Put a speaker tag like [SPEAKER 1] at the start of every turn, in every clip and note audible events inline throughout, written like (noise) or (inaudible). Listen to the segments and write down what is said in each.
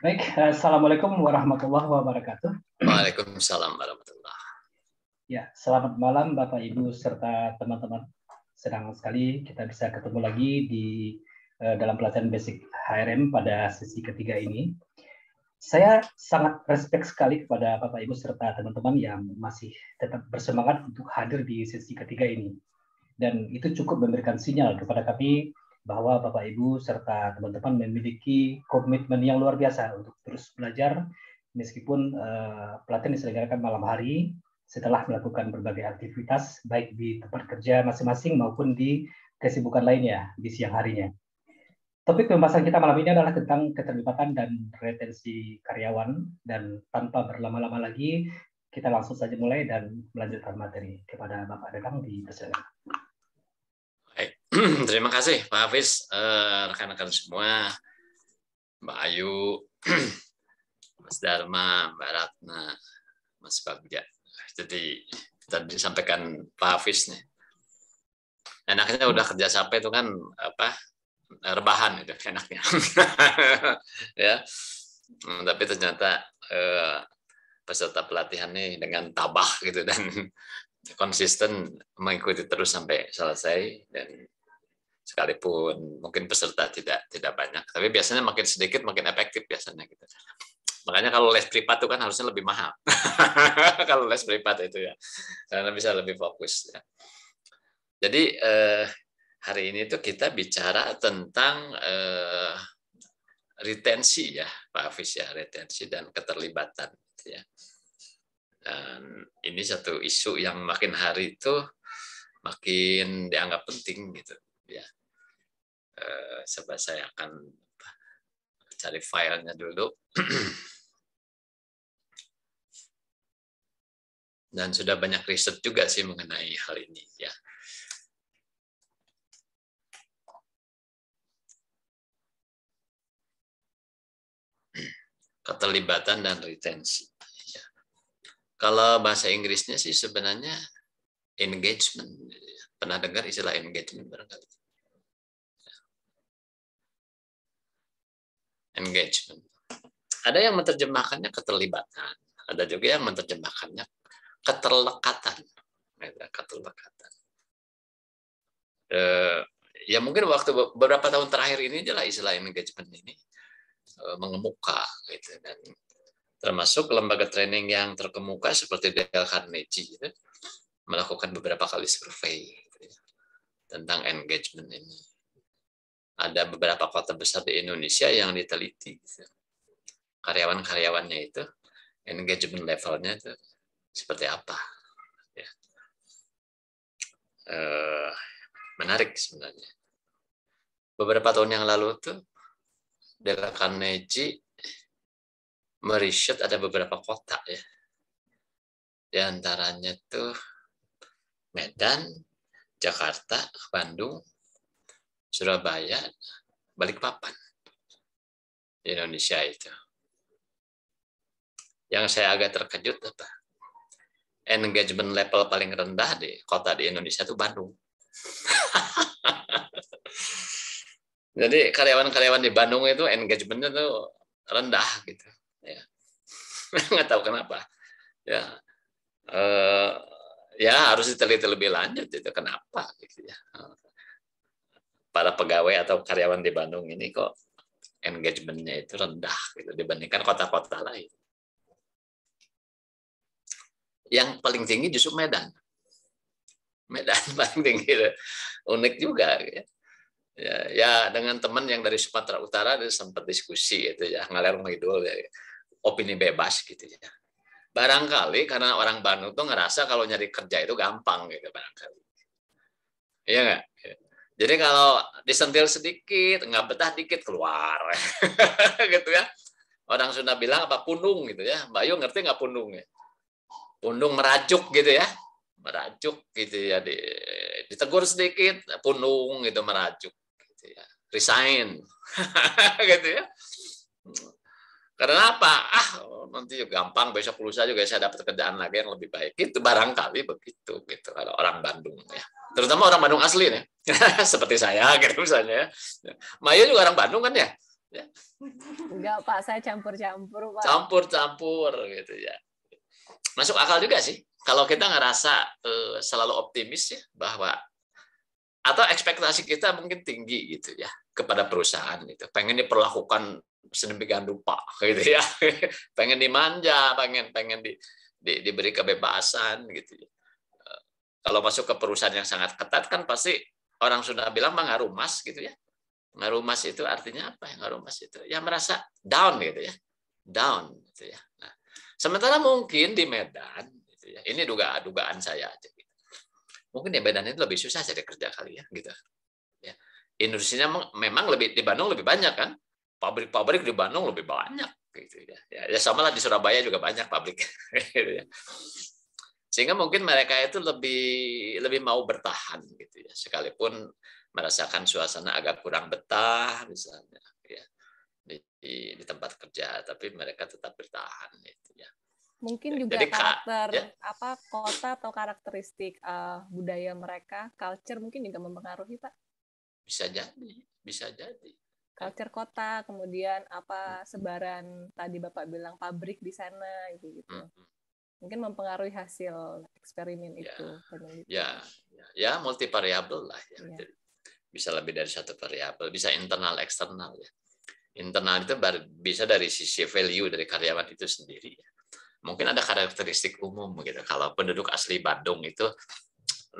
[SPEAKER 1] Baik, eh, Assalamualaikum warahmatullahi wabarakatuh.
[SPEAKER 2] Waalaikumsalam warahmatullahi
[SPEAKER 1] Ya, selamat malam Bapak Ibu serta teman-teman. Senang sekali kita bisa ketemu lagi di eh, dalam pelatihan basic HRM pada sesi ketiga ini. Saya sangat respect sekali kepada Bapak Ibu serta teman-teman yang masih tetap bersemangat untuk hadir di sesi ketiga ini. Dan itu cukup memberikan sinyal kepada kami bahwa Bapak Ibu serta teman-teman memiliki komitmen yang luar biasa untuk terus belajar meskipun uh, pelatihan diselenggarakan malam hari setelah melakukan berbagai aktivitas baik di tempat kerja masing-masing maupun di kesibukan lainnya di siang harinya. Topik pembahasan kita malam ini adalah tentang keterlibatan dan retensi karyawan dan tanpa berlama-lama lagi kita langsung saja mulai dan melanjutkan materi kepada Bapak Dadang di Pesangon.
[SPEAKER 3] (clears throat) Terima kasih Pak Hafiz, eh, rekan-rekan semua, Mbak Ayu, (clears throat) Mas Dharma, Mbak Ratna, Mas Bagja. Jadi tadi disampaikan Pak Hafiz nih. Enaknya udah kerja sampai itu kan apa rebahan itu enaknya. (laughs) ya. Hmm, tapi ternyata eh, peserta pelatihan nih dengan tabah gitu dan (laughs) konsisten mengikuti terus sampai selesai dan sekalipun mungkin peserta tidak tidak banyak tapi biasanya makin sedikit makin efektif biasanya gitu makanya kalau les privat itu kan harusnya lebih mahal (laughs) kalau les privat itu ya karena bisa lebih fokus ya jadi eh, hari ini tuh kita bicara tentang eh, retensi ya Pak Hafiz ya retensi dan keterlibatan gitu ya dan ini satu isu yang makin hari itu
[SPEAKER 2] makin dianggap penting gitu ya sebab eh, saya akan cari filenya dulu. (clears throat) Dan sudah banyak riset juga sih mengenai hal ini ya. (clears throat) keterlibatan dan retensi. Ya. Kalau bahasa Inggrisnya sih sebenarnya engagement. Pernah dengar istilah engagement barangkali? engagement. Ada yang menerjemahkannya keterlibatan,
[SPEAKER 3] ada juga yang menerjemahkannya keterlekatan. Gitu, keterlekatan. Eh, ya mungkin waktu beberapa tahun terakhir ini adalah istilah engagement ini eh, mengemuka gitu dan termasuk lembaga training yang terkemuka seperti Dale Carnegie gitu, melakukan beberapa kali survei gitu, ya, tentang engagement ini ada beberapa kota besar di Indonesia yang diteliti gitu. karyawan-karyawannya itu engagement levelnya itu seperti apa ya. eh, menarik sebenarnya beberapa tahun yang lalu tuh Dela Carnegie meriset ada beberapa kota ya di antaranya tuh
[SPEAKER 2] Medan, Jakarta, Bandung, Surabaya, Balikpapan di Indonesia itu. Yang saya agak terkejut apa? Engagement level paling rendah di
[SPEAKER 3] kota di Indonesia itu Bandung. (laughs) Jadi karyawan-karyawan di Bandung itu engagementnya tuh rendah gitu.
[SPEAKER 2] Ya. (laughs) Nggak tahu kenapa.
[SPEAKER 3] Ya. Uh, ya harus diteliti lebih lanjut itu kenapa gitu ya para pegawai atau karyawan di Bandung ini kok engagementnya itu rendah gitu dibandingkan kota-kota lain. Yang paling tinggi justru Medan. Medan (laughs) paling tinggi, unik juga. Gitu ya, ya, ya dengan teman yang dari Sumatera Utara dia sempat diskusi itu ya ngalir ngidul ya, opini bebas gitu ya. Barangkali karena orang Bandung tuh ngerasa kalau nyari kerja itu gampang gitu
[SPEAKER 4] barangkali.
[SPEAKER 2] Iya nggak?
[SPEAKER 3] Jadi kalau disentil sedikit, nggak betah dikit keluar, (laughs) gitu ya. Orang Sunda bilang apa pundung gitu ya. Mbak ngerti nggak pundung ya? Pundung merajuk gitu ya, merajuk gitu ya. ditegur sedikit, pundung gitu merajuk, gitu ya. Resign, (laughs) gitu ya. Karena apa? Ah, nanti gampang besok lusa juga saya dapat kerjaan lagi yang lebih baik. Itu barangkali begitu gitu kalau orang Bandung ya terutama orang Bandung asli nih, (laughs) seperti saya gitu misalnya. Ya. Maya juga orang Bandung kan ya? ya?
[SPEAKER 5] Enggak Pak, saya campur-campur Pak.
[SPEAKER 3] Campur-campur gitu ya. Masuk akal juga sih kalau kita ngerasa uh, selalu optimis ya bahwa atau ekspektasi kita mungkin tinggi gitu ya kepada perusahaan gitu. Pengen diperlakukan sedemikian rupa gitu ya. (laughs) pengen dimanja, pengen pengen di, di diberi kebebasan gitu ya. Kalau masuk ke perusahaan yang sangat ketat kan pasti orang Sunda bilang mengaruh mas gitu ya. Mengaruh mas itu artinya apa? Mengaruh ya? mas itu ya merasa down gitu ya. Down gitu ya. Nah, sementara mungkin di Medan gitu ya. Ini dugaan dugaan saya aja gitu. Mungkin di Medan itu lebih susah cari kerja kali ya gitu. Ya. Industrinya memang lebih di Bandung lebih banyak kan? Pabrik-pabrik di Bandung lebih banyak
[SPEAKER 2] gitu ya. Ya, ya
[SPEAKER 3] sama lah di Surabaya juga banyak pabrik (laughs) gitu ya sehingga mungkin mereka itu lebih lebih mau bertahan gitu ya sekalipun merasakan suasana agak kurang betah misalnya ya di, di, di tempat kerja tapi mereka tetap bertahan gitu
[SPEAKER 5] ya mungkin ya, juga Jadi, karakter ya. apa kota atau karakteristik uh, budaya mereka culture mungkin juga mempengaruhi pak bisa jadi bisa jadi culture kota kemudian apa sebaran tadi bapak bilang pabrik di sana gitu gitu -hmm, hmm mungkin mempengaruhi hasil eksperimen yeah. itu peneliti. Ya,
[SPEAKER 3] ya, ya multi variabel lah ya. Yeah. Bisa lebih dari satu variabel, bisa internal eksternal ya. Internal itu bisa dari sisi value dari karyawan itu sendiri. Ya. Mungkin ada karakteristik umum gitu. Kalau penduduk asli Bandung itu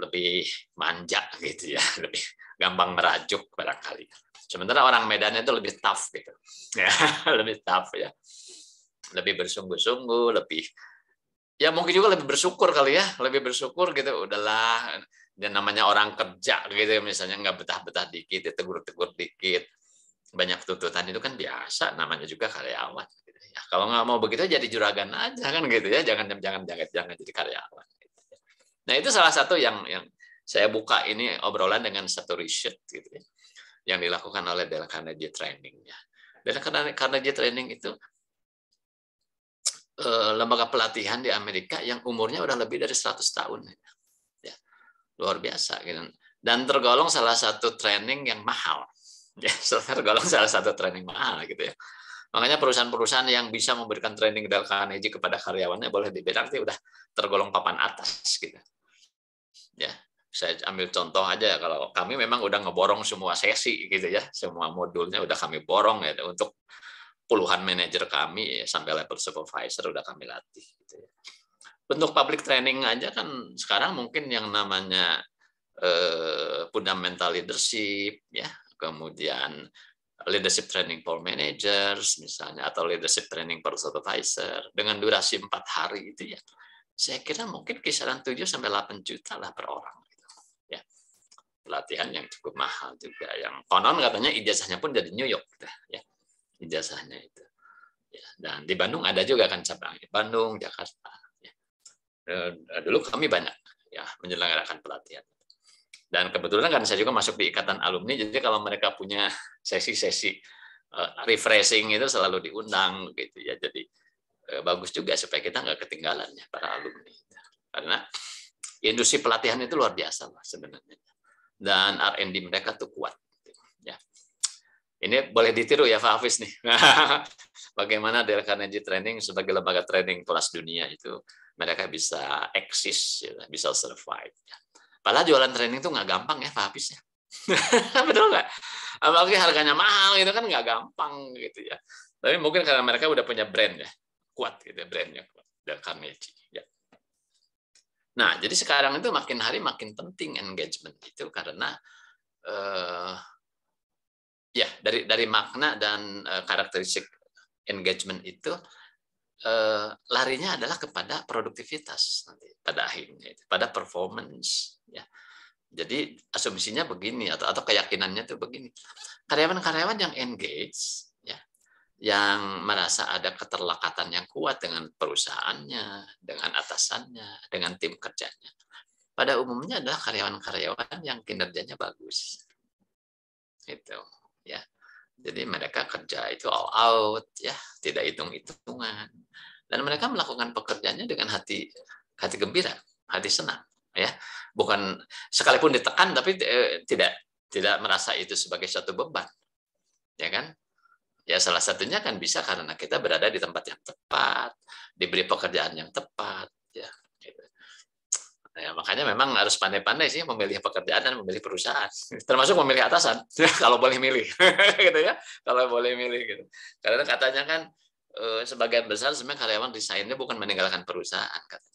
[SPEAKER 3] lebih manja gitu ya, (laughs) lebih gampang merajuk barangkali. Sementara orang Medan itu lebih tough gitu, (laughs) ya, lebih tough ya, lebih bersungguh-sungguh, lebih ya mungkin juga lebih bersyukur kali ya lebih bersyukur gitu udahlah dan namanya orang kerja gitu ya, misalnya nggak betah-betah dikit tegur tegur dikit banyak tuntutan itu kan biasa namanya juga karyawan gitu. ya, kalau nggak mau begitu jadi juragan aja kan gitu ya jangan jangan jangan jangan jadi karyawan gitu. nah itu salah satu yang yang saya buka ini obrolan dengan satu riset gitu ya, yang dilakukan oleh Dale Carnegie trainingnya Dale Carnegie training itu Eh, lembaga pelatihan di Amerika yang umurnya udah lebih dari 100 tahun. Ya, luar biasa. Gitu. Dan tergolong salah satu training yang mahal. (laughs) Ya, tergolong salah satu training mahal gitu ya. Makanya perusahaan-perusahaan yang bisa memberikan training Dale Carnegie kepada karyawannya boleh dibilang itu udah tergolong papan atas gitu. Ya, saya ambil contoh aja kalau kami memang udah ngeborong semua sesi gitu ya, semua modulnya udah kami borong ya untuk puluhan manajer kami ya, sampai level supervisor udah kami latih gitu ya. Bentuk public training aja kan sekarang mungkin yang namanya eh, fundamental leadership ya, kemudian leadership training for managers misalnya atau leadership training for supervisor dengan durasi empat hari itu ya saya kira mungkin kisaran 7 sampai delapan juta lah per orang gitu. ya pelatihan yang cukup mahal juga yang konon katanya ijazahnya pun jadi New York gitu. ya ijazahnya itu.
[SPEAKER 2] Ya, dan di Bandung ada juga kan
[SPEAKER 3] cabangnya, Bandung, Jakarta. Ya. Eh, dulu kami banyak ya menyelenggarakan pelatihan. Dan kebetulan kan saya juga masuk di ikatan alumni, jadi kalau mereka punya sesi-sesi eh, refreshing itu selalu diundang gitu ya. Jadi eh, bagus juga supaya kita nggak ketinggalan ya para alumni. Karena industri pelatihan itu luar biasa lah sebenarnya. Dan R&D mereka tuh kuat ini boleh ditiru ya Pak Hafiz nih. (laughs) Bagaimana Direct Energy Training sebagai lembaga training kelas dunia itu mereka bisa eksis, ya, bisa survive. Padahal jualan training itu nggak gampang ya Pak Hafiz ya. (laughs) Betul nggak? Apalagi harganya mahal itu kan nggak
[SPEAKER 2] gampang gitu ya.
[SPEAKER 3] Tapi mungkin karena mereka udah punya brand ya, kuat gitu ya, brandnya kuat. Dale Carnegie. Ya. Nah, jadi sekarang itu makin hari makin penting engagement itu karena eh, ya dari dari makna dan uh, karakteristik engagement itu uh, larinya adalah kepada produktivitas nanti pada akhirnya pada performance ya jadi asumsinya begini atau atau keyakinannya tuh begini karyawan-karyawan yang engage ya yang merasa ada keterlekatan yang kuat dengan perusahaannya dengan atasannya dengan tim kerjanya pada umumnya adalah karyawan-karyawan yang kinerjanya bagus itu ya. Jadi mereka kerja itu all out ya, tidak hitung-hitungan. Dan mereka melakukan pekerjaannya dengan hati hati gembira, hati senang ya. Bukan sekalipun ditekan tapi eh, tidak tidak merasa itu sebagai suatu beban. Ya kan? Ya salah satunya kan bisa karena kita berada di tempat yang tepat, diberi pekerjaan yang tepat
[SPEAKER 2] ya. Gitu. Ya,
[SPEAKER 3] makanya memang iya. harus pandai-pandai sih memilih pekerjaan dan memilih perusahaan, iya. termasuk memilih atasan iya. kalau boleh milih, (laughs) gitu ya, kalau boleh milih gitu. Karena katanya kan eh, sebagian besar sebenarnya karyawan desainnya bukan meninggalkan perusahaan, katanya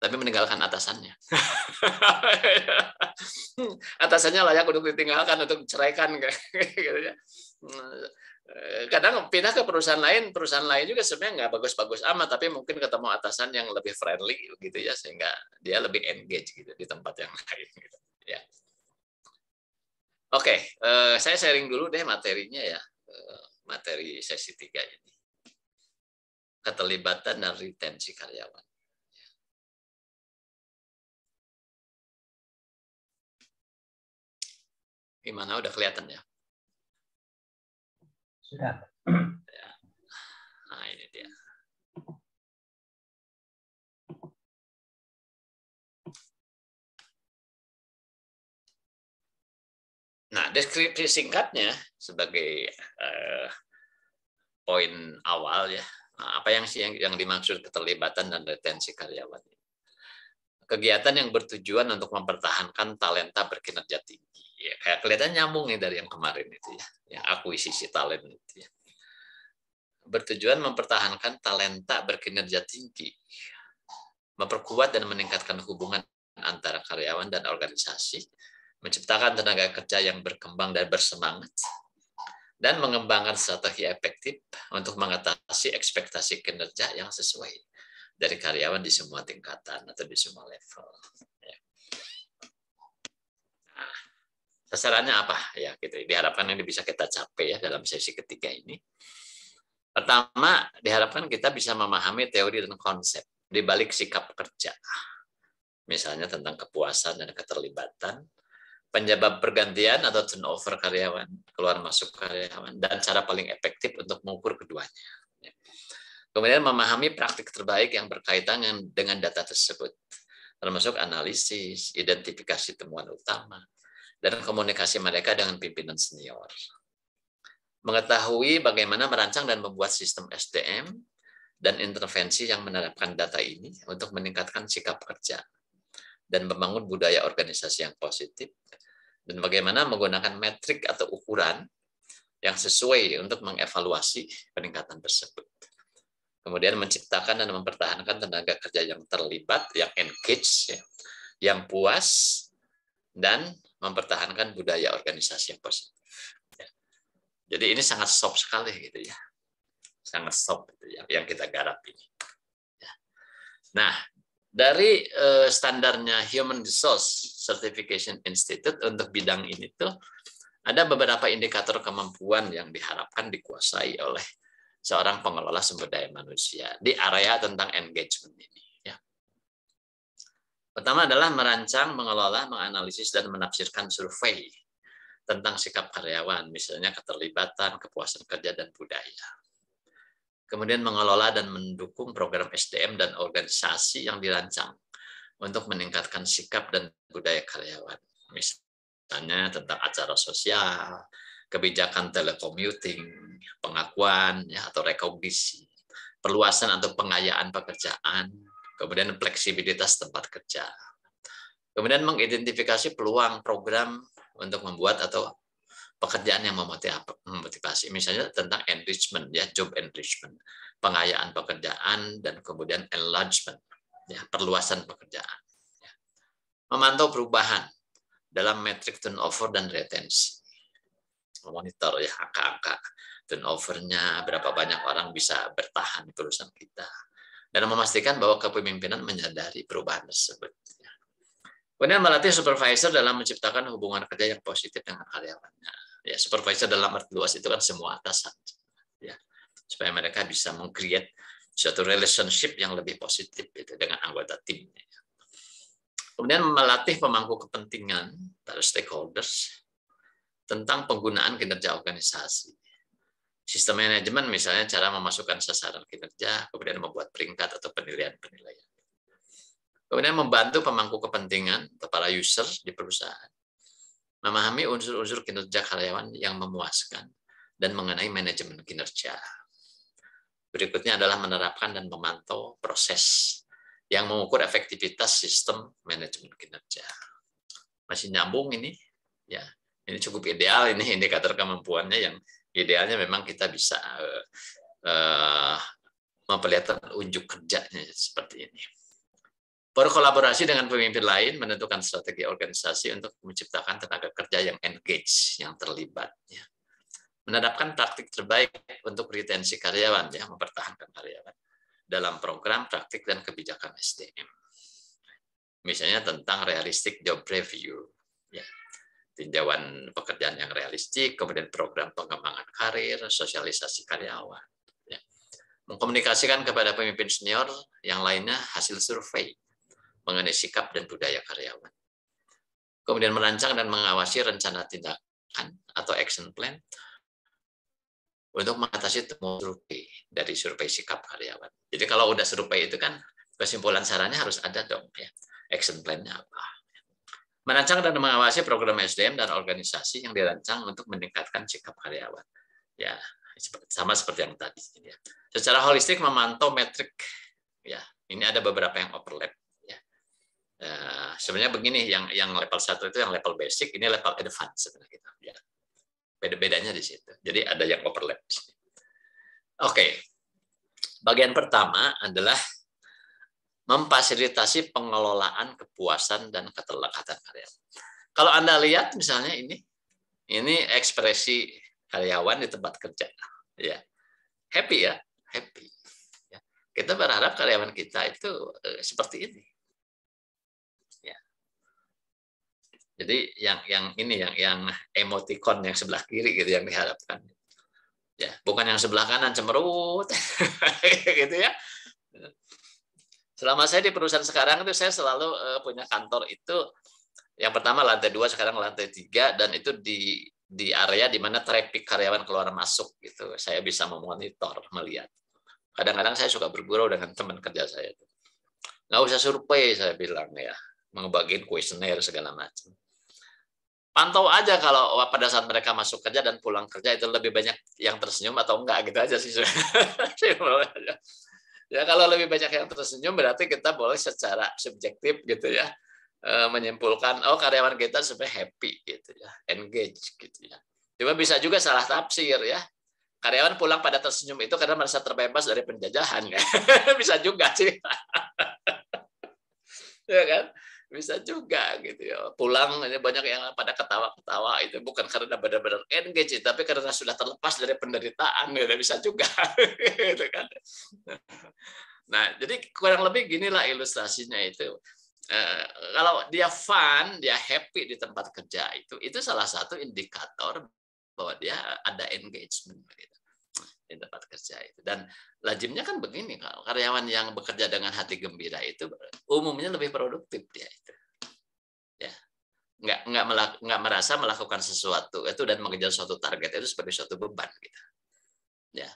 [SPEAKER 3] tapi meninggalkan atasannya. (laughs) Hmm, atasannya layak untuk ditinggalkan, untuk ceraikan, (laughs) Gitu ya. Hmm, Eh, kadang pindah ke perusahaan lain, perusahaan lain juga sebenarnya nggak bagus-bagus amat, tapi mungkin ketemu atasan yang lebih friendly gitu ya, sehingga dia lebih engage gitu di tempat
[SPEAKER 4] yang (laughs) lain. Gitu.
[SPEAKER 3] Ya. Oke, okay, uh, eh, saya sharing dulu deh
[SPEAKER 2] materinya ya, uh, materi sesi tiga ini. Keterlibatan dan retensi karyawan. Ya. Gimana udah kelihatan ya?
[SPEAKER 4] Sudah. Ya.
[SPEAKER 2] Nah, ini dia. Nah, deskripsi singkatnya sebagai eh, poin awal ya, nah, apa yang sih yang, yang
[SPEAKER 3] dimaksud keterlibatan dan retensi karyawan? Kegiatan yang bertujuan untuk mempertahankan talenta berkinerja tinggi ya kayak kelihatan nyambung nih dari yang kemarin itu ya, yang akuisisi talent itu ya. Bertujuan mempertahankan talenta berkinerja tinggi, memperkuat dan meningkatkan hubungan antara karyawan dan organisasi, menciptakan tenaga kerja yang berkembang dan bersemangat, dan mengembangkan strategi efektif untuk mengatasi ekspektasi kinerja yang sesuai dari karyawan di semua tingkatan atau di semua level. sasarannya apa ya gitu diharapkan ini bisa kita capai ya dalam sesi ketiga ini pertama diharapkan kita bisa memahami teori dan konsep di balik sikap kerja misalnya tentang kepuasan dan keterlibatan penyebab pergantian atau turnover karyawan keluar masuk karyawan dan cara paling efektif untuk mengukur keduanya kemudian memahami praktik terbaik yang berkaitan dengan data tersebut termasuk analisis identifikasi temuan utama dan komunikasi mereka dengan pimpinan senior. Mengetahui bagaimana merancang dan membuat sistem SDM dan intervensi yang menerapkan data ini untuk meningkatkan sikap kerja dan membangun budaya organisasi yang positif dan bagaimana menggunakan metrik atau ukuran yang sesuai untuk mengevaluasi peningkatan tersebut. Kemudian menciptakan dan mempertahankan tenaga kerja yang terlibat, yang engaged, ya, yang puas, dan mempertahankan budaya organisasi yang positif. Ya. Jadi ini sangat soft sekali gitu ya, sangat soft gitu ya, yang kita garap ini.
[SPEAKER 2] Ya. Nah
[SPEAKER 3] dari eh, standarnya Human Resource Certification Institute untuk bidang ini tuh ada beberapa indikator kemampuan yang diharapkan dikuasai oleh seorang pengelola sumber daya manusia di area tentang engagement ini. Pertama adalah merancang, mengelola, menganalisis, dan menafsirkan survei tentang sikap karyawan, misalnya keterlibatan, kepuasan kerja, dan budaya. Kemudian mengelola dan mendukung program SDM dan organisasi yang dirancang untuk meningkatkan sikap dan budaya karyawan. Misalnya tentang acara sosial, kebijakan telecommuting, pengakuan, ya, atau rekognisi, perluasan atau pengayaan pekerjaan, kemudian fleksibilitas tempat kerja. Kemudian mengidentifikasi peluang program untuk membuat atau pekerjaan yang memotivasi. Misalnya tentang enrichment, ya job enrichment, pengayaan pekerjaan dan kemudian enlargement, ya perluasan pekerjaan. Memantau perubahan dalam metrik turnover dan retensi. Memonitor ya angka-angka turnovernya, berapa banyak orang bisa bertahan di perusahaan kita dan memastikan bahwa kepemimpinan menyadari perubahan tersebut. Kemudian melatih supervisor dalam menciptakan hubungan kerja yang positif dengan karyawannya. Ya, supervisor dalam arti luas itu kan semua atasan. Ya, supaya mereka bisa mengcreate suatu relationship yang lebih positif itu dengan anggota timnya. Kemudian melatih pemangku kepentingan para stakeholders tentang penggunaan kinerja organisasi sistem manajemen misalnya cara memasukkan sasaran kinerja, kemudian membuat peringkat atau penilaian-penilaian. Kemudian membantu pemangku kepentingan atau para user di perusahaan memahami unsur-unsur kinerja karyawan yang memuaskan dan mengenai manajemen kinerja. Berikutnya adalah menerapkan dan memantau proses yang mengukur efektivitas sistem manajemen kinerja. Masih nyambung ini, ya. Ini cukup ideal ini indikator kemampuannya yang Idealnya memang kita bisa uh, memperlihatkan unjuk kerjanya seperti ini. Berkolaborasi dengan pemimpin lain menentukan strategi organisasi untuk menciptakan tenaga kerja yang engage, yang terlibat. Ya. Menerapkan praktik terbaik untuk retensi karyawan, ya, mempertahankan karyawan dalam program, praktik, dan kebijakan SDM. Misalnya tentang realistic job review. Ya tinjauan pekerjaan yang realistik, kemudian program pengembangan karir, sosialisasi karyawan. Ya. Mengkomunikasikan kepada pemimpin senior yang lainnya hasil survei mengenai sikap dan budaya karyawan. Kemudian merancang dan mengawasi rencana tindakan atau action plan untuk mengatasi temuan survei dari survei sikap karyawan. Jadi kalau udah survei itu kan kesimpulan sarannya harus ada dong ya action plan-nya apa merancang dan mengawasi program SDM dan organisasi yang dirancang untuk meningkatkan sikap karyawan. Ya, sama seperti yang tadi. Ya. Secara holistik memantau metrik. Ya, ini ada beberapa yang overlap. Ya. Uh, sebenarnya begini, yang yang level satu itu yang level basic, ini level advance sebenarnya. Gitu. Ya. Beda bedanya di situ. Jadi ada yang overlap. Oke, okay. bagian pertama adalah memfasilitasi pengelolaan kepuasan dan keterlekatan karyawan. Kalau Anda lihat misalnya ini ini ekspresi karyawan di tempat kerja ya. Happy ya, happy. Ya. Kita berharap karyawan kita itu eh,
[SPEAKER 2] seperti ini. Ya.
[SPEAKER 3] Jadi yang yang ini yang yang emoticon yang sebelah kiri gitu yang diharapkan. Ya, bukan yang sebelah kanan cemerut (laughs) gitu ya Selama saya di perusahaan sekarang itu saya selalu uh, punya kantor itu yang pertama lantai dua sekarang lantai tiga dan itu di di area di mana traffic karyawan keluar masuk gitu. Saya bisa memonitor, melihat. Kadang-kadang saya suka bergurau dengan teman kerja saya. Nggak usah survei, saya bilang ya. Ngebagiin kuesioner segala macam. Pantau aja kalau pada saat mereka masuk kerja dan pulang kerja itu lebih banyak yang tersenyum atau enggak gitu aja sih. (laughs) Ya kalau lebih banyak yang tersenyum berarti kita boleh secara subjektif gitu ya eh, menyimpulkan oh karyawan kita sebenarnya happy gitu ya, engage gitu ya. Cuma bisa juga salah tafsir ya. Karyawan pulang pada tersenyum itu karena merasa terbebas dari penjajahan ya. (laughs) bisa juga sih. (laughs) ya kan? bisa juga gitu ya pulang banyak yang pada ketawa-ketawa itu bukan karena benar-benar engage tapi karena sudah terlepas dari penderitaan ya bisa juga (laughs) gitu kan nah jadi kurang lebih ginilah ilustrasinya itu eh, kalau dia fun dia happy di tempat kerja itu itu salah satu indikator bahwa dia ada engagement gitu di tempat kerja itu dan lazimnya kan begini kalau karyawan yang bekerja dengan hati gembira itu umumnya lebih produktif dia nggak nggak melak, nggak merasa melakukan sesuatu itu dan mengejar suatu target itu seperti suatu beban gitu ya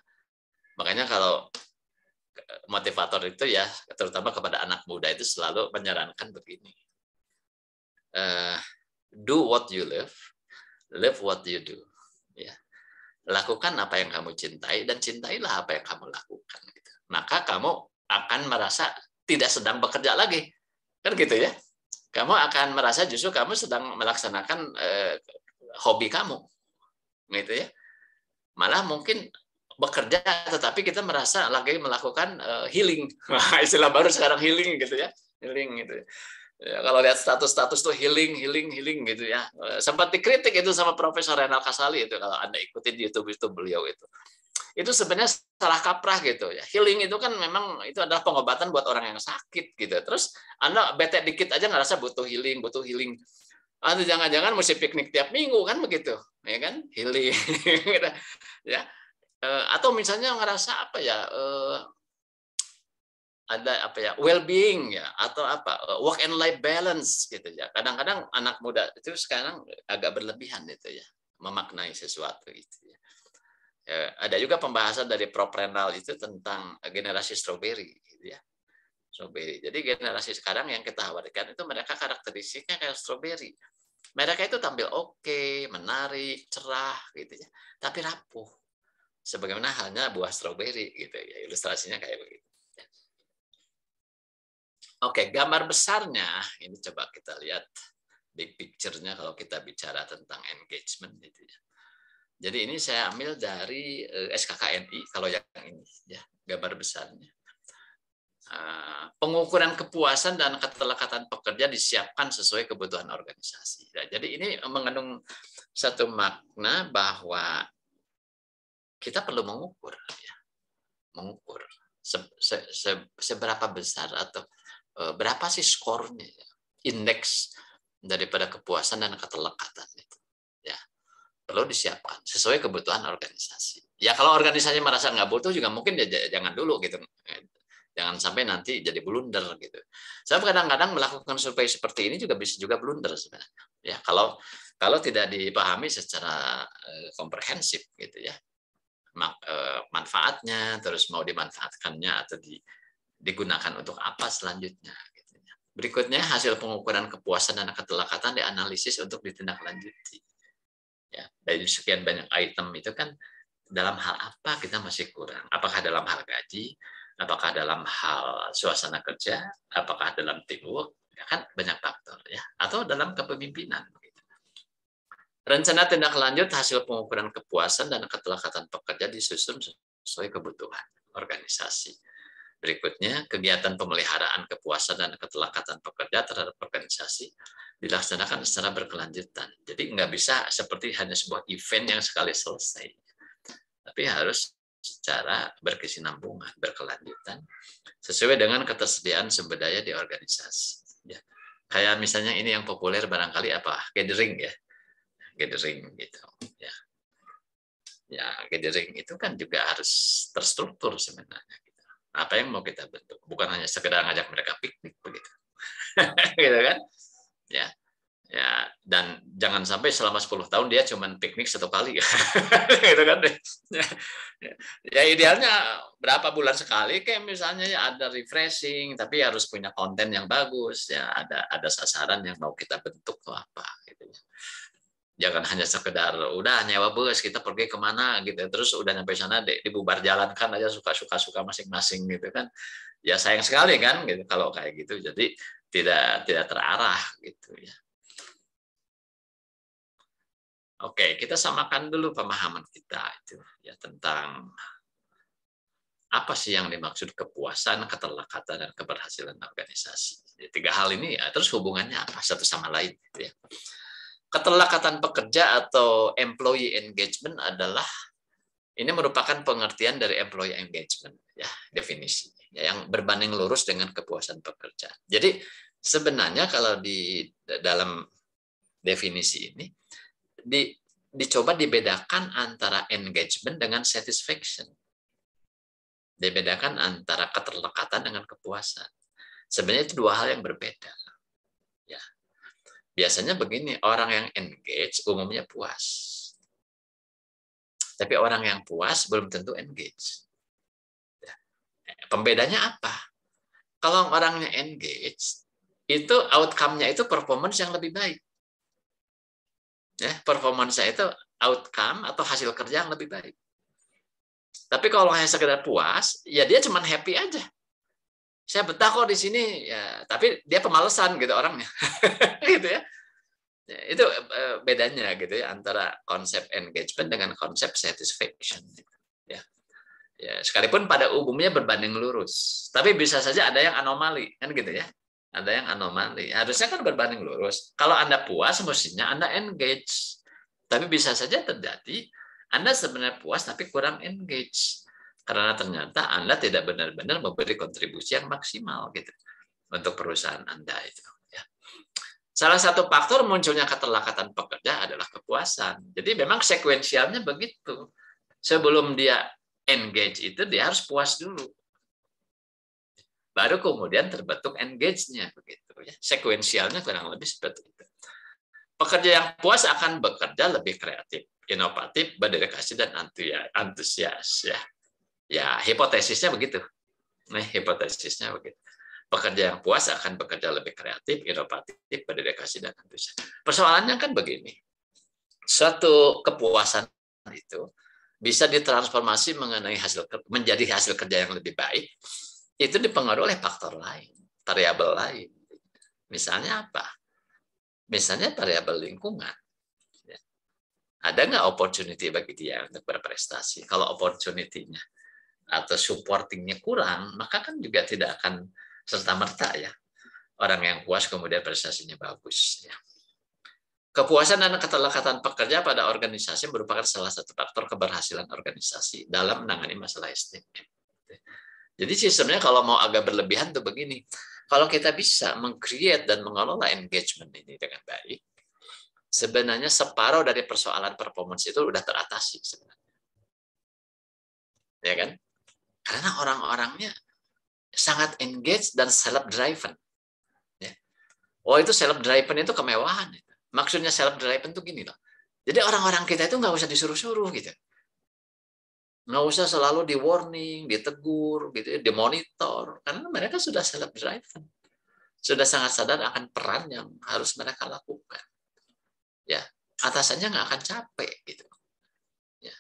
[SPEAKER 3] makanya kalau motivator itu ya terutama kepada anak muda itu selalu menyarankan begini uh, do what you love live what you do ya lakukan apa yang kamu cintai dan cintailah apa yang kamu lakukan gitu. maka kamu akan merasa tidak sedang bekerja lagi kan gitu ya kamu akan merasa justru kamu sedang melaksanakan eh, hobi kamu, gitu ya. Malah mungkin bekerja, tetapi kita merasa lagi melakukan eh, healing, (laughs) istilah baru sekarang healing gitu ya, healing gitu. Ya. kalau lihat status-status tuh healing, healing, healing gitu ya. Eh, sempat dikritik itu sama Profesor Renal Kasali itu kalau Anda ikutin YouTube itu beliau itu itu sebenarnya salah kaprah gitu ya. Healing itu kan memang itu adalah pengobatan buat orang yang sakit gitu. Terus Anda bete dikit aja ngerasa butuh healing, butuh healing. Atau jangan-jangan mesti piknik tiap minggu kan begitu, ya kan? Healing (laughs) ya. Eh, atau misalnya ngerasa apa ya? Eh, ada apa ya well being ya atau apa eh, work and life balance gitu ya kadang-kadang anak muda itu sekarang agak berlebihan itu ya memaknai sesuatu itu ya. Ya, ada juga pembahasan dari Prof itu tentang generasi strawberry. gitu ya. Stroberi. Jadi generasi sekarang yang kita khawatirkan itu mereka karakteristiknya kayak strawberry. Mereka itu tampil oke, okay, menarik, cerah gitu ya, tapi rapuh. Sebagaimana halnya buah strawberry. gitu ya. Ilustrasinya kayak begitu. Oke, gambar besarnya ini coba kita lihat big picture-nya kalau kita bicara tentang engagement gitu ya jadi ini saya ambil dari eh, SKKNI kalau yang ini ya gambar besarnya. Ah, pengukuran kepuasan dan keterlekatan pekerja disiapkan sesuai kebutuhan organisasi. Ya, jadi ini mengandung satu makna bahwa kita perlu mengukur, ya. mengukur se se se seberapa besar atau eh, berapa sih skornya, ya. indeks daripada kepuasan dan keterlekatan itu perlu disiapkan sesuai kebutuhan
[SPEAKER 2] organisasi.
[SPEAKER 3] Ya kalau organisasinya merasa nggak butuh juga mungkin ya jangan dulu gitu. Jangan sampai nanti jadi blunder gitu. Saya kadang-kadang melakukan survei seperti ini juga bisa juga blunder sebenarnya. Ya kalau kalau tidak dipahami secara eh, komprehensif gitu ya. Eh, manfaatnya terus mau dimanfaatkannya atau digunakan untuk apa selanjutnya gitu ya. Berikutnya hasil pengukuran kepuasan dan ketelakatan dianalisis untuk ditindaklanjuti ya dari sekian banyak item itu kan dalam hal apa kita masih kurang apakah dalam hal gaji apakah dalam hal suasana kerja apakah dalam teamwork ya kan banyak faktor ya atau dalam kepemimpinan gitu. rencana tindak lanjut hasil pengukuran kepuasan dan ketelakatan pekerja disusun sesuai kebutuhan organisasi Berikutnya, kegiatan pemeliharaan kepuasan dan ketelakatan pekerja terhadap organisasi dilaksanakan secara berkelanjutan. Jadi nggak bisa seperti hanya sebuah event yang sekali selesai. Tapi harus secara berkesinambungan, berkelanjutan, sesuai dengan ketersediaan sumber daya di organisasi. Ya. Kayak misalnya ini yang populer barangkali apa? Gathering ya. Gathering gitu. Ya. Ya, gathering itu kan juga harus terstruktur sebenarnya apa yang mau kita bentuk bukan hanya sekedar ngajak mereka piknik begitu (laughs) gitu kan ya ya dan jangan sampai selama 10 tahun dia cuma piknik satu kali (laughs) gitu kan ya idealnya berapa bulan sekali kayak misalnya ya ada refreshing tapi harus punya konten yang bagus ya ada ada sasaran yang mau kita bentuk apa gitu ya jangan hanya sekedar udah nyewa bus kita pergi kemana gitu terus udah nyampe sana dibubar jalankan aja suka suka suka masing-masing gitu kan ya sayang sekali kan gitu kalau kayak gitu jadi tidak tidak terarah gitu ya
[SPEAKER 2] oke kita samakan dulu pemahaman kita itu ya tentang apa sih yang dimaksud kepuasan
[SPEAKER 3] keterlekatan dan keberhasilan organisasi jadi, tiga hal ini ya, terus hubungannya apa satu sama lain gitu ya Keterlekatan pekerja atau employee engagement adalah ini merupakan pengertian dari employee engagement ya definisi ya, yang berbanding lurus dengan kepuasan pekerja. Jadi sebenarnya kalau di dalam definisi ini di, dicoba dibedakan antara engagement dengan satisfaction. Dibedakan antara keterlekatan dengan kepuasan. Sebenarnya itu dua hal yang berbeda Biasanya begini, orang yang engage umumnya puas. Tapi orang yang puas belum tentu engage. Ya. Pembedanya apa? Kalau orangnya engage, itu outcome-nya itu performance yang lebih baik. Ya, performance itu outcome atau hasil kerja yang lebih baik. Tapi kalau hanya sekedar puas, ya dia cuma happy aja saya betah kok di sini ya tapi dia pemalesan gitu orangnya (laughs) gitu ya, ya itu eh, bedanya gitu ya antara konsep engagement dengan konsep satisfaction gitu ya ya sekalipun pada umumnya berbanding lurus tapi bisa saja ada yang anomali kan gitu ya ada yang anomali harusnya kan berbanding lurus kalau anda puas mestinya anda engage tapi bisa saja terjadi anda sebenarnya puas tapi kurang engage karena ternyata Anda tidak benar-benar memberi kontribusi yang maksimal gitu untuk perusahaan Anda itu. Ya. Salah satu faktor munculnya keterlakatan pekerja adalah kepuasan. Jadi memang sekuensialnya begitu. Sebelum dia engage itu dia harus puas dulu. Baru kemudian terbentuk engage-nya begitu ya. Sekuensialnya kurang lebih seperti itu. Pekerja yang puas akan bekerja lebih kreatif, inovatif, berdedikasi dan antusias ya Ya, hipotesisnya begitu. Nah, hipotesisnya begitu. Pekerja yang puas akan bekerja lebih kreatif, inovatif, berdedikasi, dan antusias. Persoalannya kan begini. Suatu kepuasan itu bisa ditransformasi mengenai hasil menjadi hasil kerja yang lebih baik itu dipengaruhi oleh faktor lain, variabel lain. Misalnya apa? Misalnya variabel lingkungan. Ya. Ada nggak opportunity bagi dia untuk berprestasi? Kalau opportunity-nya atau supportingnya kurang, maka kan juga tidak akan serta merta ya orang yang puas kemudian prestasinya bagus. Ya. Kepuasan dan ketelakatan pekerja pada organisasi merupakan salah satu faktor keberhasilan organisasi dalam menangani masalah SDM. Jadi sistemnya kalau mau agak berlebihan tuh begini, kalau kita bisa mengcreate dan mengelola engagement ini dengan baik, sebenarnya separuh dari persoalan performance itu sudah teratasi sebenarnya. Ya kan? Karena orang-orangnya sangat engaged dan self driven. Ya. Oh itu self driven itu kemewahan. Maksudnya self driven itu gini loh. Jadi orang-orang kita itu nggak usah disuruh-suruh gitu. Nggak usah selalu di warning, ditegur, gitu, dimonitor. Karena
[SPEAKER 2] mereka sudah self driven.
[SPEAKER 3] Sudah sangat sadar akan peran yang harus mereka lakukan. Ya, atasannya nggak akan capek gitu. Ya.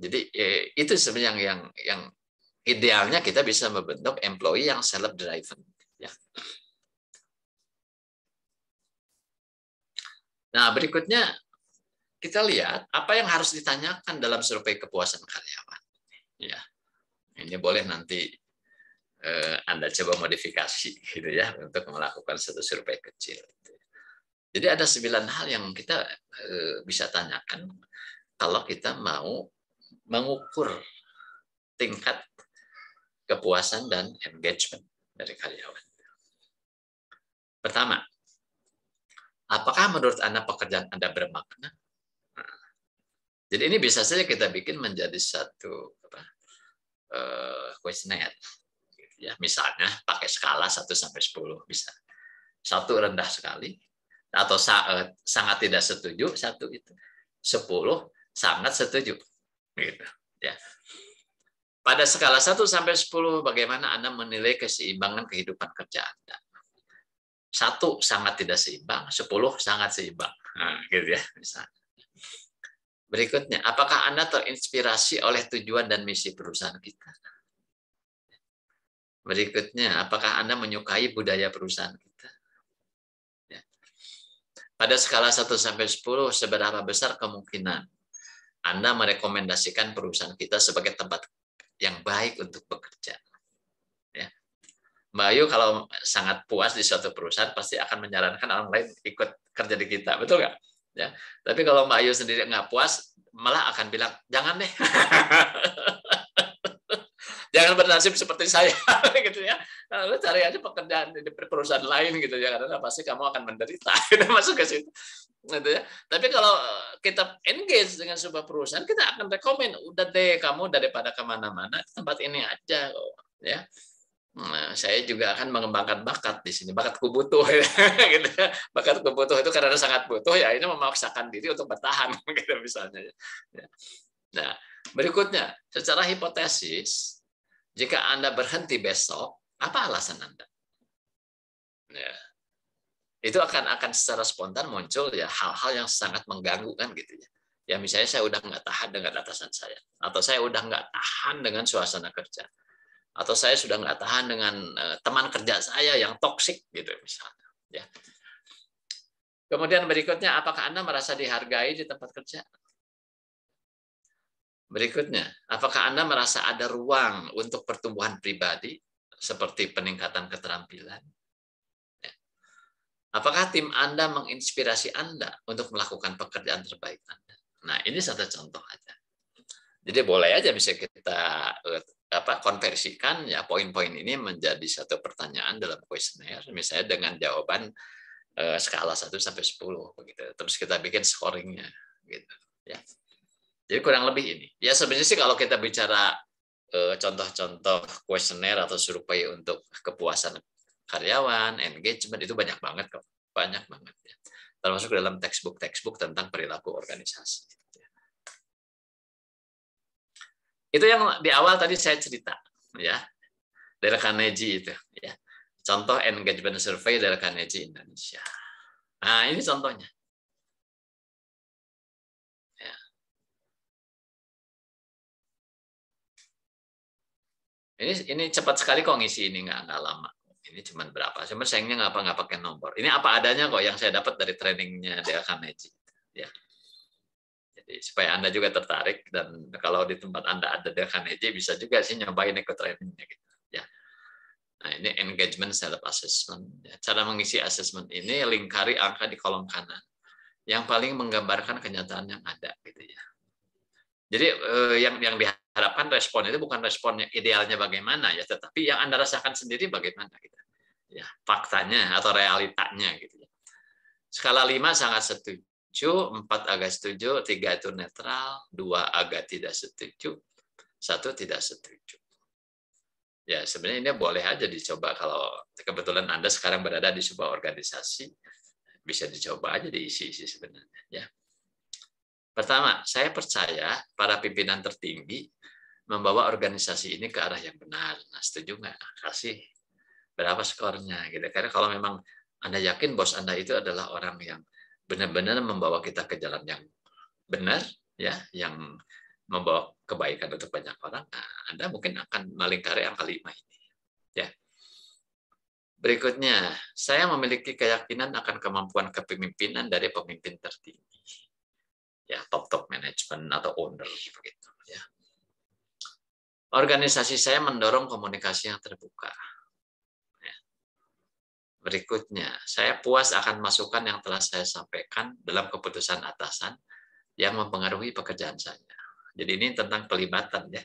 [SPEAKER 3] Jadi eh, itu sebenarnya yang yang idealnya kita bisa membentuk employee yang self driven ya. Nah, berikutnya kita lihat apa yang harus ditanyakan dalam survei kepuasan karyawan. Ya. Ini boleh nanti eh, Anda coba modifikasi gitu ya untuk melakukan satu survei kecil. Gitu ya. Jadi ada sembilan hal yang kita eh, bisa tanyakan kalau kita mau
[SPEAKER 2] mengukur tingkat kepuasan dan engagement dari karyawan. Pertama, apakah
[SPEAKER 3] menurut Anda pekerjaan Anda bermakna? Jadi ini bisa saja kita bikin menjadi satu apa, uh, eh, questionnaire. ya, misalnya pakai skala 1 sampai 10 bisa. Satu rendah sekali atau sa eh, sangat tidak setuju satu itu. 10 sangat setuju. Gitu. Ya. Pada skala 1 sampai 10, bagaimana Anda menilai keseimbangan kehidupan kerja Anda? Satu sangat tidak seimbang, 10 sangat seimbang.
[SPEAKER 2] Nah, gitu ya,
[SPEAKER 3] misalnya. Berikutnya, apakah Anda terinspirasi oleh tujuan dan misi perusahaan kita?
[SPEAKER 2] Berikutnya,
[SPEAKER 3] apakah Anda menyukai budaya perusahaan kita? Ya. Pada skala 1 sampai 10, seberapa besar kemungkinan anda merekomendasikan perusahaan kita sebagai tempat yang baik untuk bekerja. Ya. Mbak Ayu kalau sangat puas di suatu perusahaan pasti akan menyarankan orang lain ikut kerja di kita, betul nggak? Ya. Tapi kalau Mbak Ayu sendiri nggak puas, malah akan bilang jangan deh. (laughs) jangan bernasib seperti saya (laughs) gitu ya Lalu nah, lu cari aja pekerjaan di perusahaan lain gitu ya karena pasti kamu akan menderita (laughs) gitu, masuk ke situ gitu ya tapi kalau eh, kita engage dengan sebuah perusahaan kita akan rekomend udah deh kamu daripada kemana-mana tempat ini aja kok.
[SPEAKER 2] ya Nah,
[SPEAKER 3] saya juga akan mengembangkan bakat di sini, bakatku butuh, (laughs) gitu ya. bakatku butuh itu karena sangat butuh ya, ini memaksakan diri untuk bertahan, gitu misalnya. Ya. Nah, berikutnya secara hipotesis jika Anda berhenti besok, apa alasan Anda? Ya. Itu akan akan secara spontan muncul ya hal-hal yang sangat mengganggu kan gitu ya. Ya misalnya saya udah nggak tahan dengan atasan saya, atau saya udah nggak tahan dengan suasana kerja, atau saya sudah nggak tahan dengan eh, teman kerja saya yang toksik gitu misalnya. Ya. Kemudian berikutnya, apakah Anda merasa dihargai di tempat kerja? Berikutnya, apakah Anda merasa ada ruang untuk pertumbuhan pribadi seperti peningkatan keterampilan? Ya. Apakah tim Anda menginspirasi Anda untuk melakukan pekerjaan terbaik Anda? Nah, ini satu contoh aja. Jadi boleh aja bisa kita eh, apa konversikan ya poin-poin ini menjadi satu pertanyaan dalam kuesioner misalnya dengan jawaban eh, skala 1 sampai 10 begitu. Terus kita bikin scoringnya gitu ya. Jadi kurang lebih ini. Ya sebenarnya sih kalau kita bicara eh, contoh-contoh kuesioner atau survei untuk kepuasan karyawan, engagement itu banyak banget kok, banyak banget ya. Termasuk dalam textbook-textbook tentang perilaku organisasi. Gitu, ya. Itu yang di awal tadi saya cerita ya dari Carnegie itu
[SPEAKER 4] ya.
[SPEAKER 2] Contoh engagement survey dari Carnegie Indonesia. Nah, ini contohnya. Ini ini cepat sekali kok ngisi ini nggak nggak
[SPEAKER 3] lama. Ini cuma berapa? Cuma sayangnya ngapa apa nggak pakai nomor. Ini apa adanya kok yang saya dapat dari trainingnya Dea Magic Ya. Jadi supaya anda juga tertarik dan kalau di tempat anda ada Dea Magic bisa juga sih nyobain ikut trainingnya gitu. Ya. Nah ini engagement self assessment. Ya, cara mengisi assessment ini lingkari angka di kolom kanan yang paling menggambarkan kenyataan yang ada gitu ya. Jadi eh, yang yang di harapkan respon itu bukan responnya idealnya bagaimana ya, tetapi yang Anda rasakan sendiri bagaimana gitu. Ya, faktanya atau realitanya gitu ya. Skala lima sangat setuju, empat agak setuju, tiga itu netral, dua agak tidak setuju, satu tidak setuju. Ya, sebenarnya ini boleh aja dicoba kalau kebetulan Anda sekarang berada di sebuah organisasi, bisa dicoba aja diisi-isi sebenarnya ya. Pertama, saya percaya para pimpinan tertinggi membawa organisasi ini ke arah yang benar. Nah, setuju nggak? Kasih berapa skornya gitu. Karena kalau memang Anda yakin bos Anda itu adalah orang yang benar-benar membawa kita ke jalan yang benar, ya, yang membawa kebaikan untuk banyak orang, nah, Anda mungkin akan melingkari angka lima ini. Ya. Berikutnya, saya memiliki keyakinan akan kemampuan kepemimpinan dari pemimpin tertinggi ya top-top manajemen atau owner begitu ya. Organisasi saya mendorong komunikasi yang terbuka. Ya. Berikutnya, saya puas akan masukan yang telah saya sampaikan dalam keputusan atasan yang mempengaruhi pekerjaan saya. Jadi ini tentang pelibatan ya,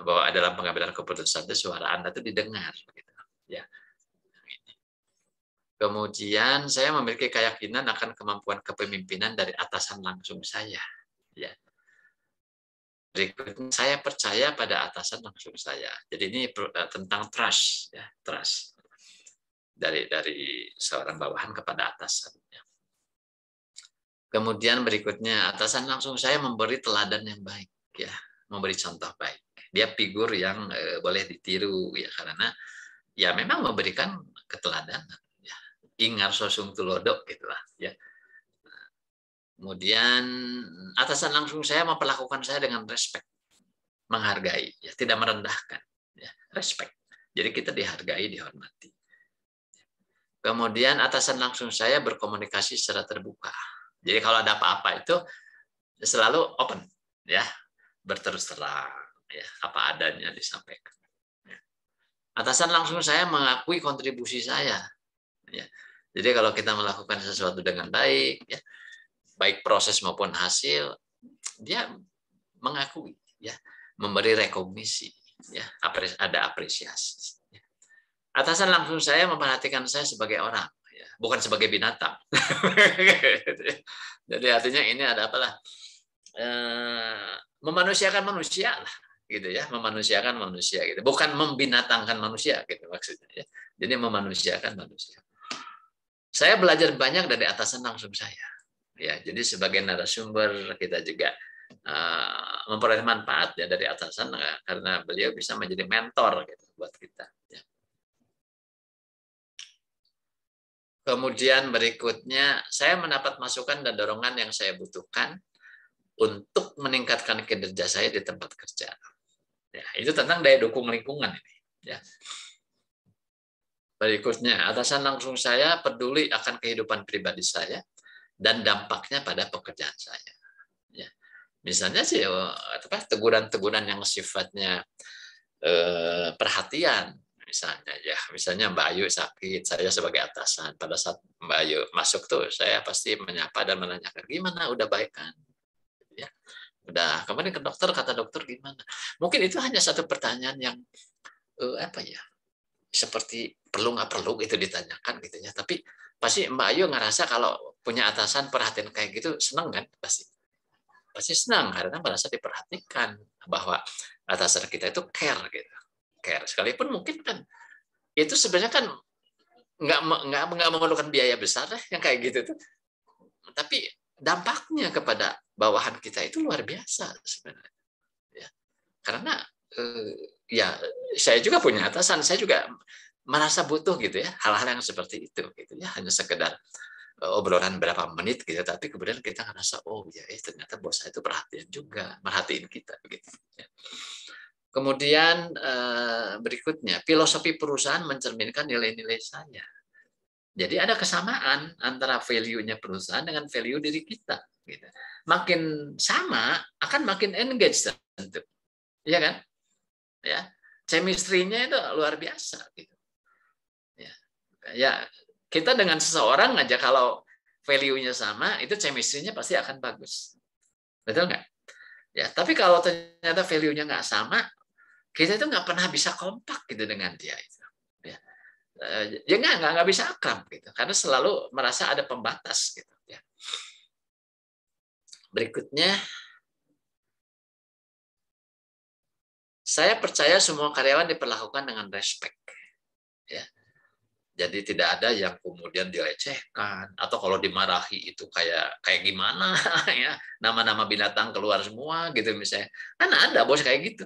[SPEAKER 3] bahwa dalam pengambilan keputusan itu suara Anda itu didengar. Begitu. Ya, Kemudian saya memiliki keyakinan akan kemampuan kepemimpinan dari atasan langsung saya. Ya. Berikutnya saya percaya pada atasan langsung saya. Jadi ini eh, tentang trust, ya, trust dari dari seorang bawahan kepada atasan. Ya. Kemudian berikutnya atasan langsung saya memberi teladan yang baik, ya, memberi contoh baik. Dia figur yang eh, boleh ditiru, ya karena ya memang memberikan keteladanan Ingar sosung tulodok gitulah ya kemudian atasan langsung saya memperlakukan saya dengan respect menghargai ya tidak merendahkan ya respect jadi kita dihargai dihormati kemudian atasan langsung saya berkomunikasi secara terbuka jadi kalau ada apa-apa itu selalu open ya berterus terang ya apa adanya disampaikan ya. atasan langsung saya mengakui kontribusi saya ya jadi kalau kita melakukan sesuatu dengan baik, ya, baik proses maupun hasil, dia mengakui, ya, memberi rekomisi, ya, ada apresiasi. Atasan langsung saya memperhatikan saya sebagai orang, ya, bukan sebagai binatang. (laughs) Jadi artinya ini ada apalah? E, memanusiakan manusia lah gitu ya memanusiakan manusia gitu bukan membinatangkan manusia gitu maksudnya ya. jadi memanusiakan manusia saya belajar banyak dari atasan langsung saya. Ya, jadi sebagai narasumber kita juga uh, memperoleh manfaat ya dari atasan ya, karena beliau bisa menjadi mentor gitu,
[SPEAKER 2] buat kita. Ya.
[SPEAKER 3] Kemudian berikutnya saya mendapat masukan dan dorongan yang saya butuhkan untuk meningkatkan kinerja saya di tempat kerja. Ya, itu tentang daya dukung lingkungan ini. Ya. Berikutnya, atasan langsung saya peduli akan kehidupan pribadi saya dan dampaknya pada
[SPEAKER 4] pekerjaan saya. Ya.
[SPEAKER 3] Misalnya sih oh, apa teguran-teguran yang sifatnya eh, perhatian misalnya ya misalnya Mbak Ayu sakit saya sebagai atasan pada saat Mbak Ayu masuk tuh saya pasti menyapa dan menanyakan gimana udah baik kan ya udah kemarin ke dokter kata dokter gimana mungkin itu hanya satu pertanyaan yang eh, apa ya seperti perlu nggak perlu itu ditanyakan gitu ya tapi pasti Mbak Ayu ngerasa kalau punya atasan perhatian kayak gitu seneng kan pasti pasti senang karena merasa diperhatikan bahwa atasan kita itu care gitu care sekalipun mungkin kan itu sebenarnya kan nggak nggak nggak memerlukan biaya besar deh yang kayak gitu tuh tapi dampaknya kepada bawahan kita itu luar biasa sebenarnya ya karena
[SPEAKER 2] eh,
[SPEAKER 3] ya saya juga punya atasan, saya juga merasa butuh gitu ya hal-hal yang seperti itu gitu ya hanya sekedar eh, obrolan berapa menit gitu tapi kemudian kita ngerasa oh ya eh, ternyata bos saya itu perhatian juga merhatiin kita gitu ya. kemudian eh, berikutnya filosofi perusahaan mencerminkan nilai-nilai saya jadi ada kesamaan antara value-nya perusahaan dengan value diri kita gitu. makin sama akan makin engage tentu ya kan ya chemistry-nya itu luar biasa gitu ya, ya kita dengan seseorang aja kalau value-nya sama itu chemistry-nya pasti akan bagus betul nggak ya tapi kalau ternyata value-nya nggak sama kita itu nggak pernah bisa kompak gitu dengan dia itu
[SPEAKER 2] ya eh, ya nggak nggak nggak bisa akrab gitu karena selalu merasa ada pembatas gitu ya berikutnya Saya percaya semua karyawan diperlakukan dengan respect. Ya.
[SPEAKER 3] Jadi tidak ada yang kemudian dilecehkan atau kalau dimarahi itu kayak kayak gimana (laughs) ya nama-nama binatang keluar semua gitu misalnya. Kan ada bos kayak gitu.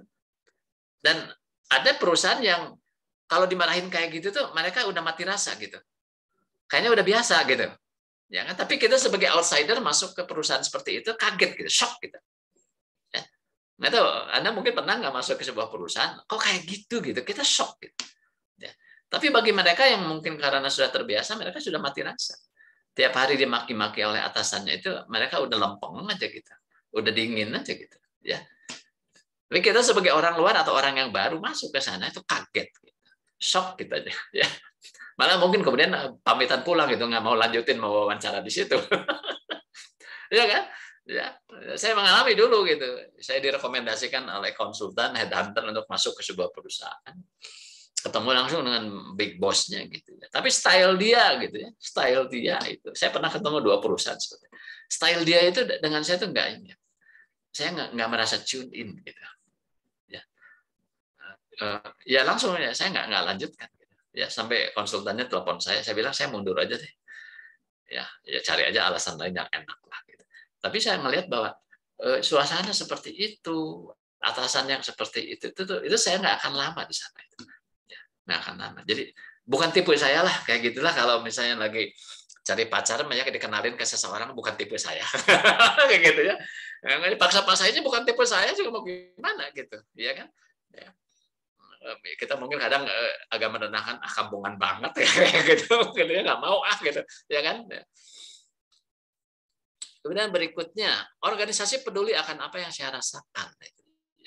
[SPEAKER 3] Dan ada perusahaan yang kalau dimarahin kayak gitu tuh mereka udah mati rasa gitu. Kayaknya udah biasa gitu. Ya kan? Tapi kita sebagai outsider masuk ke perusahaan seperti itu kaget gitu, shock gitu. Nggak tahu, Anda mungkin pernah nggak masuk ke sebuah perusahaan, kok kayak gitu gitu, kita shock gitu. Ya. Tapi bagi mereka yang mungkin karena sudah terbiasa, mereka sudah mati rasa. Tiap hari dimaki-maki oleh atasannya itu, mereka udah lempeng aja gitu, udah dingin aja gitu, ya. Tapi kita sebagai orang luar atau orang yang baru masuk ke sana itu kaget, gitu. shock kita gitu aja, (laughs) ya. Malah mungkin kemudian eh, pamitan pulang gitu, nggak mau lanjutin mau wawancara di situ, (laughs) ya kan? ya saya mengalami dulu gitu saya direkomendasikan oleh konsultan headhunter untuk masuk ke sebuah perusahaan ketemu langsung dengan big bossnya gitu ya tapi style dia gitu ya style dia itu saya pernah ketemu dua perusahaan seperti itu. style dia itu dengan saya tuh enggak ini saya enggak, enggak merasa tune in gitu ya eh, ya langsung ya saya enggak enggak lanjutkan gitu. ya sampai konsultannya telepon saya saya bilang saya mundur aja deh ya ya cari aja alasan lain yang enak lah tapi saya melihat bahwa e, eh, suasana seperti itu, atasan yang seperti itu, itu, itu, itu saya nggak akan lama di sana. Itu. Ya, nggak akan lama. Jadi bukan tipu saya lah, kayak gitulah kalau misalnya lagi cari pacar banyak dikenalin ke seseorang bukan tipu saya (laughs) kayak gitu ya nggak dipaksa aja bukan tipe saya juga mau gimana gitu ya kan ya. Eh, kita mungkin kadang eh, agak menenangkan ah kampungan banget (laughs) ya gitu gitu ya, nggak mau ah gitu ya kan ya. Kemudian berikutnya, organisasi peduli akan apa yang saya rasakan.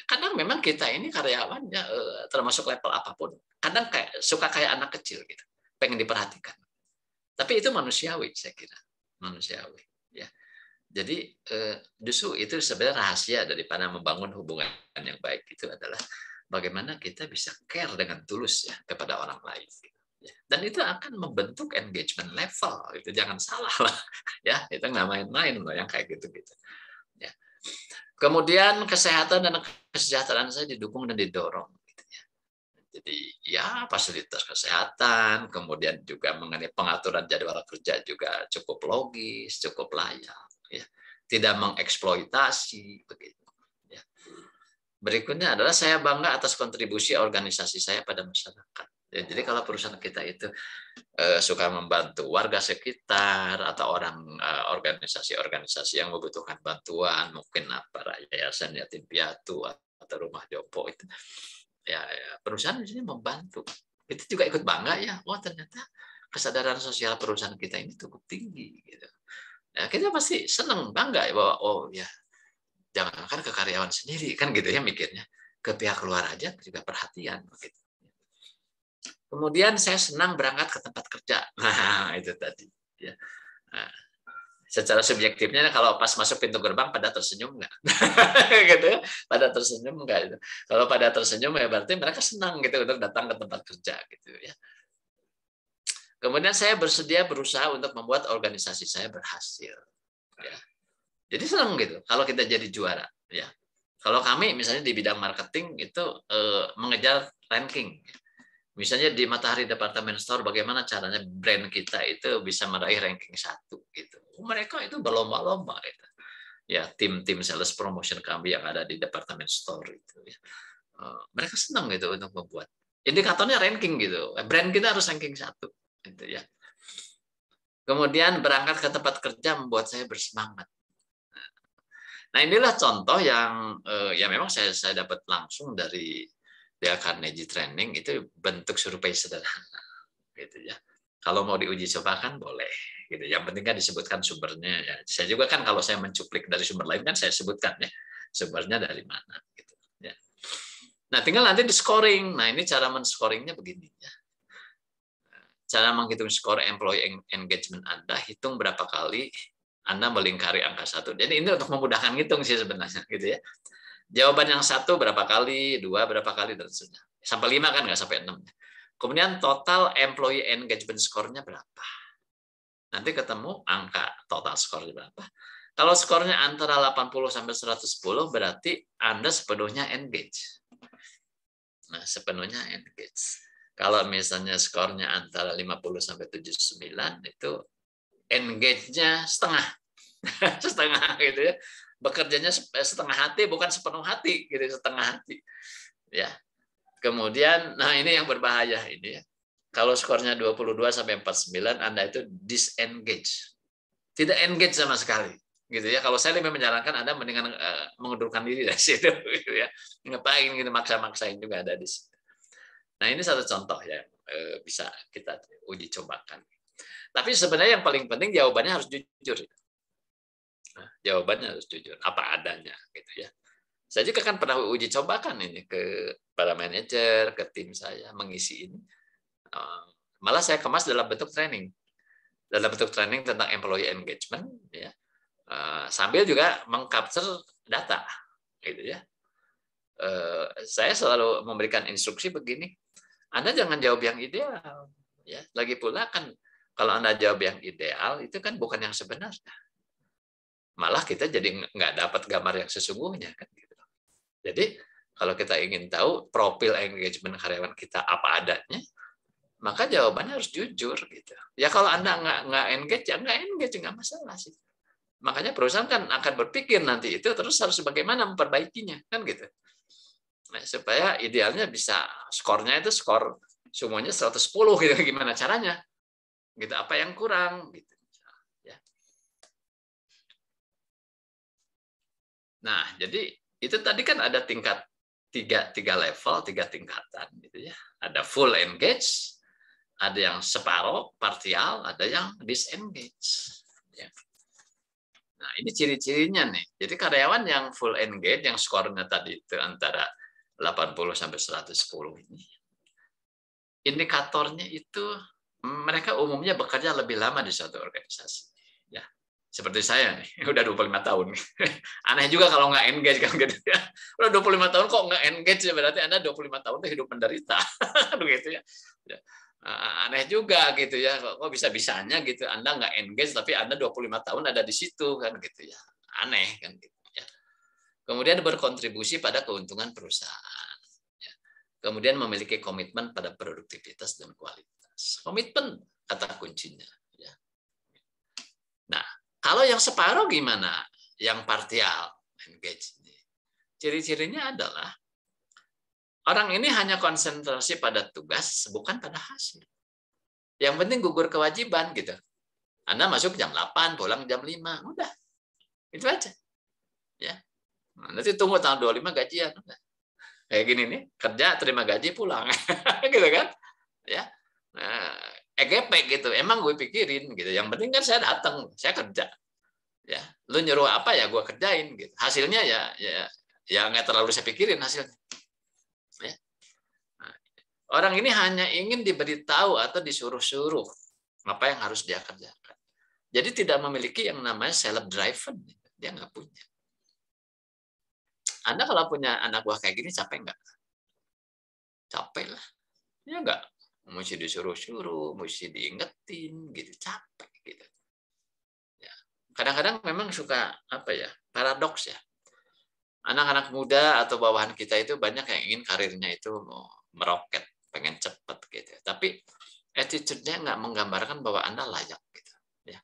[SPEAKER 3] Kadang memang kita ini karyawannya eh, termasuk level apapun, kadang kayak suka kayak anak kecil gitu, pengen diperhatikan. Tapi itu manusiawi saya kira, manusiawi. Ya. Jadi eh, justru itu sebenarnya rahasia daripada membangun hubungan yang baik itu adalah bagaimana kita bisa care dengan tulus ya kepada orang lain. Gitu dan itu akan membentuk engagement level itu jangan salah lah (laughs) ya itu nggak main-main loh yang kayak gitu gitu ya. kemudian kesehatan dan kesejahteraan saya didukung dan didorong gitu ya. jadi ya fasilitas kesehatan kemudian juga mengenai pengaturan jadwal kerja juga cukup logis cukup layak ya tidak mengeksploitasi begitu ya. berikutnya adalah saya bangga atas kontribusi organisasi saya pada masyarakat Ya, jadi kalau perusahaan kita itu eh, suka membantu warga sekitar atau orang eh, organisasi-organisasi yang membutuhkan bantuan, mungkin para yayasan yatim piatu atau rumah jompo itu, ya, ya perusahaan ini sini membantu. Itu juga ikut bangga ya. Wah oh, ternyata kesadaran sosial perusahaan kita ini cukup tinggi. Gitu. Ya, kita pasti senang bangga ya bahwa oh ya jangan jangankan ke karyawan sendiri kan gitu ya mikirnya ke pihak luar aja juga perhatian gitu Kemudian saya senang berangkat ke tempat kerja. (laughs) Nah, itu tadi. Ya. Nah, secara subjektifnya kalau pas masuk pintu gerbang pada tersenyum nggak? (laughs) gitu ya, Pada tersenyum nggak? Gitu. Kalau pada tersenyum ya berarti mereka senang gitu untuk datang ke tempat kerja gitu ya. Kemudian saya bersedia berusaha untuk membuat organisasi saya berhasil. Ya. Jadi senang gitu kalau kita jadi juara. Ya. Kalau kami misalnya di bidang marketing itu eh, mengejar ranking. Ya Misalnya di Matahari Departemen Store, bagaimana caranya brand kita itu bisa meraih ranking satu gitu. Mereka itu berlomba-lomba gitu. Ya tim-tim sales promotion kami yang ada di Departemen Store itu. Ya. Eh, mereka senang gitu untuk membuat. Indikatornya ranking gitu. Brand kita harus ranking satu gitu ya. Kemudian berangkat ke tempat kerja membuat saya bersemangat. Nah inilah contoh yang eh, ya memang saya saya dapat langsung dari dia Carnegie Training itu bentuk survei sederhana gitu ya kalau mau diuji coba kan boleh gitu yang penting kan disebutkan sumbernya ya saya juga kan kalau saya mencuplik dari sumber lain kan saya sebutkan ya sumbernya dari mana gitu ya nah tinggal nanti di scoring nah ini cara men scoringnya begini ya cara menghitung skor employee engagement Anda, hitung berapa kali Anda melingkari angka satu. Jadi ini untuk memudahkan hitung sih sebenarnya gitu ya. Jawaban yang satu berapa kali, dua berapa kali, dan seterusnya. Sampai lima kan, nggak sampai enam. Ya. Kemudian total employee engagement score-nya berapa? Nanti ketemu angka total score berapa. Kalau skornya antara 80 sampai 110 berarti Anda sepenuhnya engage. Nah, sepenuhnya engage. Kalau misalnya skornya antara 50 sampai 79 itu engage-nya setengah. (laughs) setengah gitu ya bekerjanya eh, setengah hati bukan sepenuh hati gitu setengah hati ya kemudian nah ini yang berbahaya ini ya kalau skornya 22 sampai 49 Anda itu disengage tidak engage sama sekali gitu ya kalau saya lebih menyarankan Anda mendingan uh, mengundurkan diri dari situ (laughs) gitu ya ngapain gitu maksa-maksain juga ada di situ nah ini satu contoh ya eh, bisa kita uji cobakan tapi sebenarnya yang paling penting jawabannya harus jujur jawabannya harus jujur, apa adanya gitu ya. Saya juga kan pernah uji cobakan ini ke para manajer, ke tim saya mengisi ini. Eh, malah saya kemas dalam bentuk training, dalam bentuk training tentang employee engagement, ya. Eh, sambil juga mengcapture data, gitu ya. Eh, saya selalu memberikan instruksi begini, Anda jangan jawab yang ideal, ya. Lagi pula kan kalau Anda jawab yang ideal itu kan bukan yang sebenarnya malah kita jadi nggak dapat gambar yang sesungguhnya kan gitu. Jadi kalau kita ingin tahu profil engagement karyawan kita apa adanya, maka jawabannya harus jujur gitu. Ya kalau anda nggak nggak engage ya nggak engage nggak masalah sih. Makanya perusahaan kan akan berpikir nanti itu terus harus bagaimana memperbaikinya kan gitu. Nah, supaya idealnya bisa skornya itu skor semuanya 110 gitu gimana
[SPEAKER 2] caranya gitu apa yang kurang gitu Nah, jadi itu tadi kan ada tingkat
[SPEAKER 3] tiga, tiga level, tiga tingkatan gitu ya. Ada full engage, ada yang separuh, partial ada yang disengage. Ya. Nah, ini ciri-cirinya nih. Jadi karyawan yang full engage, yang skornya tadi itu antara 80 sampai 110 ini. Indikatornya itu mereka umumnya bekerja lebih lama di suatu organisasi seperti saya nih, (laughs) udah 25 tahun. (laughs) Aneh juga kalau nggak engage kan (laughs) gitu ya. Udah 25 tahun kok nggak engage ya berarti Anda 25 tahun itu hidup menderita. gitu ya. ya eh, aneh juga gitu ya. Kok bisa-bisanya gitu Anda nggak engage tapi Anda 25 tahun ada di situ kan gitu ya. Aneh kan gitu ya. Kemudian berkontribusi pada keuntungan perusahaan. Ya. Kemudian memiliki komitmen pada produktivitas dan kualitas. Komitmen kata kuncinya kalau yang separuh gimana? Yang partial engage ini. Ciri-cirinya adalah orang ini hanya konsentrasi pada tugas, bukan pada hasil. Yang penting gugur kewajiban gitu. Anda masuk jam 8, pulang jam 5, udah. Itu aja. Ya. nanti tunggu tanggal 25 gajian. Udah. Kayak gini nih, kerja terima gaji pulang. (laughs) gitu kan? Ya. Nah, EGP gitu. Emang gue pikirin gitu. Yang penting kan saya datang, saya kerja. Ya, lu nyuruh apa ya gue kerjain gitu. Hasilnya ya ya ya nggak terlalu saya pikirin hasilnya. Ya. Orang ini hanya ingin diberitahu atau disuruh-suruh apa yang harus dia kerjakan. Jadi tidak memiliki yang namanya self driven, dia nggak punya.
[SPEAKER 2] Anda kalau punya anak buah kayak gini capek nggak?
[SPEAKER 3] Capek lah. Ya nggak mesti disuruh-suruh, mesti diingetin, gitu capek gitu. Ya. Kadang-kadang memang suka apa ya paradoks ya. Anak-anak muda atau bawahan kita itu banyak yang ingin karirnya itu meroket, pengen cepet gitu. Ya. Tapi attitude-nya nggak menggambarkan bahwa anda layak gitu ya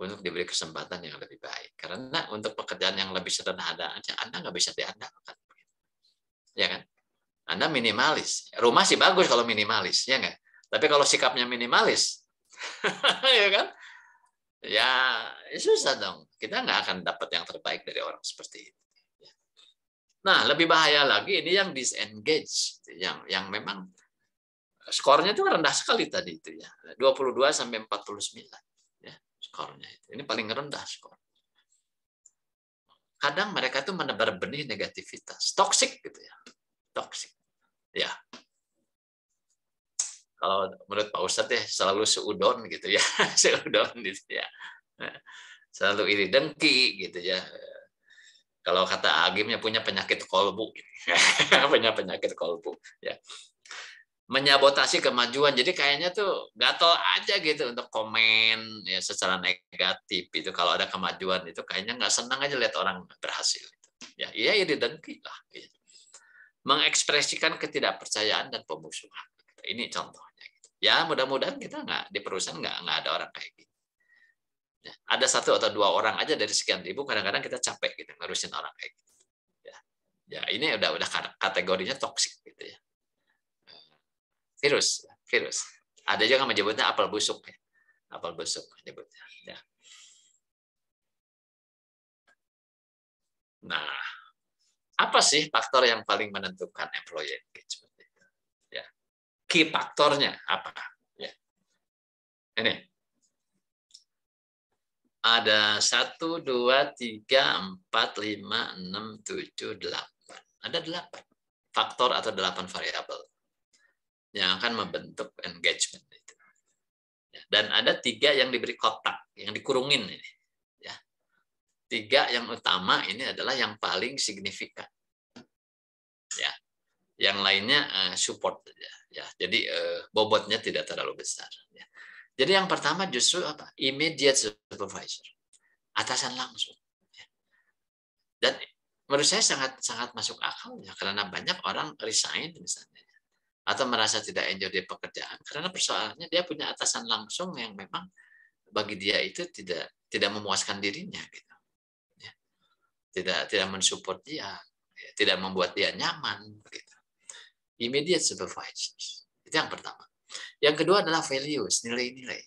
[SPEAKER 3] untuk diberi kesempatan yang lebih baik. Karena untuk pekerjaan yang lebih sederhana aja anda nggak bisa diandalkan, gitu. ya kan? Anda minimalis. Rumah sih bagus kalau minimalis, ya nggak? Tapi kalau sikapnya minimalis, (laughs) ya kan? Ya susah dong. Kita nggak akan dapat yang terbaik dari orang seperti itu. Nah, lebih bahaya lagi ini yang disengage, yang yang memang skornya itu rendah sekali tadi itu ya. 22 sampai 49 ya skornya. itu. Ini paling rendah skor. Kadang mereka itu menebar benih negativitas, toksik gitu ya. Toksik. Ya. Kalau menurut Pak Ustadz ya selalu seudon gitu ya, (laughs) seudon gitu ya. ya. Selalu iri dengki gitu ya. Kalau kata Agimnya punya penyakit kolbu, gitu. (laughs) punya penyakit kolbu ya menyabotasi kemajuan. Jadi kayaknya tuh gatel aja gitu untuk komen ya secara negatif itu kalau ada kemajuan itu kayaknya nggak senang aja lihat orang berhasil. gitu. Ya iya ya dengki lah. Gitu mengekspresikan ketidakpercayaan dan pemusuhan. Ini contohnya. Gitu. Ya mudah-mudahan kita nggak di perusahaan nggak nggak ada orang kayak gitu. Ya, ada satu atau dua orang aja dari sekian ribu kadang-kadang kita capek gitu ngurusin orang kayak gitu. Ya, ya ini udah udah kategorinya toksik gitu ya. Virus, virus. Ada juga
[SPEAKER 2] menyebutnya apel busuk ya. Apel busuk menyebutnya. Ya. Nah, apa sih faktor yang paling menentukan employee engagement itu? Ya. Key faktornya apa? Ya. Ini. Ada 1, 2,
[SPEAKER 3] 3, 4, 5, 6, 7, 8. Ada 8 faktor atau 8 variabel yang akan membentuk engagement itu. Ya. Dan ada tiga yang diberi kotak, yang dikurungin ini tiga yang utama ini adalah yang paling signifikan. Ya, yang lainnya eh, support saja. Ya, jadi eh, bobotnya tidak terlalu besar. Ya. Jadi yang pertama justru apa? Immediate supervisor, atasan langsung. Ya. Dan menurut saya sangat sangat masuk akal ya, karena banyak orang resign misalnya atau merasa tidak enjoy di pekerjaan karena persoalannya dia punya atasan langsung yang memang bagi dia itu tidak tidak memuaskan dirinya gitu tidak tidak mensupport dia, ya, tidak membuat dia nyaman. Gitu. Immediate supervisors itu yang pertama. Yang kedua adalah values, nilai-nilai,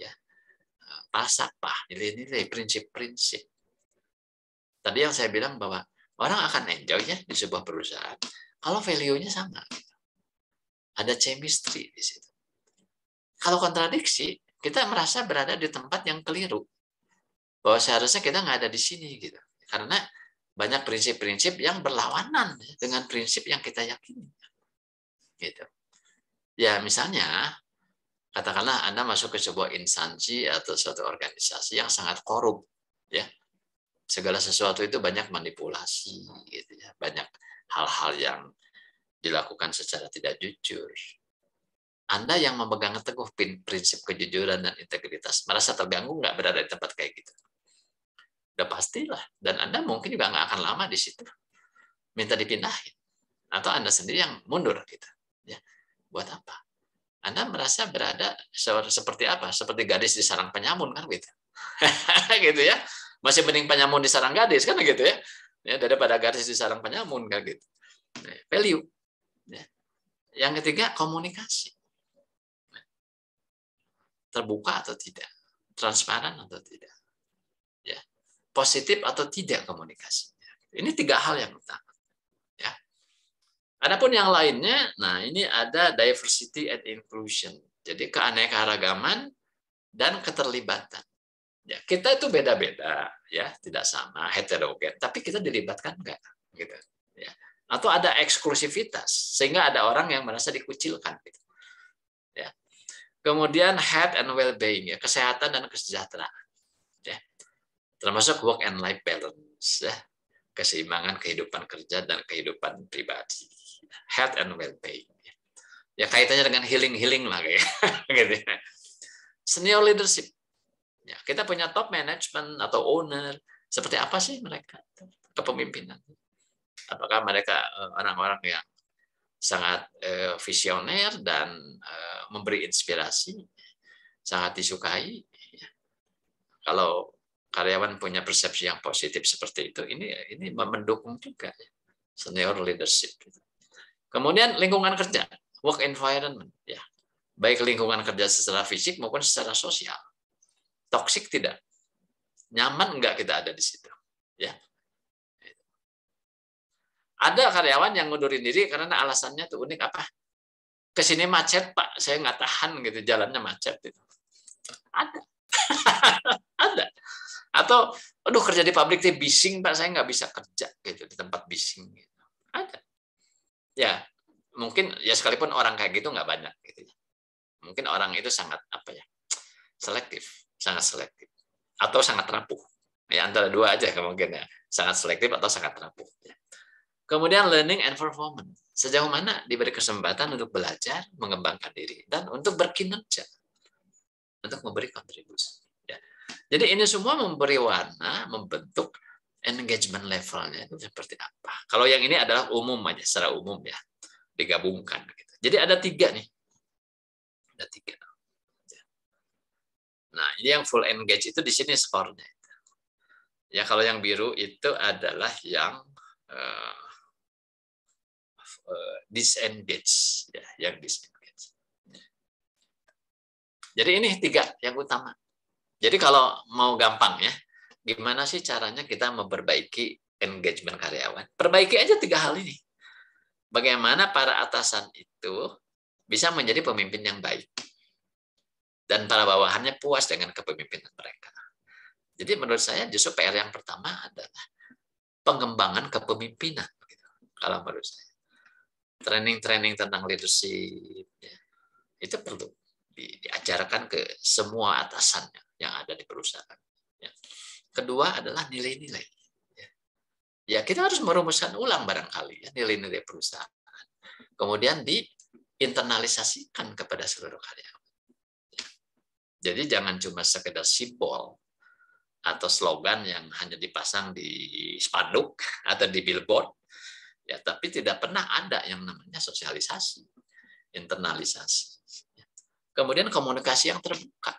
[SPEAKER 3] ya pasapah, nilai-nilai, prinsip-prinsip. Tadi yang saya bilang bahwa orang akan enjoy ya di sebuah perusahaan kalau value-nya sama. Ada chemistry di situ. Kalau kontradiksi, kita merasa berada di tempat yang keliru. Bahwa seharusnya kita nggak ada di sini gitu karena banyak prinsip-prinsip yang berlawanan dengan prinsip yang kita yakini. Gitu. Ya misalnya katakanlah Anda masuk ke sebuah instansi atau suatu organisasi yang sangat korup, ya segala sesuatu itu banyak manipulasi, gitu ya, banyak hal-hal yang dilakukan secara tidak jujur. Anda yang memegang teguh prinsip kejujuran dan integritas merasa terganggu nggak berada di tempat kayak gitu? Udah pastilah. Dan Anda mungkin juga nggak akan lama di situ. Minta dipindahin. Atau Anda sendiri yang mundur. Gitu. Ya. Buat apa? Anda merasa berada seperti apa? Seperti gadis di sarang penyamun kan gitu. (laughs) gitu ya. Masih mending penyamun di sarang gadis kan gitu ya. ya daripada gadis di sarang penyamun kan gitu. Nah, value. Ya. Yang ketiga komunikasi.
[SPEAKER 2] Terbuka atau tidak? Transparan atau tidak?
[SPEAKER 3] positif atau tidak komunikasi. Ini tiga hal yang utama. Ya. Adapun yang lainnya, nah ini ada diversity and inclusion. Jadi keanekaragaman dan keterlibatan. Ya, kita itu beda-beda, ya, tidak sama, heterogen, tapi kita dilibatkan enggak gitu. Ya. Atau ada eksklusivitas sehingga ada orang yang merasa dikucilkan gitu. Ya. Kemudian health and well-being ya, kesehatan dan kesejahteraan termasuk work and life balance ya keseimbangan kehidupan kerja dan kehidupan pribadi health and well being ya. ya kaitannya dengan healing healing lah kayak (laughs) gitu ya. senior leadership ya kita punya top management atau owner seperti apa sih mereka kepemimpinan apakah mereka eh, orang-orang yang sangat eh, visioner dan eh, memberi inspirasi sangat disukai ya. kalau karyawan punya persepsi yang positif seperti itu, ini ini mendukung juga ya. senior leadership. Gitu. Kemudian lingkungan kerja, work environment, ya baik lingkungan kerja secara fisik maupun secara sosial. Toksik tidak, nyaman enggak kita ada di situ, ya. Ada karyawan yang ngundurin diri karena alasannya tuh unik apa? Kesini macet pak, saya nggak tahan gitu jalannya macet itu.
[SPEAKER 4] Ada, (laughs)
[SPEAKER 3] ada atau, aduh kerja di pabrik teh bising pak, saya nggak bisa kerja gitu di tempat bising. Gitu. Ada. Ya, mungkin ya sekalipun orang kayak gitu nggak banyak gitu ya. Mungkin orang itu sangat apa ya, selektif, sangat selektif, atau sangat rapuh. Ya antara dua aja kemungkinan, ya. sangat selektif atau sangat rapuh. Ya. Kemudian learning and performance. Sejauh mana diberi kesempatan untuk belajar, mengembangkan diri, dan untuk berkinerja, untuk memberi kontribusi. Jadi ini semua memberi warna, membentuk engagement levelnya itu seperti apa. Kalau yang ini adalah umum aja, secara umum
[SPEAKER 2] ya, digabungkan. Gitu. Jadi ada tiga nih, ada tiga. Nah, ini yang full engage itu di sini skornya. Ya, kalau yang biru itu adalah yang uh, disengage, ya, yang disengage.
[SPEAKER 3] Jadi ini tiga yang utama. Jadi kalau mau gampang ya, gimana sih caranya kita memperbaiki engagement karyawan? Perbaiki aja tiga hal ini. Bagaimana para atasan itu bisa menjadi pemimpin yang baik dan para bawahannya puas dengan kepemimpinan mereka. Jadi menurut saya justru PR yang pertama adalah pengembangan kepemimpinan. Gitu, kalau menurut saya, training-training tentang leadership ya, itu perlu diajarkan ke semua atasannya yang ada di perusahaan. Ya. Kedua adalah nilai-nilai. Ya, ya kita harus merumuskan ulang barangkali nilai ya, nilai-nilai perusahaan. Kemudian diinternalisasikan kepada seluruh karyawan. Ya. Jadi jangan cuma sekedar simbol atau slogan yang hanya dipasang di spanduk (laughs) atau di billboard, ya tapi tidak pernah ada yang namanya sosialisasi, internalisasi. Ya. Kemudian komunikasi yang terbuka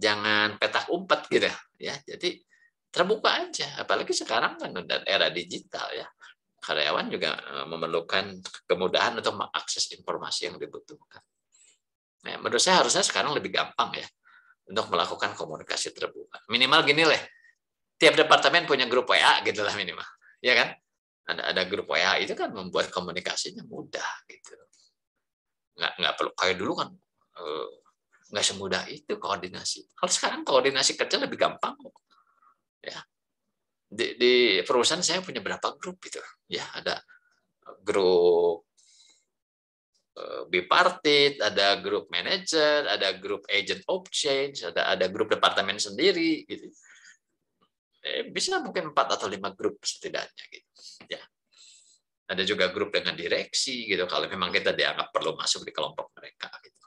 [SPEAKER 3] jangan petak umpet gitu ya. ya jadi terbuka aja apalagi sekarang kan dan era digital ya karyawan juga eh, memerlukan kemudahan untuk mengakses informasi yang dibutuhkan nah, menurut saya harusnya sekarang lebih gampang ya untuk melakukan komunikasi terbuka minimal gini lah tiap departemen punya grup WA gitu lah minimal ya kan ada ada grup WA itu kan membuat komunikasinya mudah gitu nggak nggak perlu kayak dulu kan eh, nggak semudah itu koordinasi. Kalau sekarang koordinasi kerja lebih gampang kok. Ya. Di, di perusahaan saya punya berapa grup gitu. Ya, ada grup eh, bipartit, ada grup manager, ada grup agent of change, ada ada grup departemen sendiri gitu. Eh, bisa mungkin empat atau lima grup setidaknya gitu. Ya. Ada
[SPEAKER 2] juga grup dengan direksi gitu kalau memang kita dianggap perlu masuk di kelompok mereka gitu.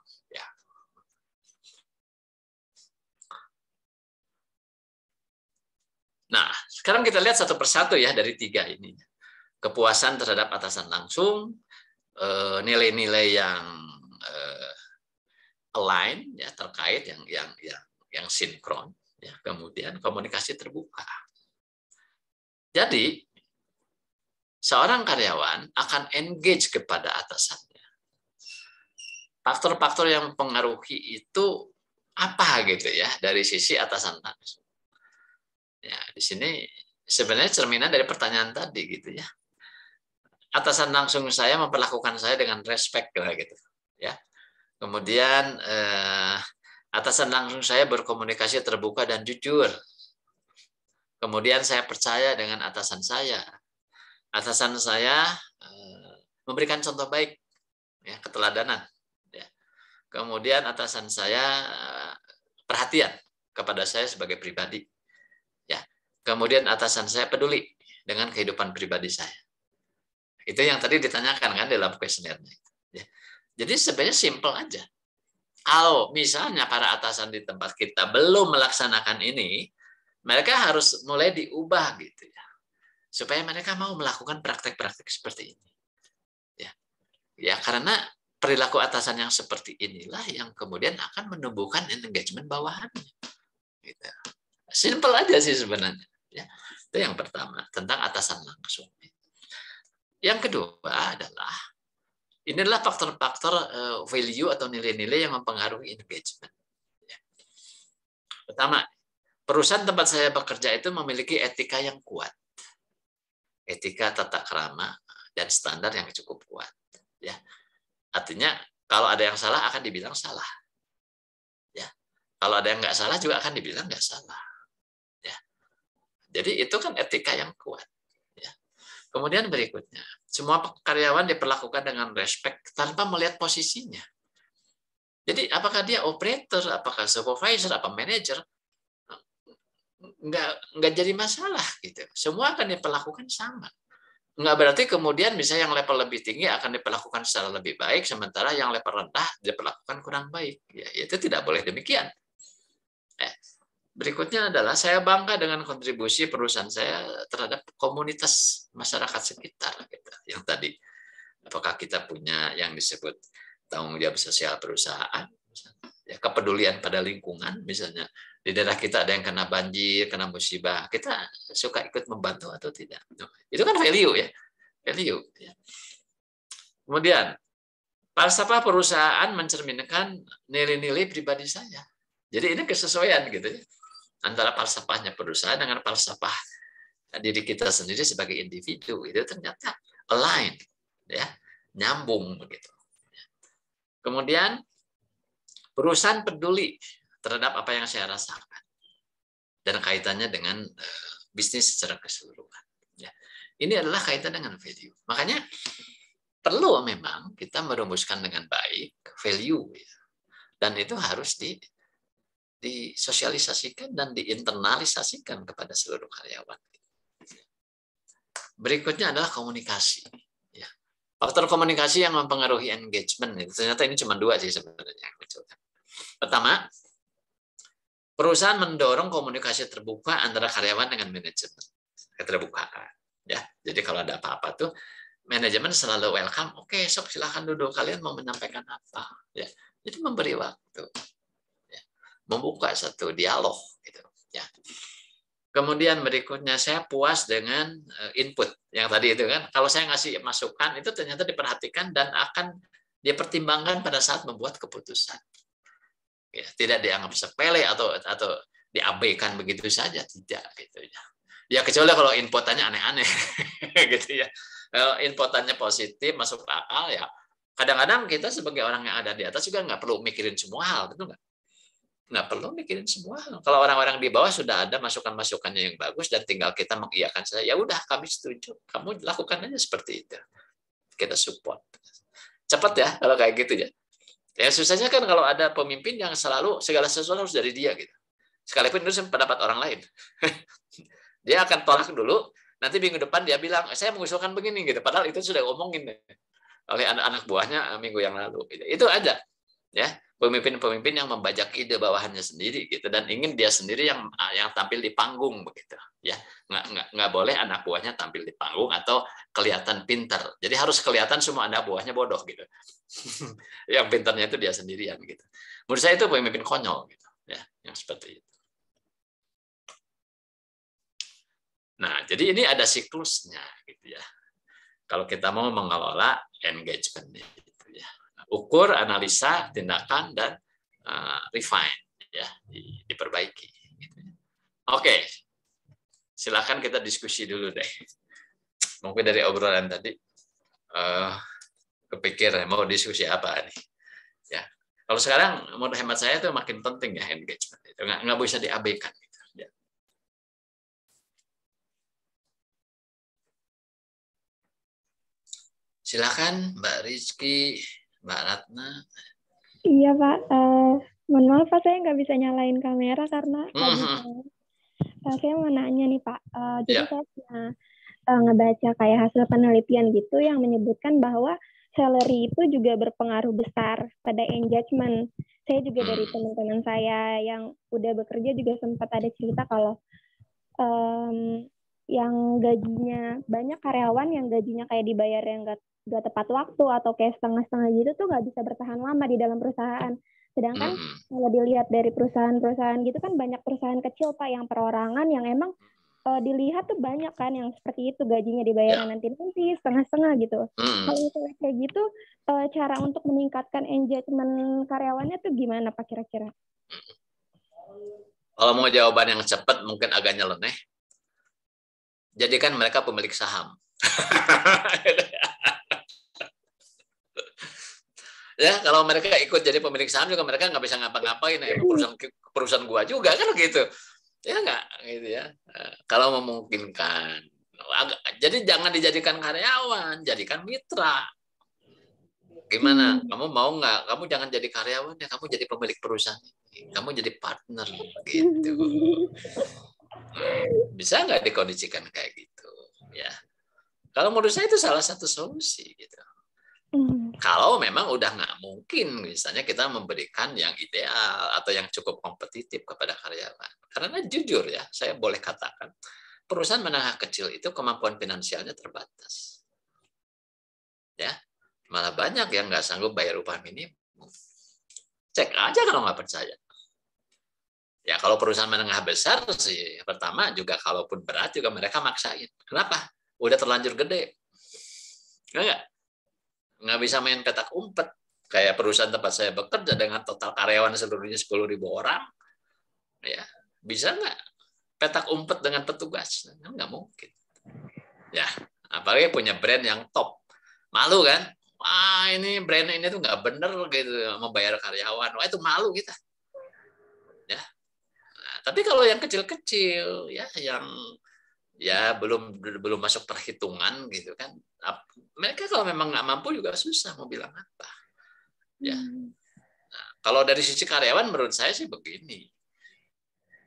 [SPEAKER 2] Nah, sekarang kita lihat satu persatu ya dari tiga ini. Kepuasan terhadap
[SPEAKER 3] atasan langsung, eh, nilai-nilai yang eh, align ya terkait yang yang yang yang sinkron ya kemudian komunikasi terbuka. Jadi seorang karyawan akan engage kepada atasannya. Faktor-faktor yang mempengaruhi itu apa gitu ya dari sisi atasan langsung. Ya, di sini sebenarnya cerminan dari pertanyaan tadi gitu ya. Atasan langsung saya memperlakukan saya dengan respect lah gitu ya. Kemudian eh, atasan langsung saya berkomunikasi terbuka dan jujur. Kemudian saya percaya dengan atasan saya. Atasan saya eh, memberikan contoh baik ya, keteladanan. Ya. Kemudian atasan saya eh, perhatian kepada saya sebagai pribadi Kemudian atasan saya peduli dengan kehidupan pribadi saya. Itu yang tadi ditanyakan kan dalam questionnaire. Ya. Jadi sebenarnya simple aja. Kalau misalnya para atasan di tempat kita belum melaksanakan ini, mereka harus mulai diubah gitu ya. Supaya mereka mau melakukan praktek-praktek seperti ini. Ya. Ya karena perilaku atasan yang seperti inilah yang kemudian akan menumbuhkan engagement bawahannya. Gitu. Simple aja sih sebenarnya. Ya. Itu yang pertama, tentang atasan langsung. Yang kedua adalah, inilah faktor-faktor eh, value atau nilai-nilai yang mempengaruhi engagement. Ya. Pertama, perusahaan tempat saya bekerja itu memiliki etika yang kuat. Etika tata kerama dan standar yang cukup kuat. Ya. Artinya, kalau ada yang salah akan dibilang salah. Ya. Kalau ada yang nggak salah juga akan dibilang nggak salah. Jadi itu kan etika yang kuat. Ya. Kemudian berikutnya, semua karyawan diperlakukan dengan respect tanpa melihat posisinya. Jadi apakah dia operator, apakah supervisor, apa manager, nggak nggak jadi masalah gitu. Semua akan diperlakukan sama. Nggak berarti kemudian misalnya yang level lebih tinggi akan diperlakukan secara lebih baik, sementara yang level rendah diperlakukan kurang baik. Ya, itu tidak boleh demikian. Berikutnya adalah saya bangga dengan kontribusi perusahaan saya terhadap komunitas masyarakat sekitar kita. Gitu. Yang tadi apakah kita punya yang disebut tanggung jawab sosial perusahaan, ya, kepedulian pada lingkungan misalnya di daerah kita ada yang kena banjir, kena musibah, kita suka ikut membantu atau tidak. Itu kan value ya, value. Ya. Kemudian falsafah perusahaan mencerminkan nilai-nilai pribadi saya. Jadi ini kesesuaian gitu ya antara falsafahnya perusahaan dengan falsafah diri kita sendiri sebagai individu itu ternyata align ya nyambung begitu kemudian perusahaan peduli terhadap apa yang saya rasakan dan kaitannya dengan eh, bisnis secara keseluruhan ya ini adalah kaitan dengan value makanya perlu memang kita merumuskan dengan baik value ya. dan itu harus di disosialisasikan dan diinternalisasikan kepada seluruh karyawan. Berikutnya adalah komunikasi. Ya. Faktor komunikasi yang mempengaruhi engagement. Ternyata ini cuma dua sih sebenarnya kan. Pertama, perusahaan mendorong komunikasi terbuka antara karyawan dengan manajemen. Keterbukaan. Ya, jadi kalau ada apa-apa tuh manajemen selalu welcome. Oke, okay, sok silahkan duduk. Kalian mau menyampaikan apa? Ya, jadi memberi waktu membuka satu dialog gitu ya kemudian berikutnya saya puas dengan eh, input yang tadi itu kan kalau saya ngasih masukan itu ternyata diperhatikan dan akan dipertimbangkan pada saat membuat keputusan ya, tidak dianggap sepele atau atau diabaikan begitu saja tidak gitu ya ya kecuali kalau inputannya aneh-aneh (laughs) gitu ya kalau inputannya positif masuk akal ya kadang-kadang kita sebagai orang yang ada di atas juga nggak perlu mikirin semua hal betul nggak nggak perlu mikirin semua. Kalau orang-orang di bawah sudah ada masukan-masukannya yang bagus dan tinggal kita mengiyakan saja. Ya udah, kami setuju. Kamu lakukan aja seperti itu. Kita support. Cepat ya kalau kayak gitu ya. Ya susahnya kan kalau ada pemimpin yang selalu segala sesuatu harus dari dia gitu. Sekalipun itu pendapat orang lain. (laughs) dia akan tolak dulu, nanti minggu depan dia bilang, saya mengusulkan begini gitu. Padahal itu sudah ngomongin oleh anak-anak buahnya minggu yang lalu. Gitu. Itu aja ya pemimpin-pemimpin yang membajak ide bawahannya sendiri gitu dan ingin dia sendiri yang ah, yang tampil di panggung begitu ya nggak, nggak nggak boleh anak buahnya tampil di panggung atau kelihatan pinter jadi harus kelihatan semua anak buahnya bodoh gitu
[SPEAKER 2] (laughs)
[SPEAKER 3] yang pinternya itu dia sendirian gitu menurut saya itu pemimpin konyol gitu ya yang seperti itu nah jadi ini ada
[SPEAKER 2] siklusnya gitu ya
[SPEAKER 3] kalau kita mau mengelola engagement ukur, analisa, tindakan dan uh, refine ya, di, diperbaiki. Gitu ya. Oke, okay. silakan kita diskusi dulu deh. Mungkin dari obrolan tadi uh, eh, kepikiran eh, mau diskusi apa nih. Ya, kalau sekarang
[SPEAKER 2] menurut hemat saya itu makin penting ya engagement itu nggak, nggak bisa diabaikan. Gitu, ya. Silakan Mbak Rizky Mbak Ratna.
[SPEAKER 5] Iya Pak, uh, mohon maaf Pak saya nggak bisa nyalain kamera karena hmm. uh nah, -huh. saya mau nanya nih Pak, uh, jadi yeah. saya punya, uh, eh, ngebaca kayak hasil penelitian gitu yang menyebutkan bahwa salary itu juga berpengaruh besar pada engagement. Saya juga hmm. dari teman-teman saya yang udah bekerja juga sempat ada cerita kalau um, yang gajinya banyak karyawan yang gajinya kayak dibayar yang gak, gak tepat waktu atau kayak setengah-setengah gitu tuh gak bisa bertahan lama di dalam perusahaan. Sedangkan kalau dilihat dari perusahaan-perusahaan gitu kan banyak perusahaan kecil pak yang perorangan yang emang uh, dilihat tuh banyak kan yang seperti itu gajinya dibayar ya. nanti-nanti setengah-setengah gitu. Kalau misalnya kayak gitu uh, cara untuk meningkatkan engagement karyawannya tuh gimana pak kira-kira?
[SPEAKER 3] Kalau mau jawaban yang cepat mungkin agak nyeleneh jadikan mereka pemilik saham. (laughs) ya kalau mereka ikut jadi pemilik saham juga mereka nggak bisa ngapa-ngapain ya perusahaan perusahaan gua juga kan gitu ya nggak gitu ya eh, kalau memungkinkan jadi jangan dijadikan karyawan jadikan mitra gimana hmm. kamu mau nggak kamu jangan jadi karyawan ya kamu jadi pemilik perusahaan kamu jadi partner
[SPEAKER 2] gitu (laughs)
[SPEAKER 3] Bisa nggak dikondisikan kayak gitu? Ya, kalau menurut saya itu salah satu solusi gitu.
[SPEAKER 2] Hmm. Kalau memang
[SPEAKER 3] udah nggak mungkin, misalnya kita memberikan yang ideal atau yang cukup kompetitif kepada karyawan. Karena jujur ya, saya boleh katakan perusahaan menengah kecil itu kemampuan finansialnya terbatas. Ya, malah banyak yang nggak sanggup bayar upah minimum. Cek aja kalau nggak percaya. Ya kalau perusahaan menengah besar sih pertama juga kalaupun berat juga mereka maksain. Kenapa? Udah terlanjur gede. Enggak ya nggak bisa main petak umpet kayak perusahaan tempat saya bekerja dengan total karyawan seluruhnya 10.000 orang ya bisa nggak petak umpet dengan petugas Enggak mungkin ya apalagi punya brand yang top malu kan wah ini brand ini tuh nggak bener gitu membayar karyawan wah itu malu kita ya tapi kalau yang kecil-kecil ya yang ya belum belum masuk perhitungan gitu kan. Mereka kalau memang nggak mampu juga susah mau bilang apa. Ya. Hmm. Nah, kalau dari sisi karyawan menurut saya sih begini.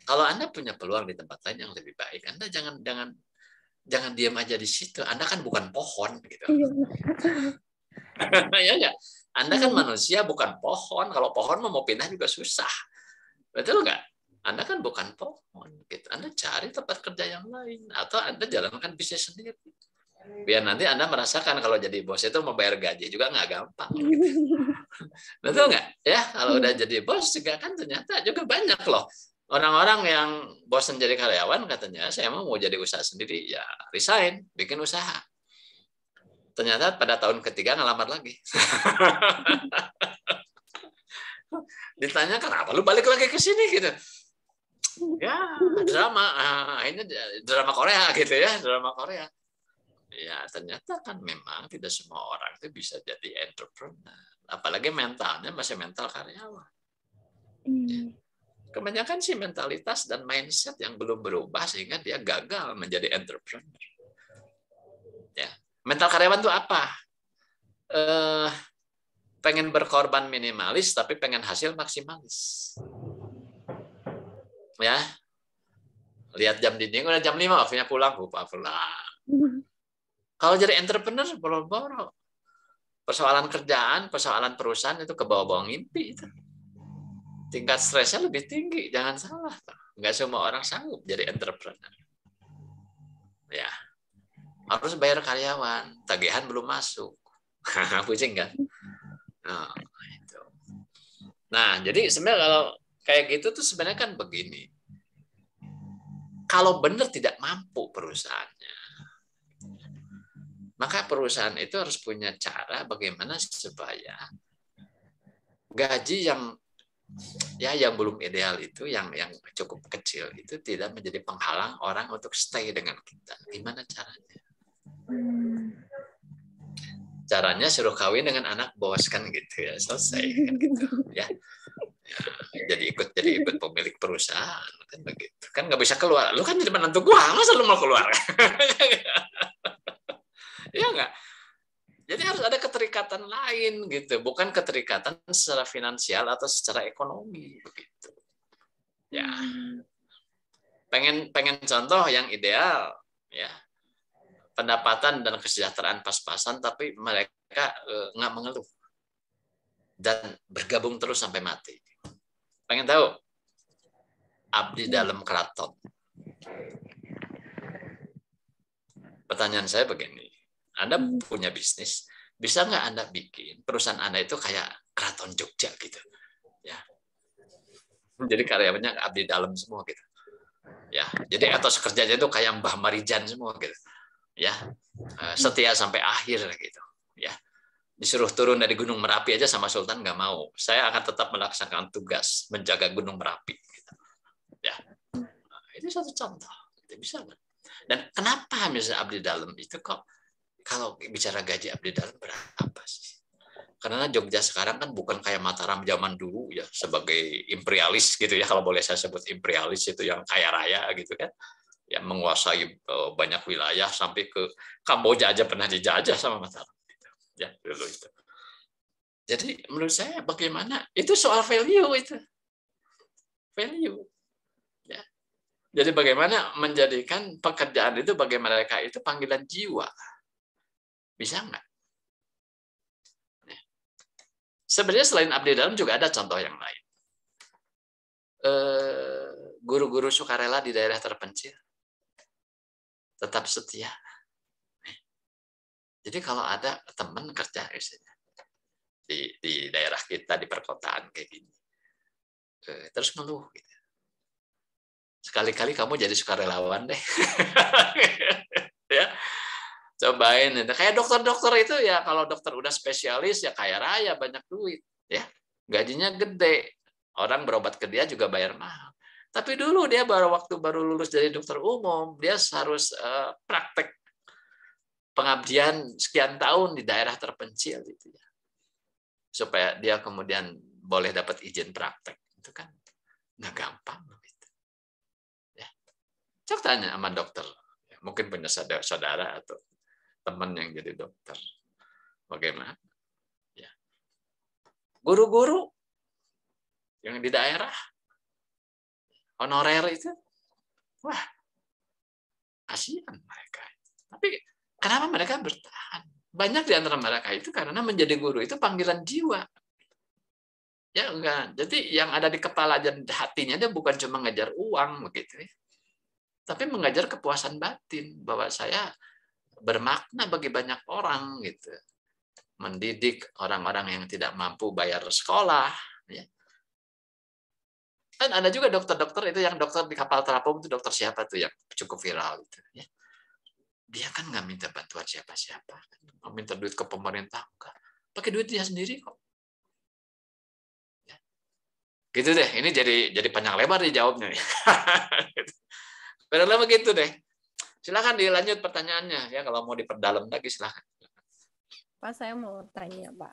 [SPEAKER 3] Kalau Anda punya peluang di tempat lain yang lebih baik, Anda jangan jangan jangan diam aja di situ. Anda kan bukan pohon gitu. Iya. (laughs) ya enggak? Anda kan hmm. manusia bukan pohon. Kalau pohon mau pindah juga susah. Betul nggak? Anda kan bukan pohon, gitu. Anda cari tempat kerja yang lain atau Anda jalankan bisnis sendiri. Biar nanti Anda merasakan kalau jadi bos itu membayar gaji juga nggak gampang. Gitu. (laughs) Betul nggak? Ya, kalau udah jadi bos juga kan ternyata juga banyak loh orang-orang yang bosan jadi karyawan katanya saya mau mau jadi usaha sendiri ya resign bikin usaha ternyata pada tahun ketiga ngelamar lagi (laughs) ditanya kenapa lu balik lagi ke sini gitu
[SPEAKER 4] ya drama
[SPEAKER 3] akhirnya drama Korea gitu ya drama Korea ya ternyata kan memang tidak semua orang itu bisa jadi entrepreneur apalagi mentalnya masih mental karyawan hmm. ya. kebanyakan sih mentalitas dan mindset yang belum berubah sehingga dia gagal menjadi entrepreneur ya mental karyawan itu apa eh, pengen berkorban minimalis tapi pengen hasil maksimalis ya lihat jam dinding udah jam 5 waktunya pulang lupa pulang (laughs) kalau jadi entrepreneur boro-boro persoalan kerjaan persoalan perusahaan itu kebawa-bawa bawah mimpi itu tingkat stresnya lebih tinggi jangan salah nggak semua orang sanggup jadi entrepreneur ya harus bayar karyawan tagihan belum masuk (laughs) pusing kan nah, (laughs) oh, itu. nah jadi sebenarnya kalau kayak gitu tuh sebenarnya kan begini. Kalau benar tidak mampu perusahaannya, maka perusahaan itu harus punya cara bagaimana supaya gaji yang ya yang belum ideal itu yang yang cukup kecil itu tidak menjadi penghalang orang untuk stay dengan kita. Gimana caranya? Caranya suruh kawin dengan anak bos kan gitu ya selesai kan (laughs) gitu ya jadi ikut jadi ikut pemilik perusahaan kan begitu kan nggak bisa keluar lu kan jadi menantu gua masa lu mau keluar (laughs) ya nggak jadi harus ada keterikatan lain gitu bukan keterikatan secara finansial atau secara
[SPEAKER 2] ekonomi begitu ya hmm.
[SPEAKER 3] pengen pengen contoh yang ideal ya pendapatan dan kesejahteraan pas-pasan tapi mereka eh, nggak mengeluh dan bergabung terus sampai mati. Pengen tahu? Abdi hmm. dalam keraton. Pertanyaan saya begini, Anda hmm. punya bisnis, bisa nggak Anda bikin perusahaan Anda itu kayak keraton Jogja gitu? Ya. Jadi karyawannya abdi dalam semua gitu. Ya, jadi atau kerjanya itu kayak Mbah Marijan semua gitu. Ya. Eh, setia sampai akhir gitu. Ya disuruh turun dari Gunung Merapi aja sama Sultan nggak mau. Saya akan tetap melaksanakan tugas menjaga Gunung Merapi. Ya, nah, itu satu contoh. Itu bisa. Kan? Dan kenapa misalnya Abdi Dalam itu kok kalau bicara gaji Abdi Dalam berapa sih? Karena Jogja sekarang kan bukan kayak Mataram zaman dulu ya sebagai imperialis gitu ya kalau boleh saya sebut imperialis itu yang kaya raya gitu kan yang menguasai eh, banyak wilayah sampai ke Kamboja aja pernah dijajah sama Mataram ya dulu itu jadi menurut saya bagaimana itu soal value itu value ya jadi bagaimana menjadikan pekerjaan itu bagi mereka itu panggilan jiwa bisa nggak ya. sebenarnya selain abdi dalam juga ada contoh yang lain
[SPEAKER 2] eh, guru-guru sukarela di daerah terpencil tetap setia jadi kalau ada teman kerja misalnya di, di daerah kita di perkotaan kayak gini, eh, terus ngeluh. Gitu.
[SPEAKER 3] Sekali-kali kamu jadi sukarelawan deh. (laughs) ya cobain itu kayak dokter-dokter itu ya kalau dokter udah spesialis ya kaya raya banyak duit ya gajinya gede orang berobat ke dia juga bayar mahal tapi dulu dia baru waktu baru lulus dari dokter umum dia harus eh, praktek pengabdian sekian tahun di daerah terpencil gitu ya. Supaya dia kemudian boleh dapat izin praktek. Itu kan nggak gampang gitu. Ya. Coba tanya sama dokter. Ya, mungkin punya saudara atau teman yang jadi dokter.
[SPEAKER 2] Bagaimana? Ya. Guru-guru yang di daerah honorer itu wah kasihan mereka tapi Kenapa mereka bertahan? Banyak di antara
[SPEAKER 3] mereka itu karena menjadi guru itu panggilan jiwa. Ya enggak. Kan? Jadi yang ada di kepala dan hatinya dia bukan cuma ngajar uang begitu ya. Tapi mengajar kepuasan batin bahwa saya bermakna bagi banyak orang gitu. Mendidik orang-orang yang tidak mampu bayar sekolah ya kan ada juga dokter-dokter itu yang dokter di kapal terapung itu dokter siapa tuh yang cukup
[SPEAKER 2] viral itu ya dia kan nggak minta bantuan siapa-siapa, kan? nggak minta duit ke pemerintah, enggak. pakai duit dia sendiri kok.
[SPEAKER 3] Ya. Gitu deh, ini jadi jadi panjang lebar nih jawabnya. (laughs) Padahal gitu. begitu deh. Silahkan dilanjut pertanyaannya ya kalau mau diperdalam lagi silahkan.
[SPEAKER 5] Pak saya mau tanya Pak.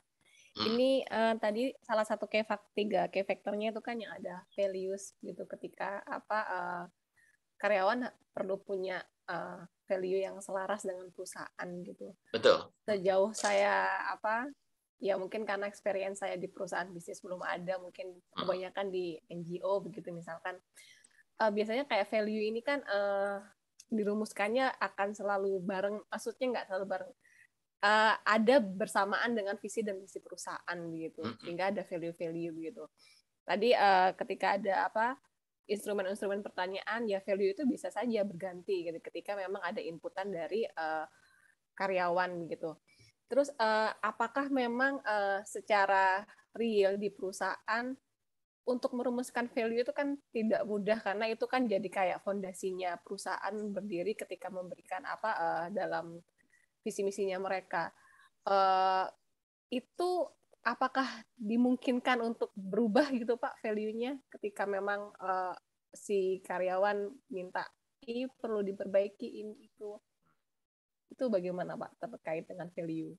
[SPEAKER 5] Hmm. Ini uh, tadi salah satu K faktor tiga K faktornya itu kan yang ada values gitu ketika apa uh, karyawan perlu punya uh, value yang selaras dengan perusahaan gitu. Betul. Sejauh saya apa ya mungkin karena experience saya di perusahaan bisnis belum ada mungkin hmm. kebanyakan di NGO begitu misalkan uh, biasanya kayak value ini kan uh, dirumuskannya akan selalu bareng maksudnya nggak selalu bareng uh, ada bersamaan dengan visi dan misi perusahaan gitu hmm. sehingga ada value-value gitu tadi uh, ketika ada apa instrumen-instrumen pertanyaan ya value itu bisa saja berganti gitu ketika memang ada inputan dari uh, karyawan gitu. Terus uh, apakah memang uh, secara real di perusahaan untuk merumuskan value itu kan tidak mudah karena itu kan jadi kayak fondasinya perusahaan berdiri ketika memberikan apa uh, dalam visi misinya mereka. Uh, itu apakah dimungkinkan untuk berubah gitu Pak value-nya ketika memang uh, si karyawan minta ini perlu diperbaiki ini itu itu bagaimana Pak terkait dengan value?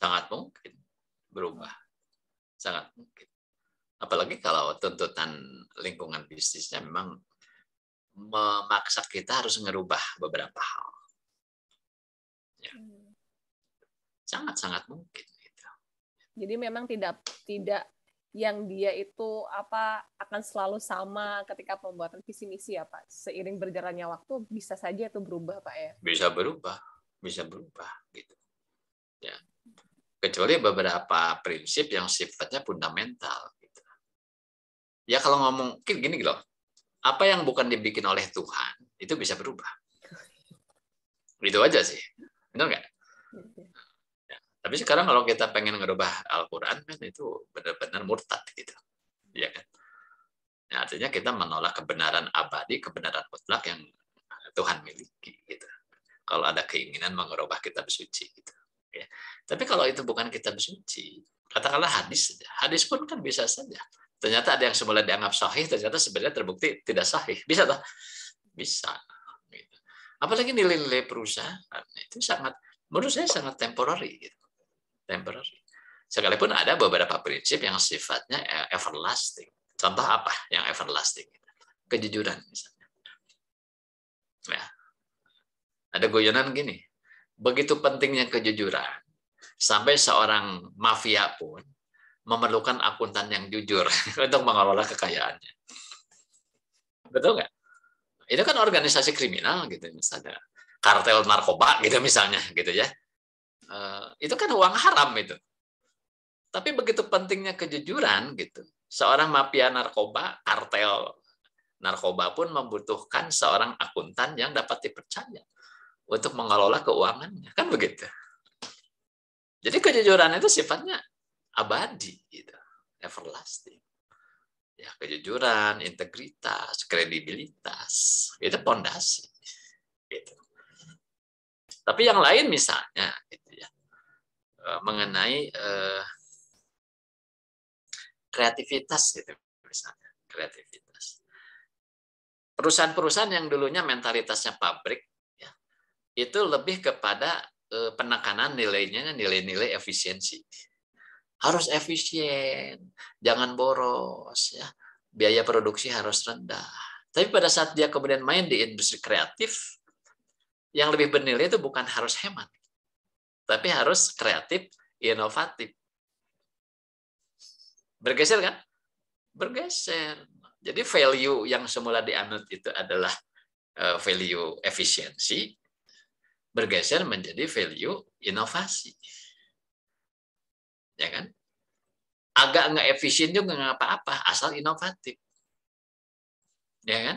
[SPEAKER 2] Sangat mungkin berubah. Sangat mungkin. Apalagi kalau
[SPEAKER 3] tuntutan lingkungan bisnisnya memang memaksa kita harus
[SPEAKER 2] ngerubah beberapa hal. ya. Hmm. Sangat, sangat mungkin
[SPEAKER 5] jadi memang tidak tidak yang dia itu apa akan selalu sama ketika pembuatan visi misi ya Pak. Seiring berjalannya waktu bisa saja itu berubah Pak ya.
[SPEAKER 3] Bisa berubah, bisa berubah gitu. Ya. Kecuali beberapa prinsip yang sifatnya fundamental gitu. Ya kalau ngomong gini loh. Apa yang bukan dibikin oleh Tuhan itu bisa berubah. Itu aja sih. Benar nggak? Gitu. Tapi sekarang kalau kita pengen ngerubah Al-Quran kan itu benar-benar murtad gitu. Ya kan? Nah, artinya kita menolak kebenaran abadi, kebenaran mutlak yang Tuhan miliki gitu. Kalau ada keinginan mengubah kitab suci gitu.
[SPEAKER 2] Ya. Tapi
[SPEAKER 3] kalau itu bukan kitab suci, katakanlah hadis saja. Hadis pun kan bisa saja. Ternyata ada yang semula dianggap sahih, ternyata sebenarnya terbukti tidak sahih. Bisa toh? Bisa. Gitu. Apalagi nilai-nilai perusahaan itu sangat, menurut saya sangat temporary. Gitu temporary. Sekalipun ada beberapa prinsip yang sifatnya eh, everlasting. Contoh apa yang everlasting? Kejujuran misalnya. Ya. Ada goyonan gini, begitu pentingnya kejujuran, sampai seorang mafia pun memerlukan akuntan yang jujur (laughs) untuk mengelola kekayaannya. Betul nggak? Itu kan organisasi kriminal gitu misalnya, kartel narkoba gitu misalnya gitu ya. Eh, itu kan uang haram itu. Tapi begitu pentingnya kejujuran gitu. Seorang mafia narkoba, kartel narkoba pun membutuhkan seorang akuntan yang dapat dipercaya untuk mengelola keuangannya, kan begitu. Jadi kejujuran itu sifatnya abadi gitu, everlasting. Ya, kejujuran, integritas, kredibilitas, itu pondasi.
[SPEAKER 2] Gitu. Tapi yang lain misalnya, gitu, Eh, mengenai uh, kreativitas gitu
[SPEAKER 3] misalnya kreativitas perusahaan-perusahaan yang dulunya mentalitasnya pabrik ya, itu lebih kepada uh, penekanan nilainya nilai-nilai efisiensi harus efisien jangan boros ya biaya produksi harus rendah tapi pada saat dia kemudian main di industri kreatif yang lebih bernilai itu bukan harus hemat tapi harus kreatif, inovatif. Bergeser kan? Bergeser. Jadi value yang semula dianut itu adalah eh, value efisiensi, bergeser menjadi value inovasi. Ya kan? Agak nggak efisien juga nggak apa-apa, asal inovatif. Ya kan?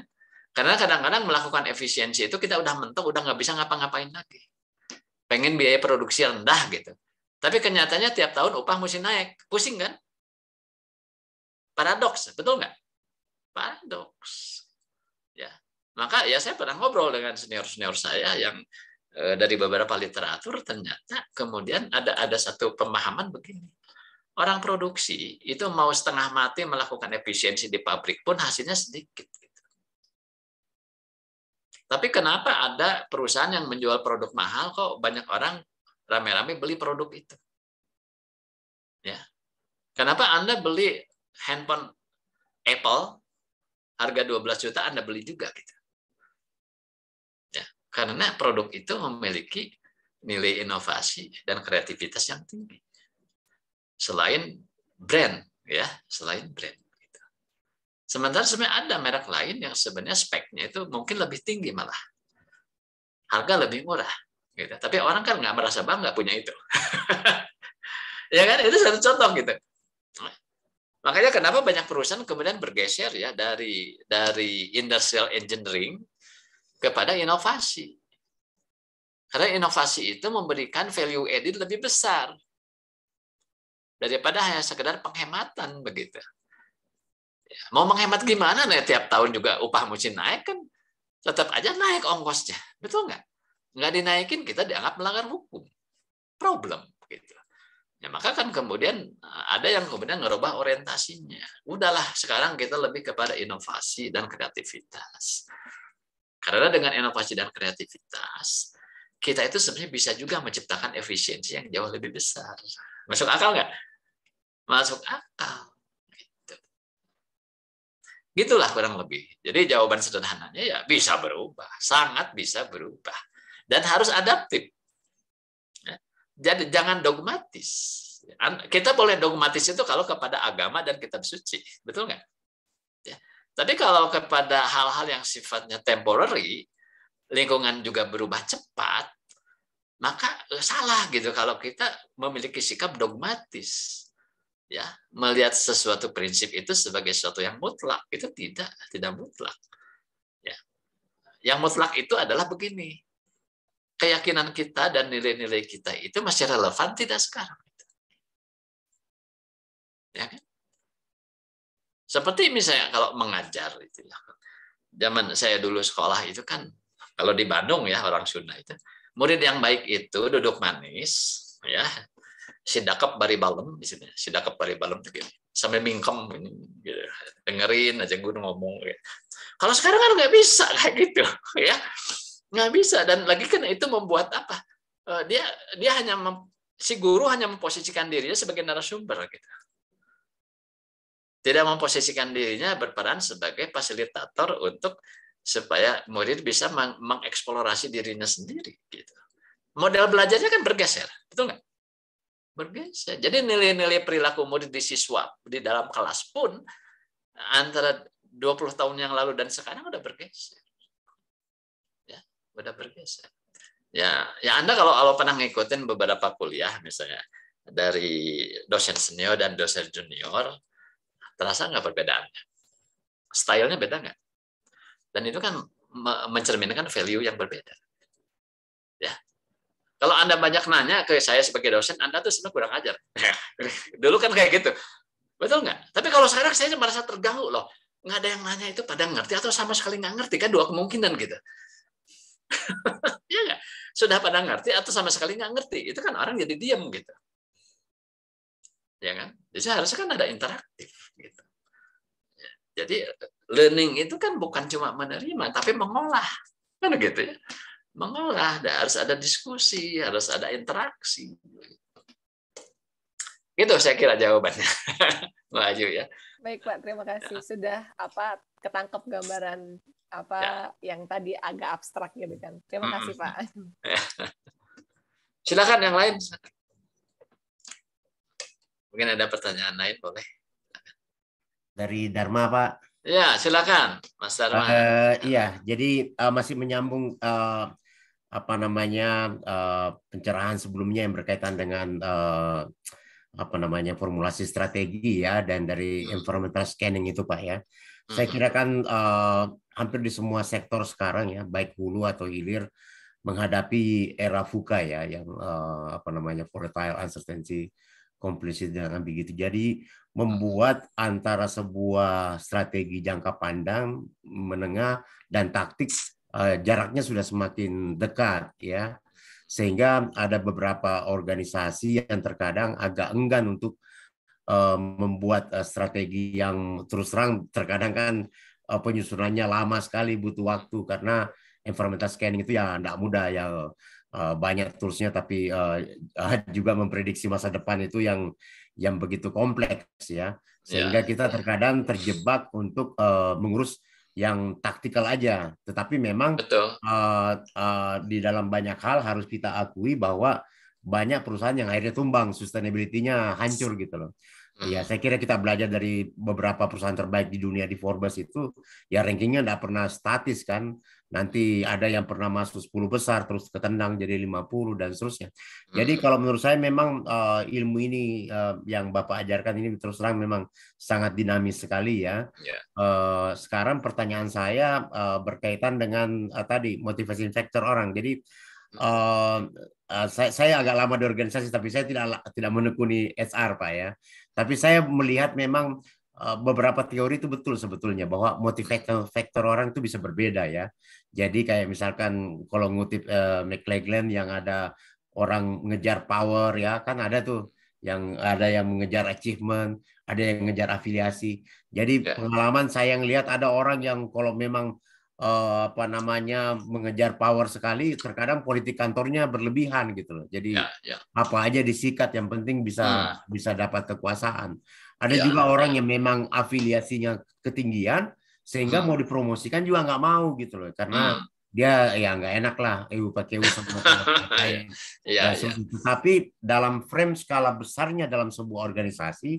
[SPEAKER 3] Karena kadang-kadang melakukan efisiensi itu kita udah mentok, udah nggak bisa ngapa-ngapain lagi pengen biaya produksi rendah gitu. Tapi kenyataannya tiap tahun upah mesti naik. Pusing kan? Paradoks, betul nggak? Paradoks.
[SPEAKER 2] Ya. Maka ya saya pernah ngobrol dengan
[SPEAKER 3] senior-senior saya yang e, dari beberapa literatur ternyata kemudian ada ada satu pemahaman begini. Orang produksi itu mau setengah mati melakukan efisiensi di pabrik pun hasilnya sedikit. Tapi kenapa ada perusahaan yang menjual produk mahal kok banyak orang rame-rame beli produk itu?
[SPEAKER 2] Ya. Kenapa Anda beli handphone Apple harga 12 juta Anda beli juga gitu?
[SPEAKER 3] Ya, karena produk itu memiliki nilai inovasi dan kreativitas yang tinggi. Selain brand ya, selain brand. Sementara sebenarnya ada merek lain yang sebenarnya speknya itu mungkin lebih tinggi malah. Harga lebih murah. Gitu. Tapi orang kan nggak merasa bangga punya itu. (laughs) ya kan? Itu satu contoh gitu. Makanya kenapa banyak perusahaan kemudian bergeser ya dari dari industrial engineering kepada inovasi. Karena inovasi itu memberikan value added lebih besar daripada hanya sekedar penghematan begitu. Mau menghemat gimana nih tiap tahun juga upah mesti naik kan? Tetap aja naik ongkosnya. Betul nggak? Nggak dinaikin kita dianggap melanggar hukum. Problem gitu. Ya, maka kan kemudian eh, ada yang kemudian ngerubah orientasinya. Udahlah, sekarang kita lebih kepada inovasi dan kreativitas. Karena dengan inovasi dan kreativitas, kita itu sebenarnya bisa juga menciptakan efisiensi yang jauh lebih besar. Masuk akal nggak? Masuk akal. Itulah kurang lebih. Jadi jawaban sederhananya ya bisa berubah, sangat bisa berubah. Dan harus adaptif. Ya. Jadi jangan dogmatis. Kita boleh dogmatis itu kalau kepada agama dan kitab suci. Betul nggak? Ya. Tapi kalau kepada hal-hal yang sifatnya temporary, lingkungan juga berubah cepat, maka salah gitu kalau kita memiliki sikap dogmatis ya melihat sesuatu prinsip itu sebagai sesuatu yang mutlak itu tidak tidak mutlak ya yang mutlak itu adalah
[SPEAKER 2] begini keyakinan kita dan nilai-nilai kita itu masih relevan tidak sekarang ya kan seperti misalnya kalau mengajar itu ya zaman saya dulu sekolah itu kan kalau di
[SPEAKER 3] Bandung ya orang Sunda itu murid yang baik itu duduk manis ya dakap bari balem di sini dakap bari balem tuh gini sampai mingkem gitu. dengerin aja gue ngomong gitu. kalau sekarang kan nggak bisa (laughs) kayak gitu ya nggak bisa dan lagi kan itu membuat apa eh, dia dia hanya mem, si guru hanya memposisikan dirinya sebagai narasumber gitu tidak memposisikan dirinya berperan sebagai fasilitator untuk supaya murid bisa mengeksplorasi dirinya sendiri gitu model belajarnya kan bergeser betul nggak bergeser. Jadi nilai-nilai perilaku murid di siswa di dalam kelas pun antara 20 tahun yang lalu dan sekarang udah bergeser. Ya, udah bergeser. Ya, ya Anda kalau kalau pernah ngikutin beberapa kuliah misalnya dari dosen senior dan dosen junior, terasa nggak perbedaannya? Stylenya beda nggak? Dan itu kan mencerminkan value yang berbeda. Kalau Anda banyak nanya ke saya sebagai dosen, Anda tuh sebenarnya kurang ajar. (laughs) Dulu kan kayak gitu. Betul nggak? Tapi kalau sekarang saya merasa terganggu loh. Nggak ada yang nanya itu pada ngerti atau sama sekali nggak ngerti. Kan dua kemungkinan gitu. (laughs) Iya nggak? Sudah pada ngerti atau sama sekali nggak ngerti. Itu kan orang jadi diam gitu. Ya kan? Jadi harusnya kan ada interaktif gitu. Jadi learning itu kan bukan cuma menerima, tapi mengolah. Kan gitu ya mengolah, dan harus ada diskusi, harus ada interaksi.
[SPEAKER 2] Itu saya kira jawabannya, (laughs) Maju ya.
[SPEAKER 5] Baik Pak, terima kasih ya. sudah apa ketangkep gambaran apa ya. yang tadi agak abstrak gitu kan. Terima hmm. kasih hmm, Pak. Hmm.
[SPEAKER 6] Ya.
[SPEAKER 3] (laughs) Silakan yang lain. Mungkin ada pertanyaan lain boleh.
[SPEAKER 6] Dari Dharma Pak.
[SPEAKER 3] Ya silakan Mas Dharma. Uh,
[SPEAKER 6] iya, jadi uh, masih menyambung uh, apa namanya uh, pencerahan sebelumnya yang berkaitan dengan uh, apa namanya formulasi strategi ya dan dari hmm. environmental scanning itu Pak ya. Hmm. Saya kira kan uh, hampir di semua sektor sekarang ya baik hulu atau hilir menghadapi era fuka ya yang uh, apa namanya volatile uncertainty komplikasi dengan begitu Jadi membuat antara sebuah strategi jangka pandang, menengah dan taktik Eh, jaraknya sudah semakin dekat ya sehingga ada beberapa organisasi yang terkadang agak enggan untuk eh, membuat eh, strategi yang terus terang terkadang kan penyusunannya lama sekali butuh waktu karena environmental scanning itu ya tidak mudah ya banyak toolsnya tapi (laughs) juga memprediksi masa depan itu yang yang begitu kompleks ya, ya. sehingga kita terkadang terjebak untuk mengurus yang taktikal aja. Tetapi memang Betul. Uh, uh, di dalam banyak hal harus kita akui bahwa banyak perusahaan yang akhirnya tumbang, sustainability-nya hancur gitu loh. Ya, hmm. saya kira kita belajar dari beberapa perusahaan terbaik di dunia di Forbes itu, ya rankingnya tidak pernah statis kan. Nanti ada yang pernah masuk 10 besar, terus ketendang jadi 50 dan seterusnya. Jadi hmm. kalau menurut saya memang uh, ilmu ini uh, yang Bapak ajarkan ini terus terang memang sangat dinamis sekali ya. Uh, sekarang pertanyaan saya uh, berkaitan dengan uh, tadi motivasi factor orang. Jadi uh, uh, saya, saya agak lama di organisasi tapi saya tidak tidak menekuni HR pak ya. Tapi saya melihat memang eh, beberapa teori itu betul sebetulnya bahwa motivator faktor orang itu bisa berbeda ya. Jadi kayak misalkan kalau ngutip uh, McLaglen yang ada orang ngejar power ya kan ada tuh yang ada yang mengejar achievement, ada yang mengejar afiliasi. Jadi yeah. pengalaman saya yang lihat ada orang yang kalau memang uh, apa namanya mengejar power sekali terkadang politik kantornya berlebihan gitu loh jadi ya, ya. apa aja disikat yang penting bisa nah. bisa dapat kekuasaan ada ya, juga orang yang memang afiliasinya ketinggian sehingga hmm. mau dipromosikan juga nggak mau gitu loh karena hmm. dia ya nggak enak lah ibu eh, pakai ibu (laughs) sama
[SPEAKER 2] pakai ya, ya. Gitu.
[SPEAKER 6] tapi dalam frame skala besarnya dalam sebuah organisasi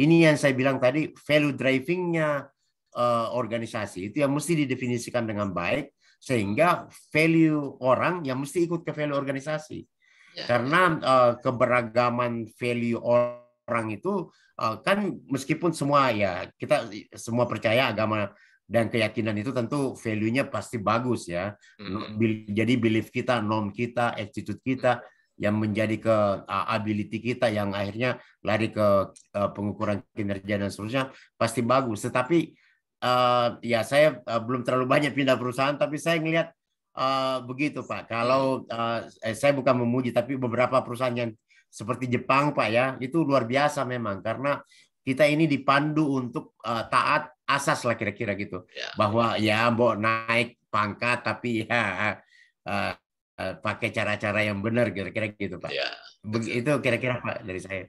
[SPEAKER 6] ini yang saya bilang tadi value drivingnya Eh, organisasi itu yang mesti didefinisikan dengan baik sehingga value orang yang mesti ikut ke value organisasi ya. karena uh, keberagaman value orang itu uh, kan meskipun semua ya kita semua percaya agama dan keyakinan itu tentu value-nya pasti bagus ya hmm jadi belief kita norm kita attitude kita hmm. yang menjadi ke ability kita yang akhirnya lari ke pengukuran kinerja dan seterusnya pasti bagus tetapi uh, ya saya uh, belum terlalu banyak pindah perusahaan, tapi saya ngelihat uh, begitu Pak. Kalau uh, saya bukan memuji, tapi beberapa perusahaan yang seperti Jepang Pak ya, itu luar biasa memang karena kita ini dipandu untuk uh, taat asas lah kira-kira gitu ya. bahwa ya mau naik pangkat tapi ya uh, uh, pakai cara-cara yang benar kira-kira gitu pak ya, begitu kira-kira pak dari saya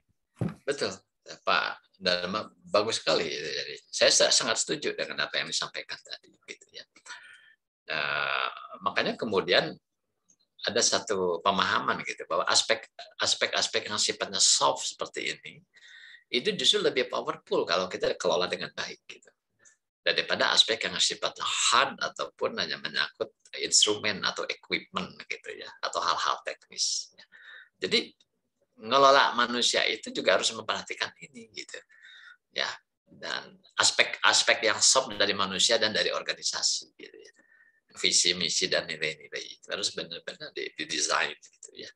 [SPEAKER 3] betul ya, pak dan bagus sekali. Jadi saya sangat setuju dengan apa yang disampaikan tadi. Gitu ya. Nah, makanya kemudian ada satu pemahaman gitu bahwa aspek aspek-aspek yang sifatnya soft seperti ini itu justru lebih powerful kalau kita kelola dengan baik gitu daripada aspek yang sifatnya hard ataupun hanya menyangkut instrumen atau equipment gitu ya atau hal-hal teknis. Ya. Jadi ngelola manusia itu juga harus memperhatikan
[SPEAKER 2] ini gitu
[SPEAKER 3] ya dan aspek-aspek yang soft dari manusia dan dari organisasi gitu ya. visi misi dan nilai-nilai itu harus
[SPEAKER 2] benar-benar
[SPEAKER 3] didesain gitu ya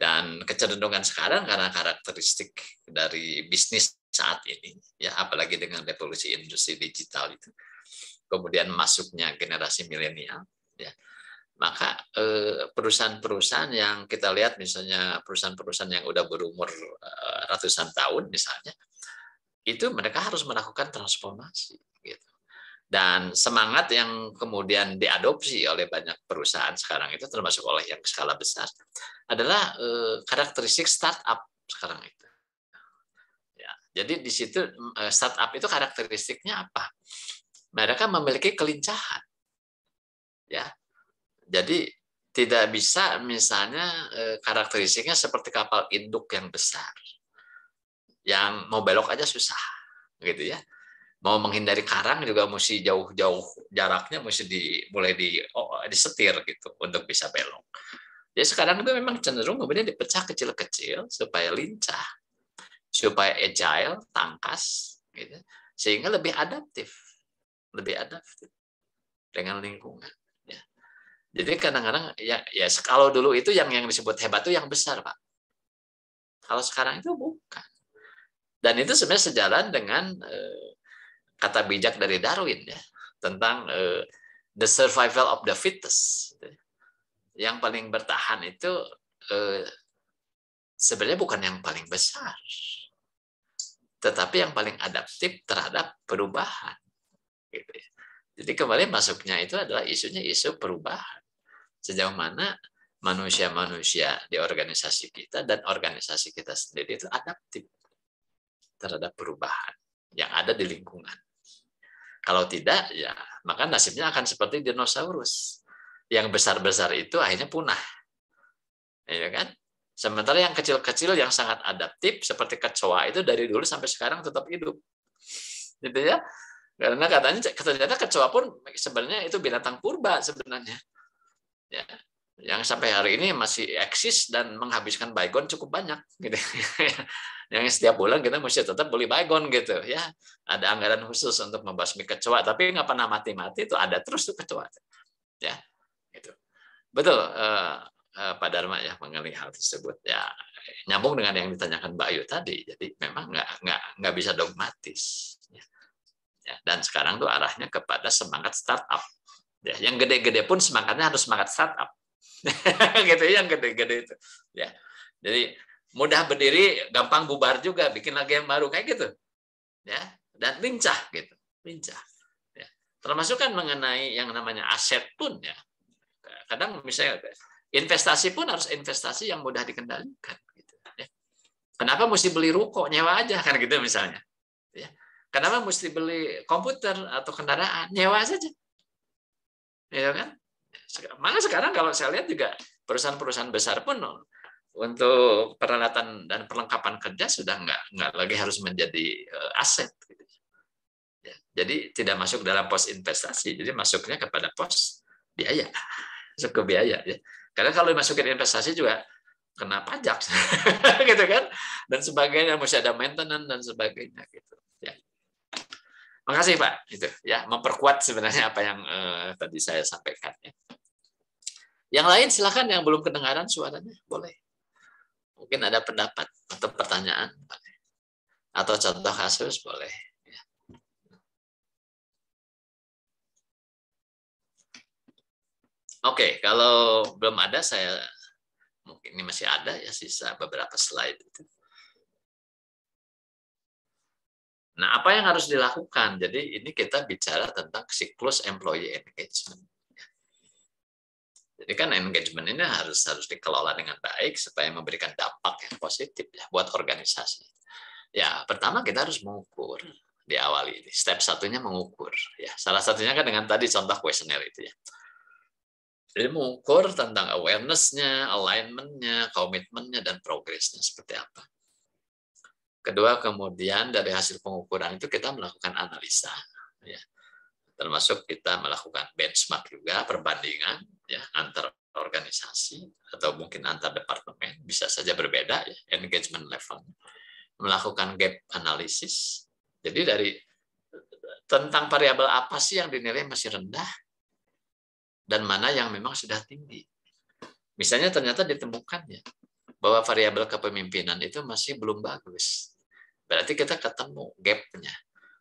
[SPEAKER 3] dan kecenderungan sekarang karena karakteristik dari bisnis saat ini ya apalagi dengan revolusi industri digital itu kemudian masuknya generasi milenial ya maka eh, perusahaan-perusahaan yang kita lihat misalnya perusahaan-perusahaan yang udah berumur eh, ratusan tahun misalnya itu mereka harus melakukan transformasi gitu. Dan semangat yang kemudian diadopsi oleh banyak perusahaan sekarang itu termasuk oleh yang skala besar adalah eh, karakteristik startup sekarang itu. Ya, jadi di situ startup itu karakteristiknya apa? Mereka memiliki kelincahan. Ya, jadi tidak bisa misalnya eh, karakteristiknya seperti kapal induk yang besar. Yang mau belok aja susah gitu ya. Mau menghindari karang juga mesti jauh-jauh jaraknya mesti di mulai di oh, disetir gitu untuk bisa belok. Jadi sekarang itu memang cenderung kemudian dipecah kecil-kecil supaya lincah, supaya agile, tangkas, gitu. sehingga lebih adaptif, lebih adaptif dengan lingkungan. Jadi kadang-kadang ya, ya kalau dulu itu yang yang disebut hebat itu yang besar pak. Kalau sekarang itu bukan. Dan itu sebenarnya sejalan dengan eh, kata bijak dari Darwin ya tentang eh, the survival of the fittest. Yang paling bertahan itu eh, sebenarnya bukan yang paling besar, tetapi yang paling adaptif terhadap perubahan. Gitu ya. Jadi kembali masuknya itu adalah isunya isu perubahan sejauh mana manusia-manusia di organisasi kita dan organisasi kita sendiri itu adaptif terhadap perubahan yang ada di lingkungan. Kalau tidak, ya maka nasibnya akan seperti dinosaurus. Yang besar-besar itu akhirnya punah. Ya kan? Sementara yang kecil-kecil yang sangat adaptif seperti kecoa itu dari dulu sampai sekarang tetap hidup. Gitu ya. Karena katanya ternyata kecoa pun sebenarnya itu binatang purba sebenarnya ya yang sampai hari ini masih eksis dan menghabiskan baygon cukup banyak gitu (laughs) yang setiap bulan kita mesti tetap beli baygon gitu ya ada anggaran khusus untuk membasmi kecoa tapi nggak pernah mati-mati itu ada terus tuh kecoa
[SPEAKER 2] ya gitu
[SPEAKER 3] betul uh, uh, Pak Dharma ya mengenai hal tersebut ya nyambung dengan yang ditanyakan Mbak Ayu tadi jadi memang nggak nggak nggak bisa dogmatis ya. ya. dan sekarang tuh arahnya kepada semangat startup Ya, yang gede-gede pun semangatnya harus semangat startup. (laughs) gitu yang gede-gede itu. Ya. Jadi mudah berdiri, gampang bubar juga, bikin lagi yang baru kayak gitu. Ya, dan lincah gitu,
[SPEAKER 2] lincah. Ya.
[SPEAKER 3] Termasuk kan mengenai yang namanya aset pun ya. Kadang misalnya investasi pun harus investasi yang mudah dikendalikan gitu. Ya. Kenapa mesti beli ruko, nyewa aja kan gitu misalnya. Ya. Kenapa mesti beli komputer atau kendaraan, nyewa saja ya kan? Mana sekarang kalau saya lihat juga perusahaan-perusahaan besar pun oh, untuk peralatan dan perlengkapan kerja sudah nggak nggak lagi harus menjadi eh, aset. Gitu. Ya, jadi tidak masuk dalam pos investasi, jadi masuknya kepada pos biaya, (laughs) masuk ke biaya. Ya. Karena kalau dimasukin investasi juga kena pajak, (laughs) gitu kan? Dan sebagainya, mesti ada maintenance dan sebagainya gitu. Makasih Pak, itu ya, memperkuat sebenarnya apa yang eh, tadi saya sampaikan ya. Yang lain silahkan yang belum kedengaran suaranya boleh. Mungkin ada pendapat atau pertanyaan boleh.
[SPEAKER 2] atau contoh kasus boleh. Ya. Oke, kalau belum ada saya mungkin ini masih ada ya sisa beberapa slide itu. Nah, apa yang harus dilakukan? Jadi ini kita bicara tentang siklus employee engagement. Jadi kan
[SPEAKER 3] engagement ini harus harus dikelola dengan baik supaya memberikan dampak yang positif ya buat organisasi. Ya, pertama kita harus mengukur di awal ini. Step satunya mengukur ya. Salah satunya kan dengan tadi contoh kuesioner itu ya. Jadi mengukur tentang awareness-nya, alignment-nya, komitmennya, dan progresnya seperti apa. Kedua, kemudian dari hasil pengukuran itu kita melakukan analisa. Ya. Termasuk kita melakukan benchmark juga, perbandingan ya, antar organisasi atau mungkin antar departemen. Bisa saja berbeda ya, engagement level. Melakukan gap analisis. Jadi dari tentang variabel apa sih yang dinilai masih rendah dan mana yang memang sudah tinggi. Misalnya ternyata ditemukan ya bahwa variabel kepemimpinan itu masih belum bagus. Berarti kita ketemu gapnya.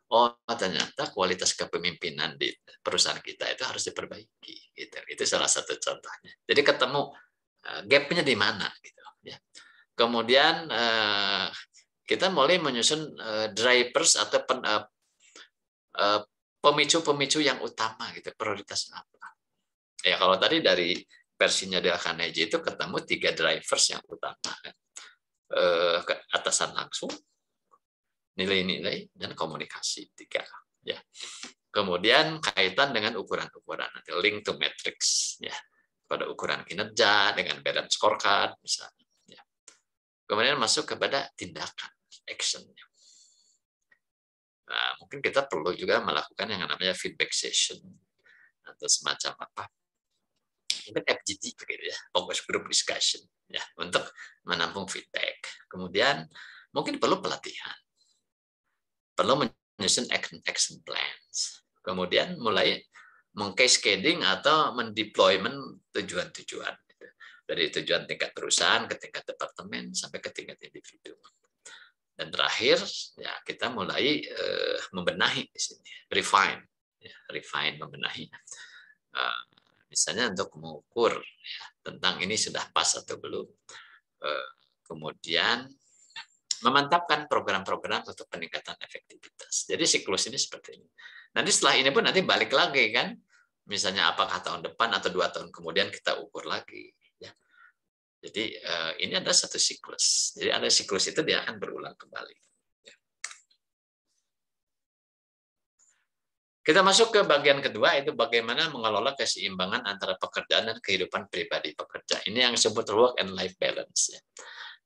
[SPEAKER 3] Oh ternyata kualitas kepemimpinan di perusahaan kita itu harus diperbaiki. Gitu. Itu salah satu contohnya. Jadi ketemu eh, gapnya di mana. Gitu, ya. Kemudian eh, kita mulai menyusun eh, drivers atau pemicu-pemicu yang utama gitu prioritas apa ya kalau tadi dari versinya Del Carnegie itu ketemu tiga drivers yang utama kan? atasan langsung nilai-nilai dan komunikasi tiga ya kemudian kaitan dengan ukuran-ukuran nanti link to matrix ya pada ukuran kinerja dengan balance scorecard misalnya ya. kemudian masuk kepada tindakan
[SPEAKER 2] action nah mungkin kita perlu juga melakukan yang namanya feedback session atau semacam apa mungkin FGD begitu
[SPEAKER 3] ya focus group discussion ya untuk menampung feedback kemudian mungkin perlu pelatihan perlu menyusun action, action plans. Kemudian mulai mengcascading atau mendeployment tujuan-tujuan gitu. dari tujuan tingkat perusahaan ke tingkat departemen sampai ke tingkat individu. Dan terakhir ya kita mulai uh, membenahi di sini, refine, ya, refine membenahi. Uh, misalnya untuk mengukur ya, tentang ini sudah pas atau belum. Uh, kemudian memantapkan program-program untuk peningkatan efektivitas. Jadi siklus ini seperti ini. Nanti setelah ini pun nanti balik lagi kan, misalnya apakah tahun depan atau dua tahun kemudian kita ukur lagi.
[SPEAKER 4] Ya.
[SPEAKER 2] Jadi eh, ini ada satu siklus. Jadi ada siklus itu dia akan berulang kembali. Ya. Kita
[SPEAKER 3] masuk ke bagian kedua itu bagaimana mengelola keseimbangan antara pekerjaan dan kehidupan pribadi pekerja. Ini yang disebut work and life balance. Ya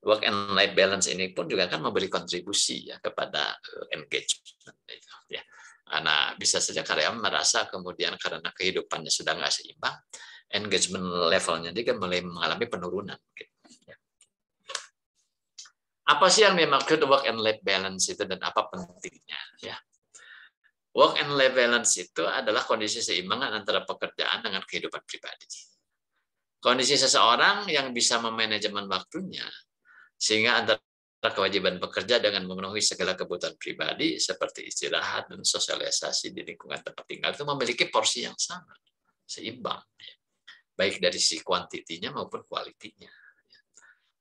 [SPEAKER 3] work and life balance ini pun juga kan memberi kontribusi ya kepada eh, engagement itu ya karena bisa saja karyawan merasa kemudian karena kehidupannya sudah nggak seimbang engagement levelnya juga kan mulai mengalami penurunan gitu, ya. apa sih yang dimaksud work and life balance itu dan apa pentingnya ya work and life balance itu adalah kondisi seimbangan antara pekerjaan dengan kehidupan pribadi kondisi seseorang yang bisa memanajemen waktunya sehingga antara kewajiban pekerja dengan memenuhi segala kebutuhan pribadi seperti istirahat dan sosialisasi di lingkungan tempat tinggal itu memiliki porsi yang sama, seimbang, ya. baik dari si kuantitinya maupun kualitinya.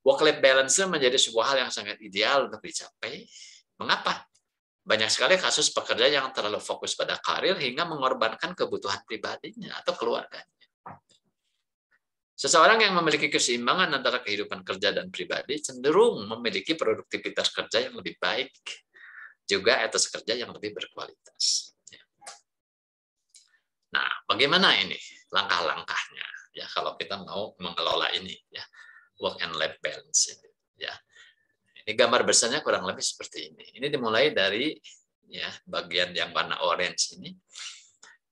[SPEAKER 3] Work-life balance menjadi sebuah hal yang sangat ideal untuk dicapai. Mengapa? Banyak sekali kasus pekerja yang terlalu fokus pada karir hingga mengorbankan kebutuhan pribadinya atau keluarganya. Seseorang yang memiliki keseimbangan antara kehidupan kerja dan pribadi cenderung memiliki produktivitas kerja yang lebih baik, juga etos kerja yang lebih berkualitas. Ya. Nah, bagaimana ini langkah-langkahnya ya kalau kita mau mengelola ini ya work and life balance ini ya. Ini gambar besarnya kurang lebih seperti ini. Ini dimulai dari ya bagian yang warna orange ini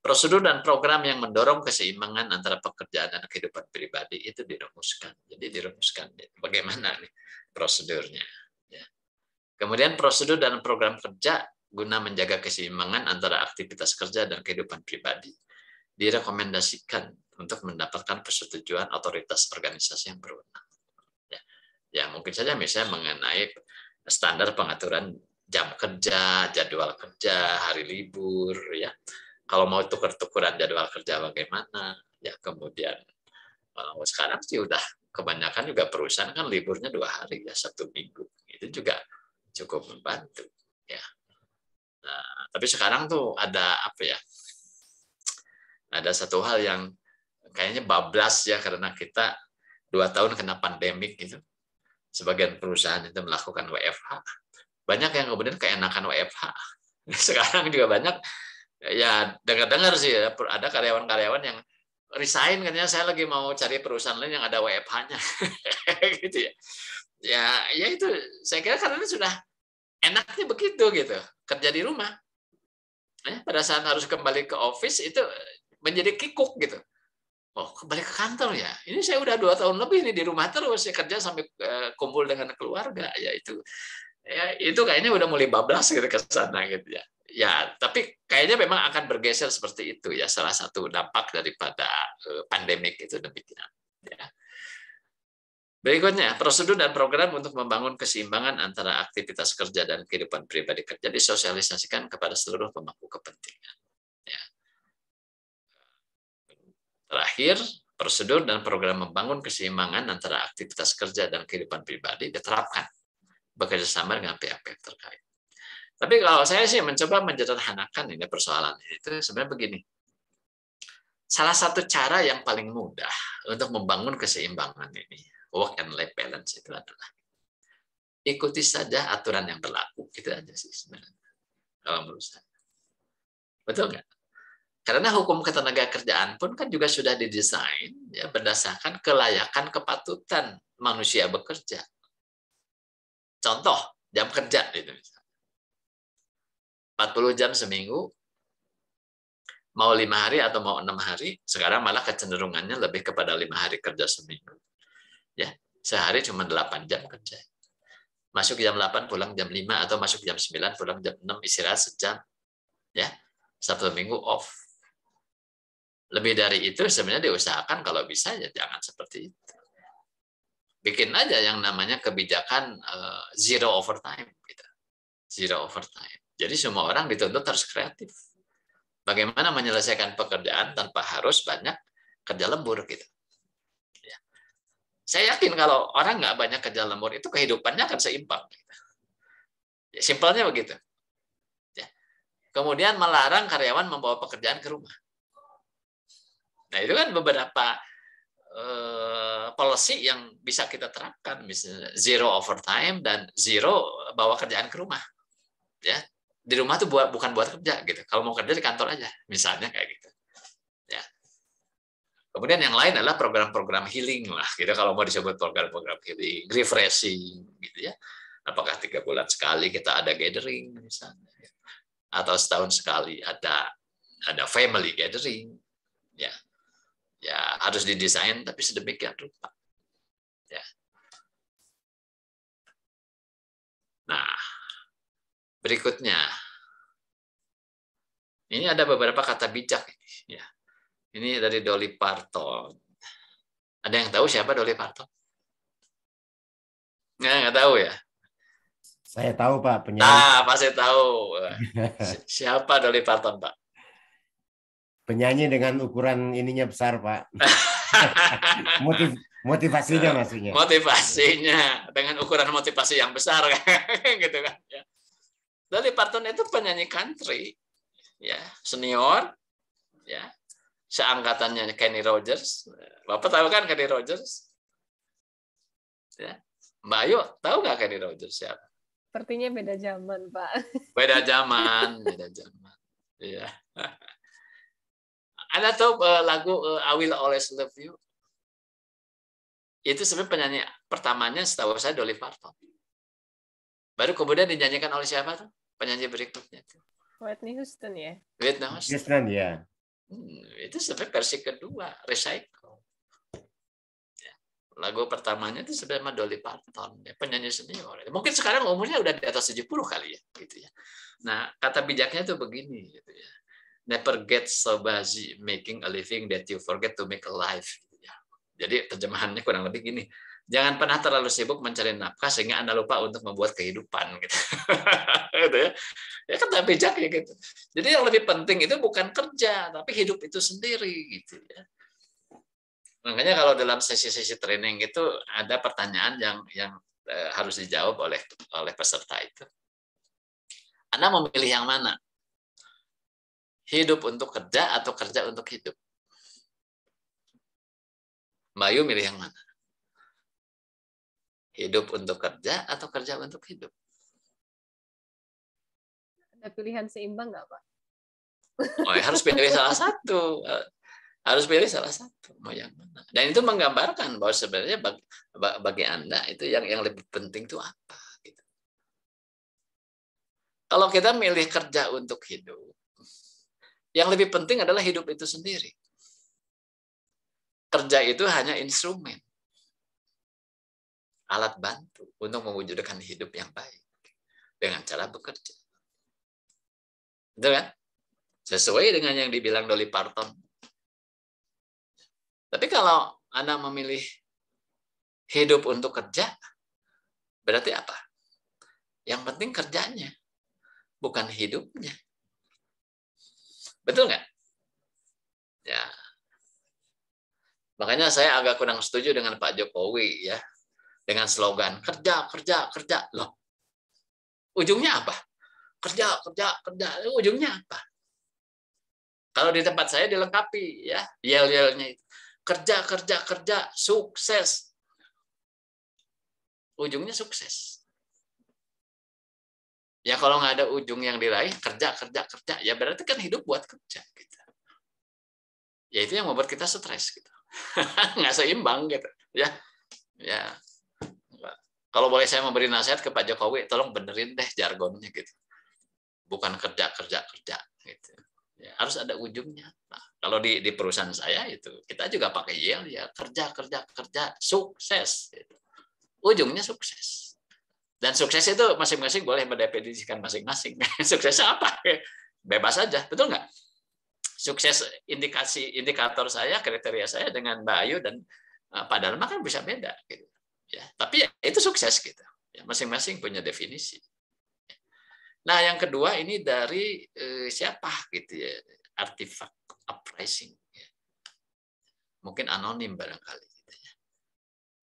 [SPEAKER 3] prosedur dan program yang mendorong keseimbangan antara pekerjaan dan kehidupan pribadi itu dirumuskan. Jadi dirumuskan bagaimana nih prosedurnya. Ya. Kemudian prosedur dan program kerja guna menjaga keseimbangan antara aktivitas kerja dan kehidupan pribadi direkomendasikan untuk mendapatkan persetujuan otoritas organisasi yang berwenang. Ya, ya mungkin saja misalnya mengenai standar pengaturan jam kerja, jadwal kerja, hari libur, ya kalau mau tuker tukuran jadwal kerja bagaimana ya kemudian kalau eh, sekarang sih udah kebanyakan juga perusahaan kan liburnya dua hari ya satu minggu itu juga cukup membantu ya nah, tapi sekarang tuh ada apa ya ada satu hal yang kayaknya bablas ya karena kita dua tahun kena pandemik gitu sebagian perusahaan itu melakukan WFH banyak yang kemudian keenakan WFH (laughs) sekarang juga banyak ya dengar-dengar sih ya, ada karyawan-karyawan yang resign katanya saya lagi mau cari perusahaan lain yang ada WFH-nya (laughs) gitu ya. Ya, ya itu saya kira karena sudah enaknya begitu gitu, kerja di rumah. Ya, pada saat harus kembali ke office itu menjadi kikuk gitu. Oh, kembali ke kantor ya. Ini saya udah dua tahun lebih ini di rumah terus, saya kerja sampai eh, kumpul dengan keluarga ya itu. Ya, itu kayaknya udah mulai bablas gitu ke sana gitu ya ya tapi kayaknya memang akan bergeser seperti itu ya salah satu dampak daripada eh, pandemik itu demikian ya. Berikutnya, prosedur dan program untuk membangun keseimbangan antara aktivitas kerja dan kehidupan pribadi kerja disosialisasikan kepada seluruh pemangku kepentingan. Ya. Terakhir, prosedur dan program membangun keseimbangan antara aktivitas kerja dan kehidupan pribadi diterapkan bekerjasama dengan pihak-pihak terkait. Tapi kalau saya sih mencoba menyederhanakan ini persoalan itu sebenarnya begini. Salah satu cara yang paling mudah untuk membangun keseimbangan ini, work and life balance itu adalah ikuti saja aturan yang berlaku. Itu aja sih sebenarnya. Kalau menurut saya. Betul nggak? Karena hukum ketenaga kerjaan pun kan juga sudah didesain ya berdasarkan kelayakan
[SPEAKER 2] kepatutan manusia bekerja. Contoh jam kerja Gitu, misalnya 40 jam seminggu,
[SPEAKER 3] mau lima hari atau mau enam hari, sekarang malah kecenderungannya lebih kepada lima hari kerja seminggu. Ya, sehari cuma 8 jam kerja. Masuk jam 8, pulang jam 5, atau masuk jam 9, pulang jam 6, istirahat sejam. Ya, satu Minggu off. Lebih dari itu sebenarnya diusahakan kalau bisa ya jangan seperti itu. Bikin aja yang namanya kebijakan eh, zero overtime. Gitu. Zero overtime jadi semua orang dituntut harus kreatif. Bagaimana menyelesaikan pekerjaan tanpa harus banyak kerja lembur gitu. Ya. Saya yakin kalau orang nggak banyak kerja lembur itu kehidupannya akan seimbang. Gitu. Ya, simpelnya begitu. Ya. Kemudian melarang karyawan membawa pekerjaan ke rumah. Nah itu kan beberapa eh, policy yang bisa kita terapkan, misalnya zero overtime dan zero bawa kerjaan ke rumah. Ya, di rumah tuh buat bukan buat kerja gitu. Kalau mau kerja di kantor aja, misalnya kayak gitu. Ya. Kemudian yang lain adalah program-program healing lah, gitu. Kalau mau disebut program-program healing, refreshing, gitu ya. Apakah tiga bulan sekali kita ada gathering misalnya, gitu. atau setahun sekali ada ada
[SPEAKER 2] family gathering, ya. Ya harus didesain tapi sedemikian rupa. Ya. Nah, Berikutnya, ini ada beberapa kata bijak. Ya.
[SPEAKER 3] Ini dari Dolly Parton. Ada yang tahu siapa Dolly Parton? Nggak, nggak tahu ya.
[SPEAKER 6] Saya tahu Pak. Penyanyi. Ah,
[SPEAKER 3] Pak tahu. (laughs) siapa Dolly Parton Pak?
[SPEAKER 6] Penyanyi dengan ukuran ininya besar Pak. (laughs) Motiv motivasinya maksudnya.
[SPEAKER 3] Motivasinya dengan ukuran motivasi yang besar (laughs) gitu kan. Ya. Dolly Parton itu penyanyi country, ya senior, ya seangkatannya Kenny Rogers. Bapak tahu kan Kenny Rogers? Ya. Mbak Ayu tahu nggak Kenny Rogers siapa?
[SPEAKER 5] Sepertinya beda zaman, Pak.
[SPEAKER 3] Beda zaman, beda zaman. Iya. (laughs)
[SPEAKER 2] Anda tahu eh, lagu eh,
[SPEAKER 3] I Will Always Love You? Itu sebenarnya penyanyi pertamanya setahu saya Dolly Parton. Baru kemudian dinyanyikan oleh siapa tuh? Penyanyi berikutnya tuh.
[SPEAKER 5] Whitney Houston ya.
[SPEAKER 3] Whitney
[SPEAKER 2] Houston. Houston ya.
[SPEAKER 3] Hmm, itu sebenarnya versi kedua, recycle. Ya. Lagu pertamanya itu sebenarnya Dolly Parton, ya, penyanyi senior. Mungkin sekarang umurnya udah di atas 70 kali ya, gitu ya. Nah, kata bijaknya tuh begini gitu ya. Never get so busy making a living that you forget to make a life. Gitu ya. Jadi terjemahannya kurang lebih gini jangan pernah terlalu sibuk mencari nafkah sehingga anda lupa untuk membuat kehidupan (laughs) gitu, gitu ya. ya kan bijak ya gitu jadi yang lebih penting itu bukan kerja tapi hidup itu sendiri gitu ya makanya kalau dalam sesi-sesi training itu ada pertanyaan yang yang eh, harus dijawab oleh oleh peserta itu
[SPEAKER 2] anda memilih yang mana hidup untuk kerja atau kerja untuk hidup Bayu milih yang mana hidup untuk kerja atau kerja untuk hidup? Ada pilihan seimbang nggak Pak? Oh, ya harus pilih salah satu. Eh, harus pilih salah satu, mau yang mana. Dan itu menggambarkan bahwa
[SPEAKER 3] sebenarnya bagi, bagi Anda itu yang yang lebih penting itu apa. Gitu. Kalau kita milih kerja untuk hidup, yang lebih penting adalah hidup itu sendiri. Kerja itu hanya instrumen
[SPEAKER 2] alat bantu untuk mewujudkan hidup yang baik dengan cara bekerja. Betul kan? Sesuai dengan yang
[SPEAKER 3] dibilang Dolly Parton. Tapi kalau Anda memilih hidup untuk kerja, berarti apa? Yang penting kerjanya, bukan hidupnya. Betul nggak? Ya. Makanya saya agak kurang setuju dengan Pak Jokowi ya dengan slogan
[SPEAKER 2] kerja kerja kerja loh
[SPEAKER 3] ujungnya apa kerja kerja kerja ujungnya apa kalau di tempat saya dilengkapi ya yel yelnya itu kerja kerja kerja sukses
[SPEAKER 2] ujungnya sukses ya kalau nggak ada ujung yang diraih kerja kerja kerja ya berarti kan hidup buat kerja gitu
[SPEAKER 3] ya itu yang membuat kita stres gitu (laughs) nggak seimbang gitu ya ya kalau boleh saya memberi nasihat ke Pak Jokowi, tolong benerin deh jargonnya gitu. Bukan kerja kerja kerja gitu. Ya, harus ada ujungnya. Nah, kalau di, di perusahaan saya itu kita juga pakai yel ya kerja kerja kerja sukses. Gitu. Ujungnya sukses. Dan sukses itu masing-masing boleh mendefinisikan masing-masing. (laughs) Suksesnya apa? Bebas aja, betul nggak? Sukses indikasi indikator saya, kriteria saya dengan Mbak Ayu dan eh, Pak Dharma kan bisa beda. Gitu. Ya, tapi ya, itu sukses gitu. Ya, masing-masing punya definisi. Nah, yang kedua ini dari eh, siapa gitu ya, artifak uprising. Ya. Mungkin anonim barangkali. Gitu ya.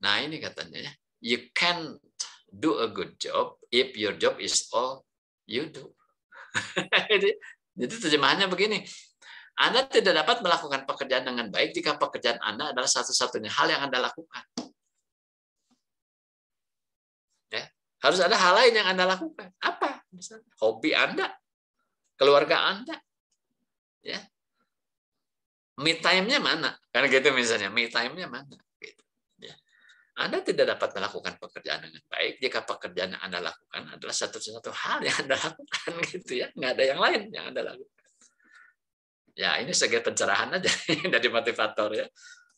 [SPEAKER 3] Nah, ini katanya, ya, you can't do a good job if your job is all you do. (laughs) jadi terjemahannya begini, anda tidak dapat melakukan pekerjaan dengan baik jika pekerjaan Anda adalah satu-satunya hal yang Anda lakukan.
[SPEAKER 2] Harus ada hal lain yang Anda lakukan. Apa? Misalnya, hobi Anda, keluarga Anda. Ya.
[SPEAKER 3] Me time-nya mana? Karena gitu misalnya, me time-nya mana? Gitu. Ya. Anda tidak dapat melakukan pekerjaan dengan baik jika pekerjaan yang Anda lakukan adalah satu-satu hal yang Anda lakukan (laughs) gitu ya, nggak ada yang lain yang Anda lakukan. Ya, ini sebagai pencerahan aja (laughs) dari motivator ya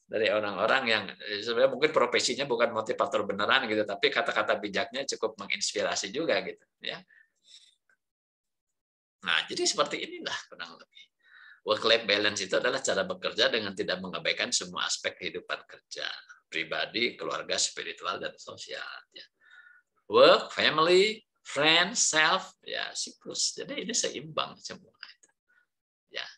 [SPEAKER 3] dari orang-orang yang eh, sebenarnya mungkin profesinya bukan motivator beneran gitu, tapi kata-kata bijaknya cukup menginspirasi juga gitu ya. Nah, jadi seperti inilah kurang lebih. Work life balance itu adalah cara bekerja dengan tidak mengabaikan semua aspek kehidupan kerja, pribadi, keluarga, spiritual dan sosial ya. Work, family, friends, self ya siklus. Jadi ini seimbang semua. Ya.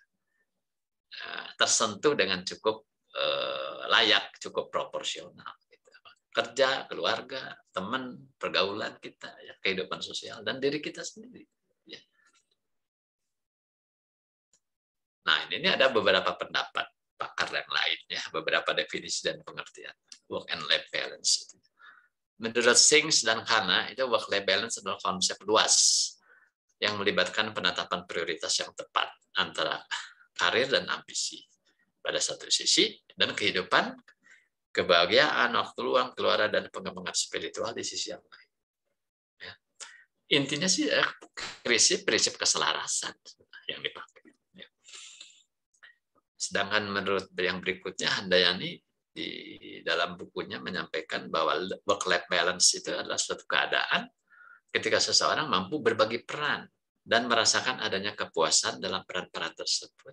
[SPEAKER 3] Nah, tersentuh dengan cukup Eh, layak, cukup proporsional. Gitu.
[SPEAKER 2] Kerja, keluarga, teman, pergaulan kita, ya, kehidupan sosial, dan diri
[SPEAKER 3] kita sendiri. Ya.
[SPEAKER 2] Nah, ini, ada beberapa pendapat pakar yang lainnya, beberapa definisi dan pengertian. Work and
[SPEAKER 3] life balance. Menurut Sings dan Kana, itu work-life balance adalah konsep luas yang melibatkan penetapan prioritas yang tepat antara karir dan ambisi pada satu sisi dan kehidupan kebahagiaan, waktu luang, keluaran dan pengembangan spiritual di sisi yang lain. Ya. Intinya sih eh, prinsip prinsip keselarasan yang dipakai. Ya. Sedangkan menurut yang berikutnya Handayani di dalam bukunya menyampaikan bahwa work life balance itu adalah suatu keadaan ketika seseorang mampu berbagi peran dan merasakan adanya kepuasan dalam peran-peran tersebut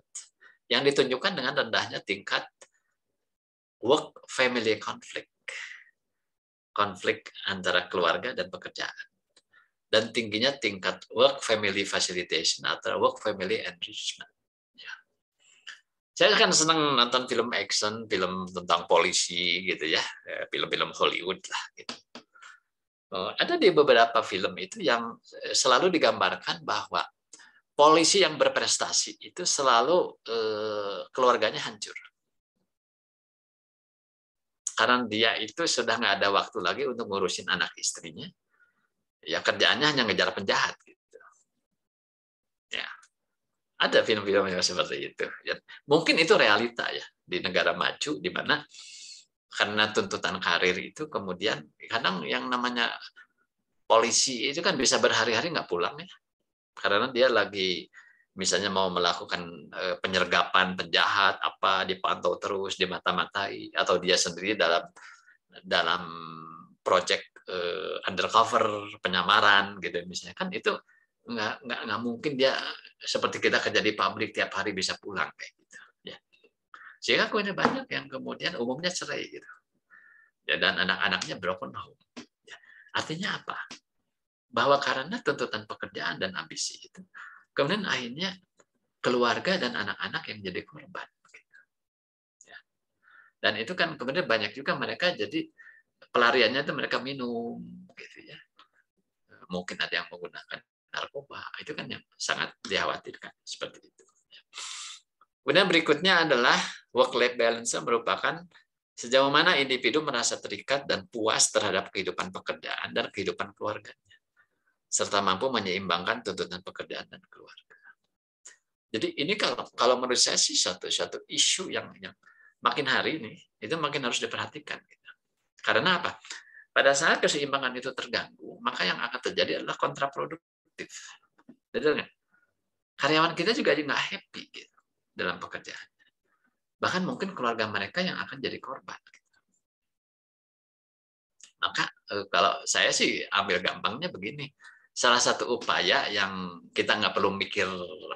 [SPEAKER 3] yang ditunjukkan dengan rendahnya tingkat work family conflict. Konflik antara keluarga dan pekerjaan. Dan tingginya tingkat work family facilitation atau work family enrichment. Ya. Saya kan senang nonton film action, film tentang polisi gitu ya, eh, film-film Hollywood lah gitu. Oh, ada di beberapa film itu yang eh, selalu digambarkan bahwa polisi yang berprestasi itu selalu eh, keluarganya hancur. Karena dia itu sudah nggak ada waktu lagi untuk ngurusin anak istrinya. Ya kerjaannya hanya ngejar penjahat. Gitu. Ya. Ada film-film yang seperti itu. Ya. Mungkin itu realita ya di negara maju di mana karena tuntutan karir itu kemudian kadang yang namanya polisi itu kan bisa berhari-hari nggak pulang ya karena dia lagi misalnya mau melakukan eh, penyergapan penjahat apa dipantau terus di mata matai atau dia sendiri dalam dalam project eh, undercover penyamaran gitu misalnya kan itu nggak nggak nggak mungkin dia seperti kita kerja di pabrik tiap hari bisa pulang kayak gitu ya sehingga kuenya banyak yang kemudian umumnya cerai gitu ya, dan anak-anaknya broken home ya. artinya apa bahwa karena tuntutan pekerjaan dan ambisi itu kemudian akhirnya keluarga dan anak-anak yang jadi korban ya. dan itu kan kemudian banyak juga mereka jadi pelariannya itu mereka minum gitu ya mungkin ada yang menggunakan narkoba itu kan yang sangat dikhawatirkan seperti itu kemudian berikutnya adalah work life balance merupakan sejauh mana individu merasa terikat dan puas terhadap kehidupan pekerjaan dan kehidupan keluarganya serta mampu menyeimbangkan tuntutan pekerjaan dan keluarga. Jadi ini kalau kalau menurut saya sih satu satu isu yang, yang makin hari ini itu makin harus diperhatikan. Gitu. Karena apa? Pada saat keseimbangan itu terganggu, maka yang akan terjadi adalah kontraproduktif. Betul nggak? Karyawan kita juga jadi nggak happy gitu, dalam pekerjaan. Bahkan mungkin keluarga mereka yang akan jadi korban. Gitu. Maka eh, kalau saya sih ambil gampangnya begini, salah satu upaya yang kita nggak perlu mikir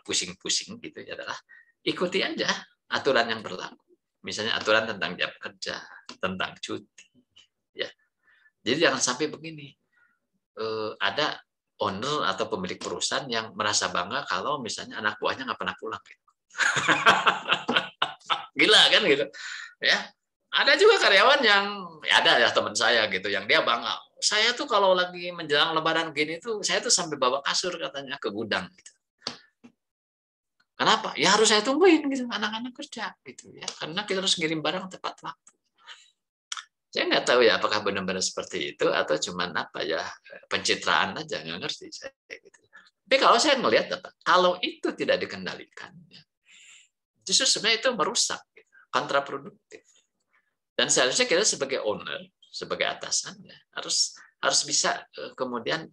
[SPEAKER 3] pusing-pusing gitu ya adalah ikuti aja aturan yang berlaku. Misalnya aturan tentang jam kerja, tentang cuti. Ya. Jadi jangan sampai begini. Eh, ada owner atau pemilik perusahaan yang merasa bangga kalau misalnya anak buahnya nggak pernah pulang. Gitu. (laughs) Gila kan gitu. Ya. Ada juga karyawan yang ya ada ya teman saya gitu yang dia bangga saya tuh kalau lagi menjelang lebaran gini tuh saya tuh sampai bawa kasur katanya ke gudang gitu. Kenapa? Ya harus saya
[SPEAKER 2] tungguin gitu anak-anak kerja
[SPEAKER 3] gitu ya. Karena kita harus ngirim barang tepat waktu. Saya nggak tahu ya apakah benar-benar seperti itu atau cuma apa ya pencitraan aja nggak ngerti saya gitu. Tapi kalau saya melihat apa? Kalau itu tidak dikendalikan, ya, justru sebenarnya itu merusak, gitu. kontraproduktif. Dan seharusnya kita sebagai owner sebagai atasan harus harus bisa eh, kemudian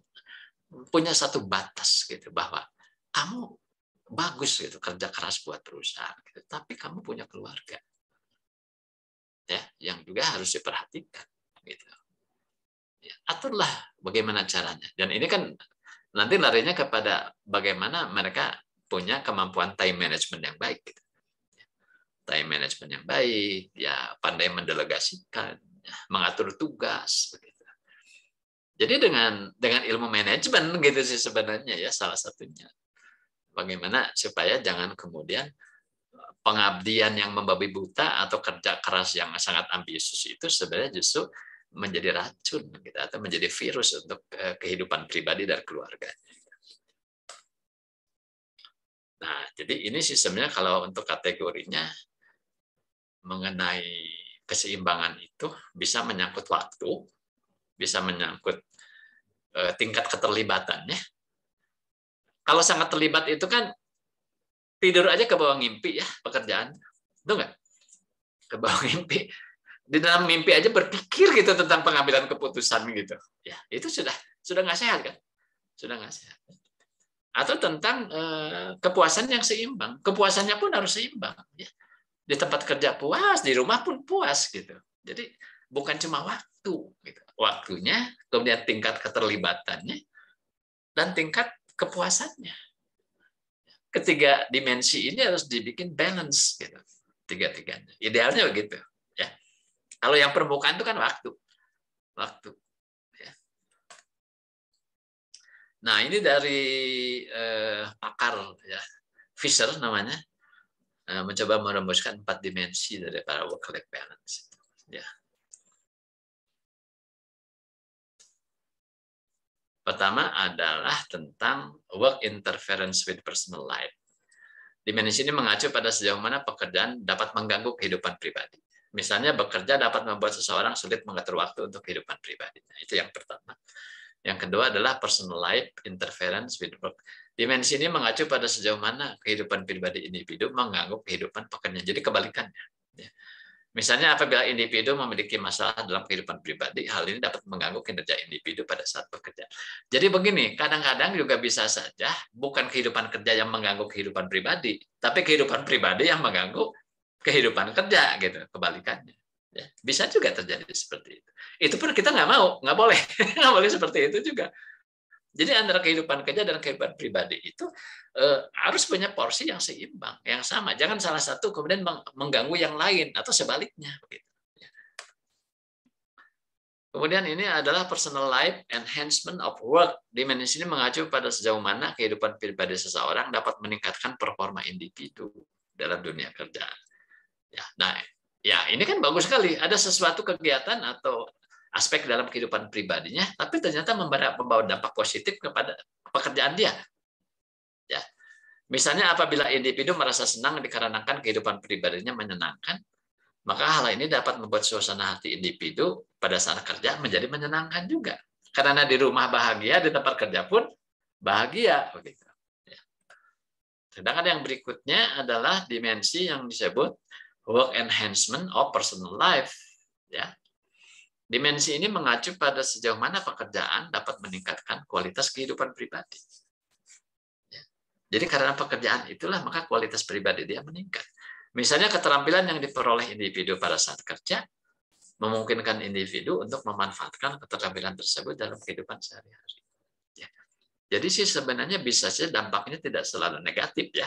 [SPEAKER 3] punya satu batas gitu bahwa kamu bagus gitu kerja keras buat perusahaan gitu,
[SPEAKER 2] tapi kamu punya keluarga
[SPEAKER 3] ya yang juga harus diperhatikan gitu
[SPEAKER 2] ya, aturlah
[SPEAKER 3] bagaimana caranya dan ini kan nanti larinya kepada bagaimana mereka punya kemampuan time management yang baik gitu. time management yang baik ya pandai mendelegasikan mengatur tugas begitu. Jadi dengan dengan ilmu manajemen gitu sih sebenarnya ya salah satunya. Bagaimana supaya jangan kemudian eh, pengabdian yang membabi buta atau kerja keras yang sangat ambisius itu sebenarnya justru menjadi racun gitu atau menjadi virus untuk eh, kehidupan pribadi dan keluarga. Nah, jadi ini sistemnya kalau untuk kategorinya mengenai keseimbangan itu bisa menyangkut waktu, bisa menyangkut uh, tingkat keterlibatannya. Kalau sangat terlibat itu kan tidur aja ke bawah mimpi ya pekerjaan. Itu enggak? Ke bawah mimpi. Di dalam mimpi aja berpikir gitu tentang pengambilan keputusan gitu. Ya, itu sudah sudah nggak sehat kan? Sudah nggak sehat. Atau tentang eh, kepuasan yang seimbang. Kepuasannya pun harus seimbang. Ya di tempat kerja puas, di rumah pun puas gitu. Jadi bukan cuma waktu, gitu. waktunya, kemudian tingkat keterlibatannya dan tingkat kepuasannya. Ketiga dimensi ini harus dibikin balance gitu. Tiga-tiganya. Idealnya begitu, ya. Kalau yang permukaan itu kan waktu. Waktu. Ya. Nah, ini dari eh, pakar ya, Fisher namanya Eh, mencoba
[SPEAKER 2] merumuskan empat dimensi dari para work-life balance. Ya. Pertama adalah tentang
[SPEAKER 3] work interference with personal life. Dimensi ini mengacu pada sejauh mana pekerjaan dapat mengganggu kehidupan pribadi. Misalnya bekerja dapat membuat seseorang sulit mengatur waktu untuk kehidupan pribadinya. itu yang pertama. Yang kedua adalah personal life interference with work Dimensi ini mengacu pada sejauh mana kehidupan pribadi individu mengganggu kehidupan pekerja. Jadi kebalikannya. Ya. Misalnya apabila individu memiliki masalah dalam kehidupan pribadi, hal ini dapat mengganggu kinerja individu pada saat bekerja. Jadi begini, kadang-kadang juga bisa saja bukan kehidupan kerja yang mengganggu kehidupan pribadi, tapi kehidupan pribadi yang mengganggu kehidupan kerja gitu, kebalikannya. Ya. bisa juga terjadi seperti itu. Itu pun kita nggak mau, nggak boleh, (laughs) nggak boleh seperti itu juga. Jadi antara kehidupan kerja dan kehidupan pribadi itu eh, harus punya porsi yang seimbang, yang sama. Jangan salah satu kemudian mengganggu yang lain atau sebaliknya. Gitu. Kemudian ini adalah personal life enhancement of work. Dimensi ini mengacu pada sejauh mana kehidupan pribadi seseorang dapat meningkatkan performa individu dalam dunia kerja. Ya, nah, ya ini kan bagus sekali. Ada sesuatu kegiatan atau aspek dalam kehidupan pribadinya, tapi ternyata membawa dampak positif kepada pekerjaan dia. Ya. Misalnya apabila individu merasa senang dikarenakan kehidupan pribadinya menyenangkan, maka hal ini dapat membuat suasana hati individu pada saat kerja menjadi menyenangkan juga. Karena di rumah bahagia, di tempat kerja pun bahagia. Begitu. Ya. Sedangkan yang berikutnya adalah dimensi yang disebut work enhancement of personal life. Ya, Dimensi ini mengacu pada sejauh mana pekerjaan dapat meningkatkan kualitas kehidupan pribadi. Ya. Jadi karena pekerjaan itulah maka kualitas pribadi dia meningkat. Misalnya keterampilan yang diperoleh individu pada saat kerja memungkinkan individu untuk memanfaatkan keterampilan tersebut dalam kehidupan sehari-hari. Ya. Jadi sih sebenarnya bisa saja dampaknya tidak selalu negatif ya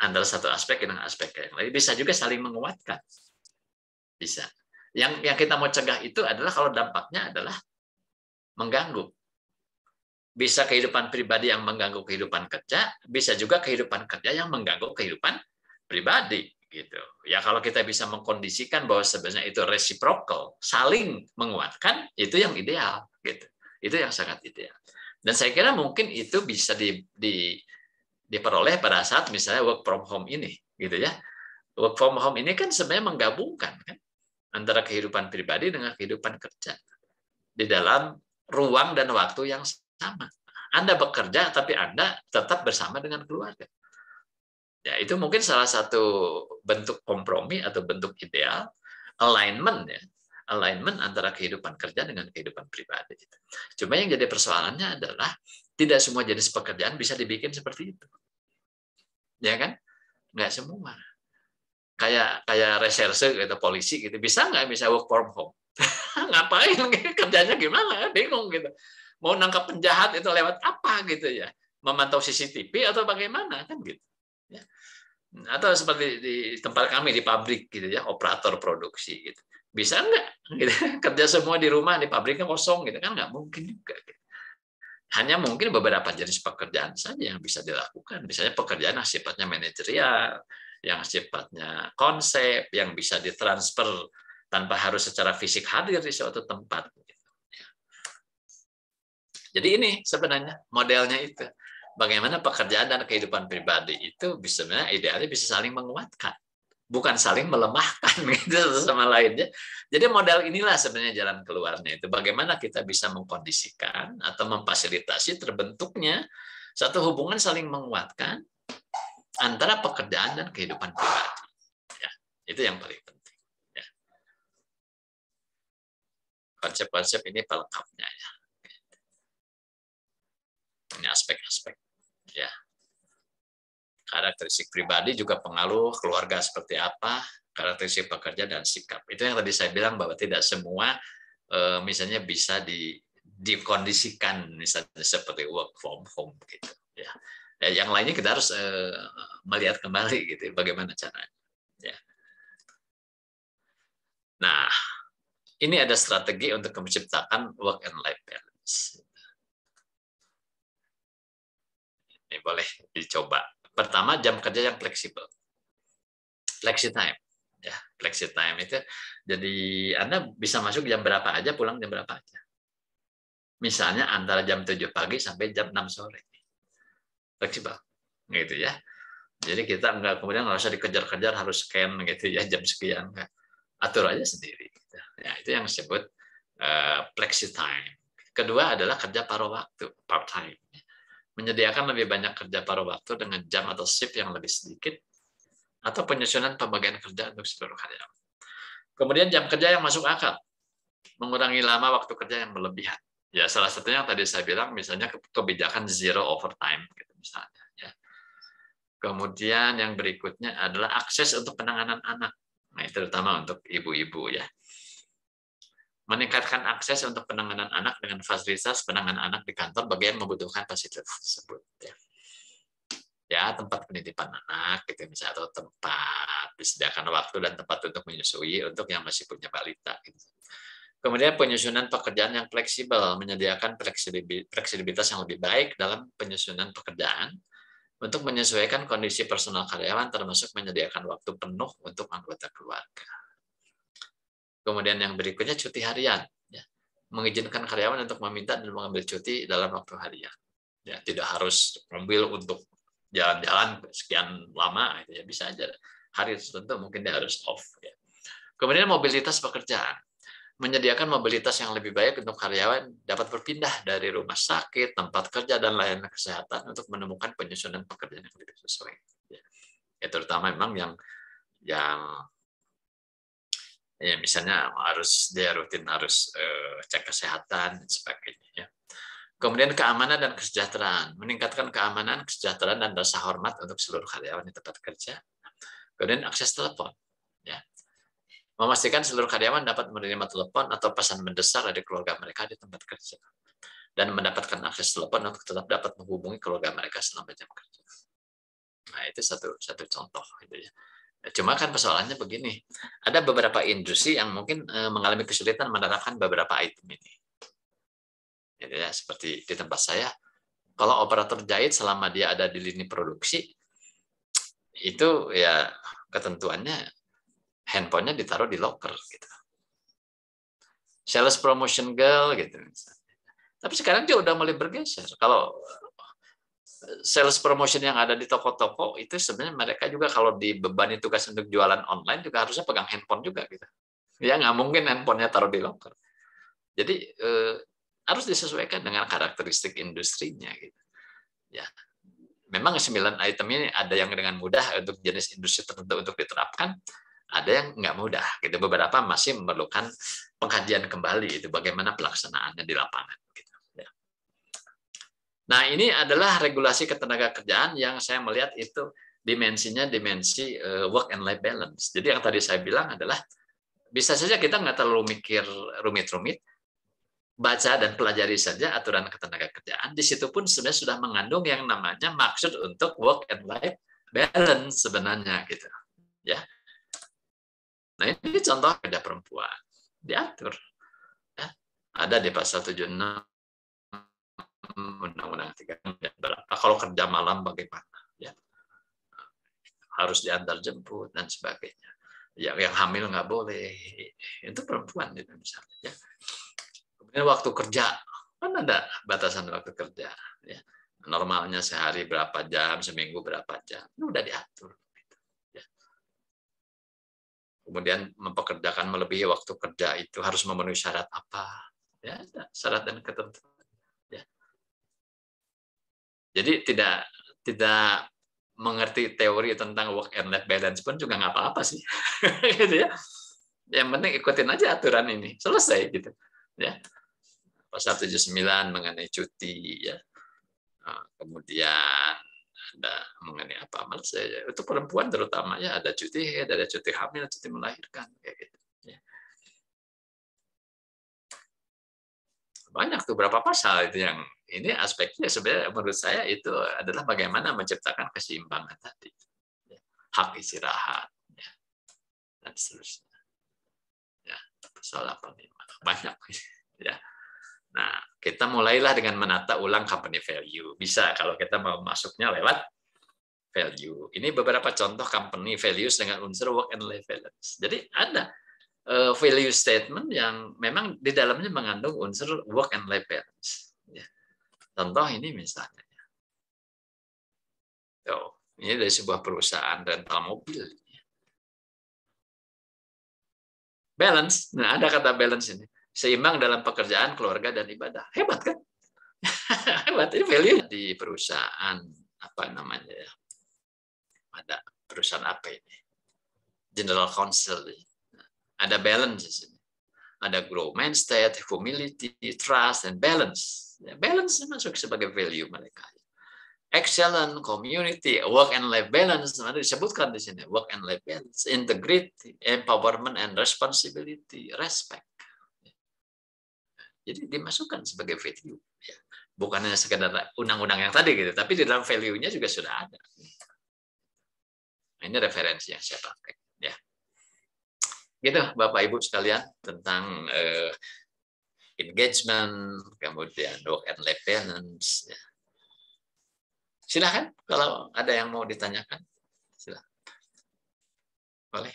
[SPEAKER 3] antara satu aspek dengan aspek yang lain bisa juga saling menguatkan bisa yang yang kita mau cegah itu adalah kalau dampaknya adalah mengganggu. Bisa kehidupan pribadi yang mengganggu kehidupan kerja, bisa juga kehidupan kerja yang mengganggu kehidupan pribadi gitu. Ya kalau kita bisa mengkondisikan bahwa sebenarnya itu reciprocal, saling menguatkan, itu yang ideal gitu. Itu yang sangat ideal. Dan saya kira mungkin itu bisa di, di diperoleh pada saat misalnya work from home ini gitu ya. Work from home ini kan sebenarnya menggabungkan kan antara kehidupan pribadi dengan kehidupan kerja di dalam ruang dan waktu yang sama. Anda bekerja tapi Anda tetap bersama dengan keluarga. Ya, itu mungkin salah satu bentuk kompromi atau bentuk ideal alignment ya. Alignment antara kehidupan kerja dengan kehidupan pribadi. Cuma yang jadi persoalannya adalah tidak semua jenis pekerjaan bisa dibikin seperti itu. Ya kan? Enggak semua kayak kayak reserse gitu polisi gitu bisa nggak bisa work from home (laughs) ngapain kerjanya gimana bingung gitu mau nangkap penjahat itu lewat apa gitu ya memantau CCTV atau bagaimana kan gitu ya. atau seperti di tempat kami di pabrik gitu ya operator produksi gitu bisa nggak gitu (laughs) kerja semua di rumah di pabriknya kosong gitu kan nggak mungkin juga gitu. hanya mungkin beberapa jenis pekerjaan saja yang bisa dilakukan misalnya pekerjaan sifatnya manajerial yang sifatnya konsep yang bisa ditransfer tanpa harus secara fisik hadir di suatu tempat. Jadi ini sebenarnya modelnya itu. Bagaimana pekerjaan dan kehidupan pribadi itu bisa sebenarnya idealnya bisa saling menguatkan, bukan saling melemahkan (laughs) gitu sama lainnya. Jadi model inilah sebenarnya jalan keluarnya itu bagaimana kita bisa mengkondisikan atau memfasilitasi terbentuknya satu hubungan saling menguatkan antara pekerjaan dan kehidupan pribadi.
[SPEAKER 2] Ya, itu yang paling penting. konsep ya. Konsep-konsep ini pelengkapnya ya. Ini aspek-aspek ya. Karakteristik pribadi juga pengaruh keluarga
[SPEAKER 3] seperti apa, karakteristik pekerja dan sikap. Itu yang tadi saya bilang bahwa tidak semua eh, misalnya bisa di dikondisikan misalnya seperti work from home
[SPEAKER 2] gitu ya
[SPEAKER 3] Ya, yang lainnya kita harus uh, melihat kembali gitu ya, bagaimana caranya.
[SPEAKER 4] Ya.
[SPEAKER 2] Nah, ini ada strategi untuk menciptakan work and life balance. Ini boleh dicoba. Pertama, jam kerja yang fleksibel. Flexi time. Ya,
[SPEAKER 3] flexi time itu jadi Anda bisa masuk jam berapa aja, pulang jam berapa aja. Misalnya antara jam 7 pagi sampai jam 6 sore fleksibel gitu ya jadi kita nggak kemudian nggak dikejar-kejar harus scan gitu ya jam sekian nggak atur aja
[SPEAKER 2] sendiri gitu. ya itu
[SPEAKER 3] yang disebut uh, flexi time kedua adalah kerja paruh waktu part time menyediakan lebih banyak kerja paruh waktu dengan jam atau shift yang lebih sedikit atau penyusunan pembagian kerja untuk seluruh karyawan kemudian jam kerja yang masuk akal mengurangi lama waktu kerja yang berlebihan Ya, salah satunya yang tadi saya bilang, misalnya kebijakan zero overtime, gitu, misalnya. Ya. Kemudian yang berikutnya adalah akses untuk penanganan anak, nah, terutama untuk ibu-ibu ya. Meningkatkan akses untuk penanganan anak dengan fasilitas penanganan anak di kantor bagi yang membutuhkan fasilitas tersebut. Ya ya tempat penitipan anak gitu misalnya atau tempat disediakan waktu dan tempat untuk menyusui untuk yang masih punya balita gitu. Kemudian penyusunan pekerjaan yang fleksibel, menyediakan fleksibilitas yang lebih baik dalam penyusunan pekerjaan untuk menyesuaikan kondisi personal karyawan termasuk menyediakan waktu penuh untuk anggota keluarga. Kemudian yang berikutnya cuti harian, ya. mengizinkan karyawan untuk meminta dan mengambil cuti dalam waktu harian. Ya, tidak harus mobil untuk jalan-jalan sekian lama, gitu ya bisa aja hari tertentu mungkin dia harus off. Ya. Kemudian mobilitas pekerjaan, menyediakan mobilitas yang lebih baik untuk karyawan dapat berpindah dari rumah sakit, tempat kerja, dan layanan kesehatan untuk menemukan penyusunan pekerjaan yang lebih sesuai.
[SPEAKER 2] Ya. ya, terutama memang yang yang ya misalnya harus dia rutin harus
[SPEAKER 3] uh, cek kesehatan dan sebagainya. Ya. Kemudian keamanan dan kesejahteraan, meningkatkan keamanan, kesejahteraan dan rasa hormat untuk seluruh karyawan di tempat kerja. Kemudian akses telepon, memastikan seluruh karyawan dapat menerima telepon atau pesan mendesak dari keluarga mereka di tempat kerja dan mendapatkan akses telepon untuk tetap dapat menghubungi keluarga mereka selama jam kerja. Nah, itu satu satu contoh gitu ya. Cuma kan persoalannya begini, ada beberapa industri yang mungkin eh, mengalami kesulitan menerapkan beberapa item ini. Jadi gitu ya, seperti di tempat saya, kalau operator jahit selama dia ada di lini produksi, itu ya ketentuannya handphonenya ditaruh di locker gitu. Sales promotion girl gitu. Tapi sekarang dia udah mulai bergeser. Kalau eh, sales promotion yang ada di toko-toko itu sebenarnya mereka juga kalau dibebani tugas untuk jualan online juga harusnya pegang handphone juga gitu. Ya nggak mungkin handphonenya taruh di locker. Jadi eh, harus disesuaikan dengan karakteristik industrinya gitu. Ya, memang 9 item ini ada yang dengan mudah untuk jenis industri tertentu untuk diterapkan, ada yang nggak mudah gitu beberapa masih memerlukan pengkajian kembali itu bagaimana pelaksanaannya di lapangan gitu. Ya. nah ini adalah regulasi ketenaga kerjaan yang saya melihat itu dimensinya dimensi eh, work and life balance jadi yang tadi saya bilang adalah bisa saja kita nggak terlalu mikir rumit-rumit baca dan pelajari saja aturan ketenaga kerjaan di situ pun sebenarnya sudah mengandung yang namanya maksud untuk work and life
[SPEAKER 2] balance
[SPEAKER 3] sebenarnya gitu
[SPEAKER 2] ya Nah ini contoh ada perempuan diatur. Ya. Ada di pasal 76 Undang-Undang 3 berapa.
[SPEAKER 3] Kalau kerja malam bagaimana? Ya. Harus diantar jemput dan sebagainya. Yang, yang hamil nggak boleh. Itu perempuan itu misalnya. Ya. Kemudian waktu kerja kan ada batasan waktu kerja. Ya. Normalnya sehari berapa jam, seminggu berapa jam.
[SPEAKER 2] Ini udah diatur
[SPEAKER 3] kemudian mempekerjakan melebihi waktu kerja itu harus memenuhi syarat apa ya syarat dan ketentuan ya. jadi tidak tidak mengerti teori tentang work and life balance pun juga nggak apa-apa sih (laughs) gitu ya yang penting ikutin aja aturan ini selesai gitu ya pasal 79 mengenai cuti ya nah,
[SPEAKER 2] kemudian ada nah, mengenai apa amal saya ya, itu perempuan terutama ada cuti head ada cuti hamil cuti melahirkan kayak gitu ya. banyak tuh berapa pasal itu yang ini aspeknya sebenarnya menurut saya itu
[SPEAKER 3] adalah bagaimana menciptakan keseimbangan tadi ya. hak istirahat ya.
[SPEAKER 2] dan seterusnya ya pasal apa banyak (laughs) ya Nah, kita mulailah dengan menata ulang company value. Bisa kalau kita
[SPEAKER 3] mau masuknya lewat value. Ini beberapa contoh company values dengan unsur work and life balance. Jadi ada eh, value statement yang memang di dalamnya
[SPEAKER 2] mengandung unsur work and life balance. Ya. Contoh ini misalnya. Tuh, ini dari sebuah perusahaan rental mobil. Balance, nah ada kata balance ini seimbang dalam
[SPEAKER 3] pekerjaan, keluarga dan ibadah. Hebat kan? (laughs) Hebat ini value di perusahaan apa namanya ya? Ada perusahaan apa ini? General Counsel. Ada balance di sini. Ada grow mindset, humility, trust, and balance. Ya, balance masuk sebagai value mereka. Excellent community, work and life balance, mana disebutkan di sini, work and life balance, integrity, empowerment and responsibility, respect jadi dimasukkan sebagai value. Ya. Bukan hanya sekedar undang-undang yang tadi gitu, tapi di dalam value-nya juga sudah ada. Nah, ini referensi yang saya pakai. Ya. Gitu Bapak Ibu sekalian tentang eh, engagement, kemudian work and life balance. Ya.
[SPEAKER 2] Silahkan kalau ada yang mau ditanyakan. Silahkan. Boleh.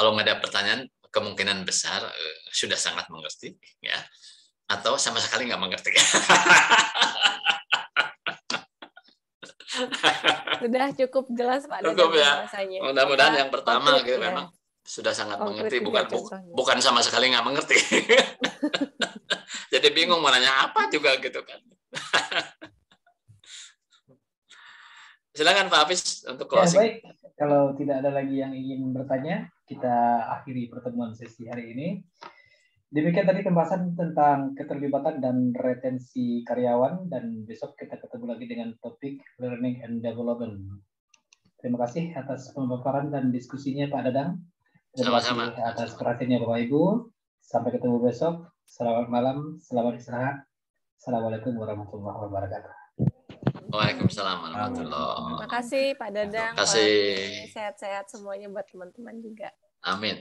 [SPEAKER 2] kalau nggak ada pertanyaan kemungkinan besar uh, sudah sangat mengerti ya
[SPEAKER 3] atau sama sekali nggak mengerti.
[SPEAKER 5] sudah (laughs) cukup jelas Pak. Cukup ya. Mudah-mudahan yang pertama
[SPEAKER 3] gitu ya. memang sudah sangat konkret oh, mengerti bukan contohnya. bukan sama sekali nggak mengerti. (laughs) Jadi bingung mau nanya apa juga gitu kan. (laughs) Silakan Pak Hafiz untuk ya, closing. Ya, baik.
[SPEAKER 1] Kalau tidak ada lagi yang ingin bertanya, kita akhiri pertemuan sesi hari ini. Demikian tadi pembahasan tentang keterlibatan dan retensi karyawan dan besok kita ketemu lagi dengan topik learning and development. Terima kasih atas pemaparan dan diskusinya Pak Dadang. Terima kasih Sama-sama. atas perhatiannya Bapak Ibu. Sampai ketemu besok. Selamat malam, selamat istirahat. Assalamualaikum warahmatullahi wabarakatuh.
[SPEAKER 4] Waalaikumsalam warahmatullahi wabarakatuh. Terima
[SPEAKER 5] kasih Pak Dadang. Terima kasih. Sehat-sehat semuanya buat teman-teman juga.
[SPEAKER 4] Amén.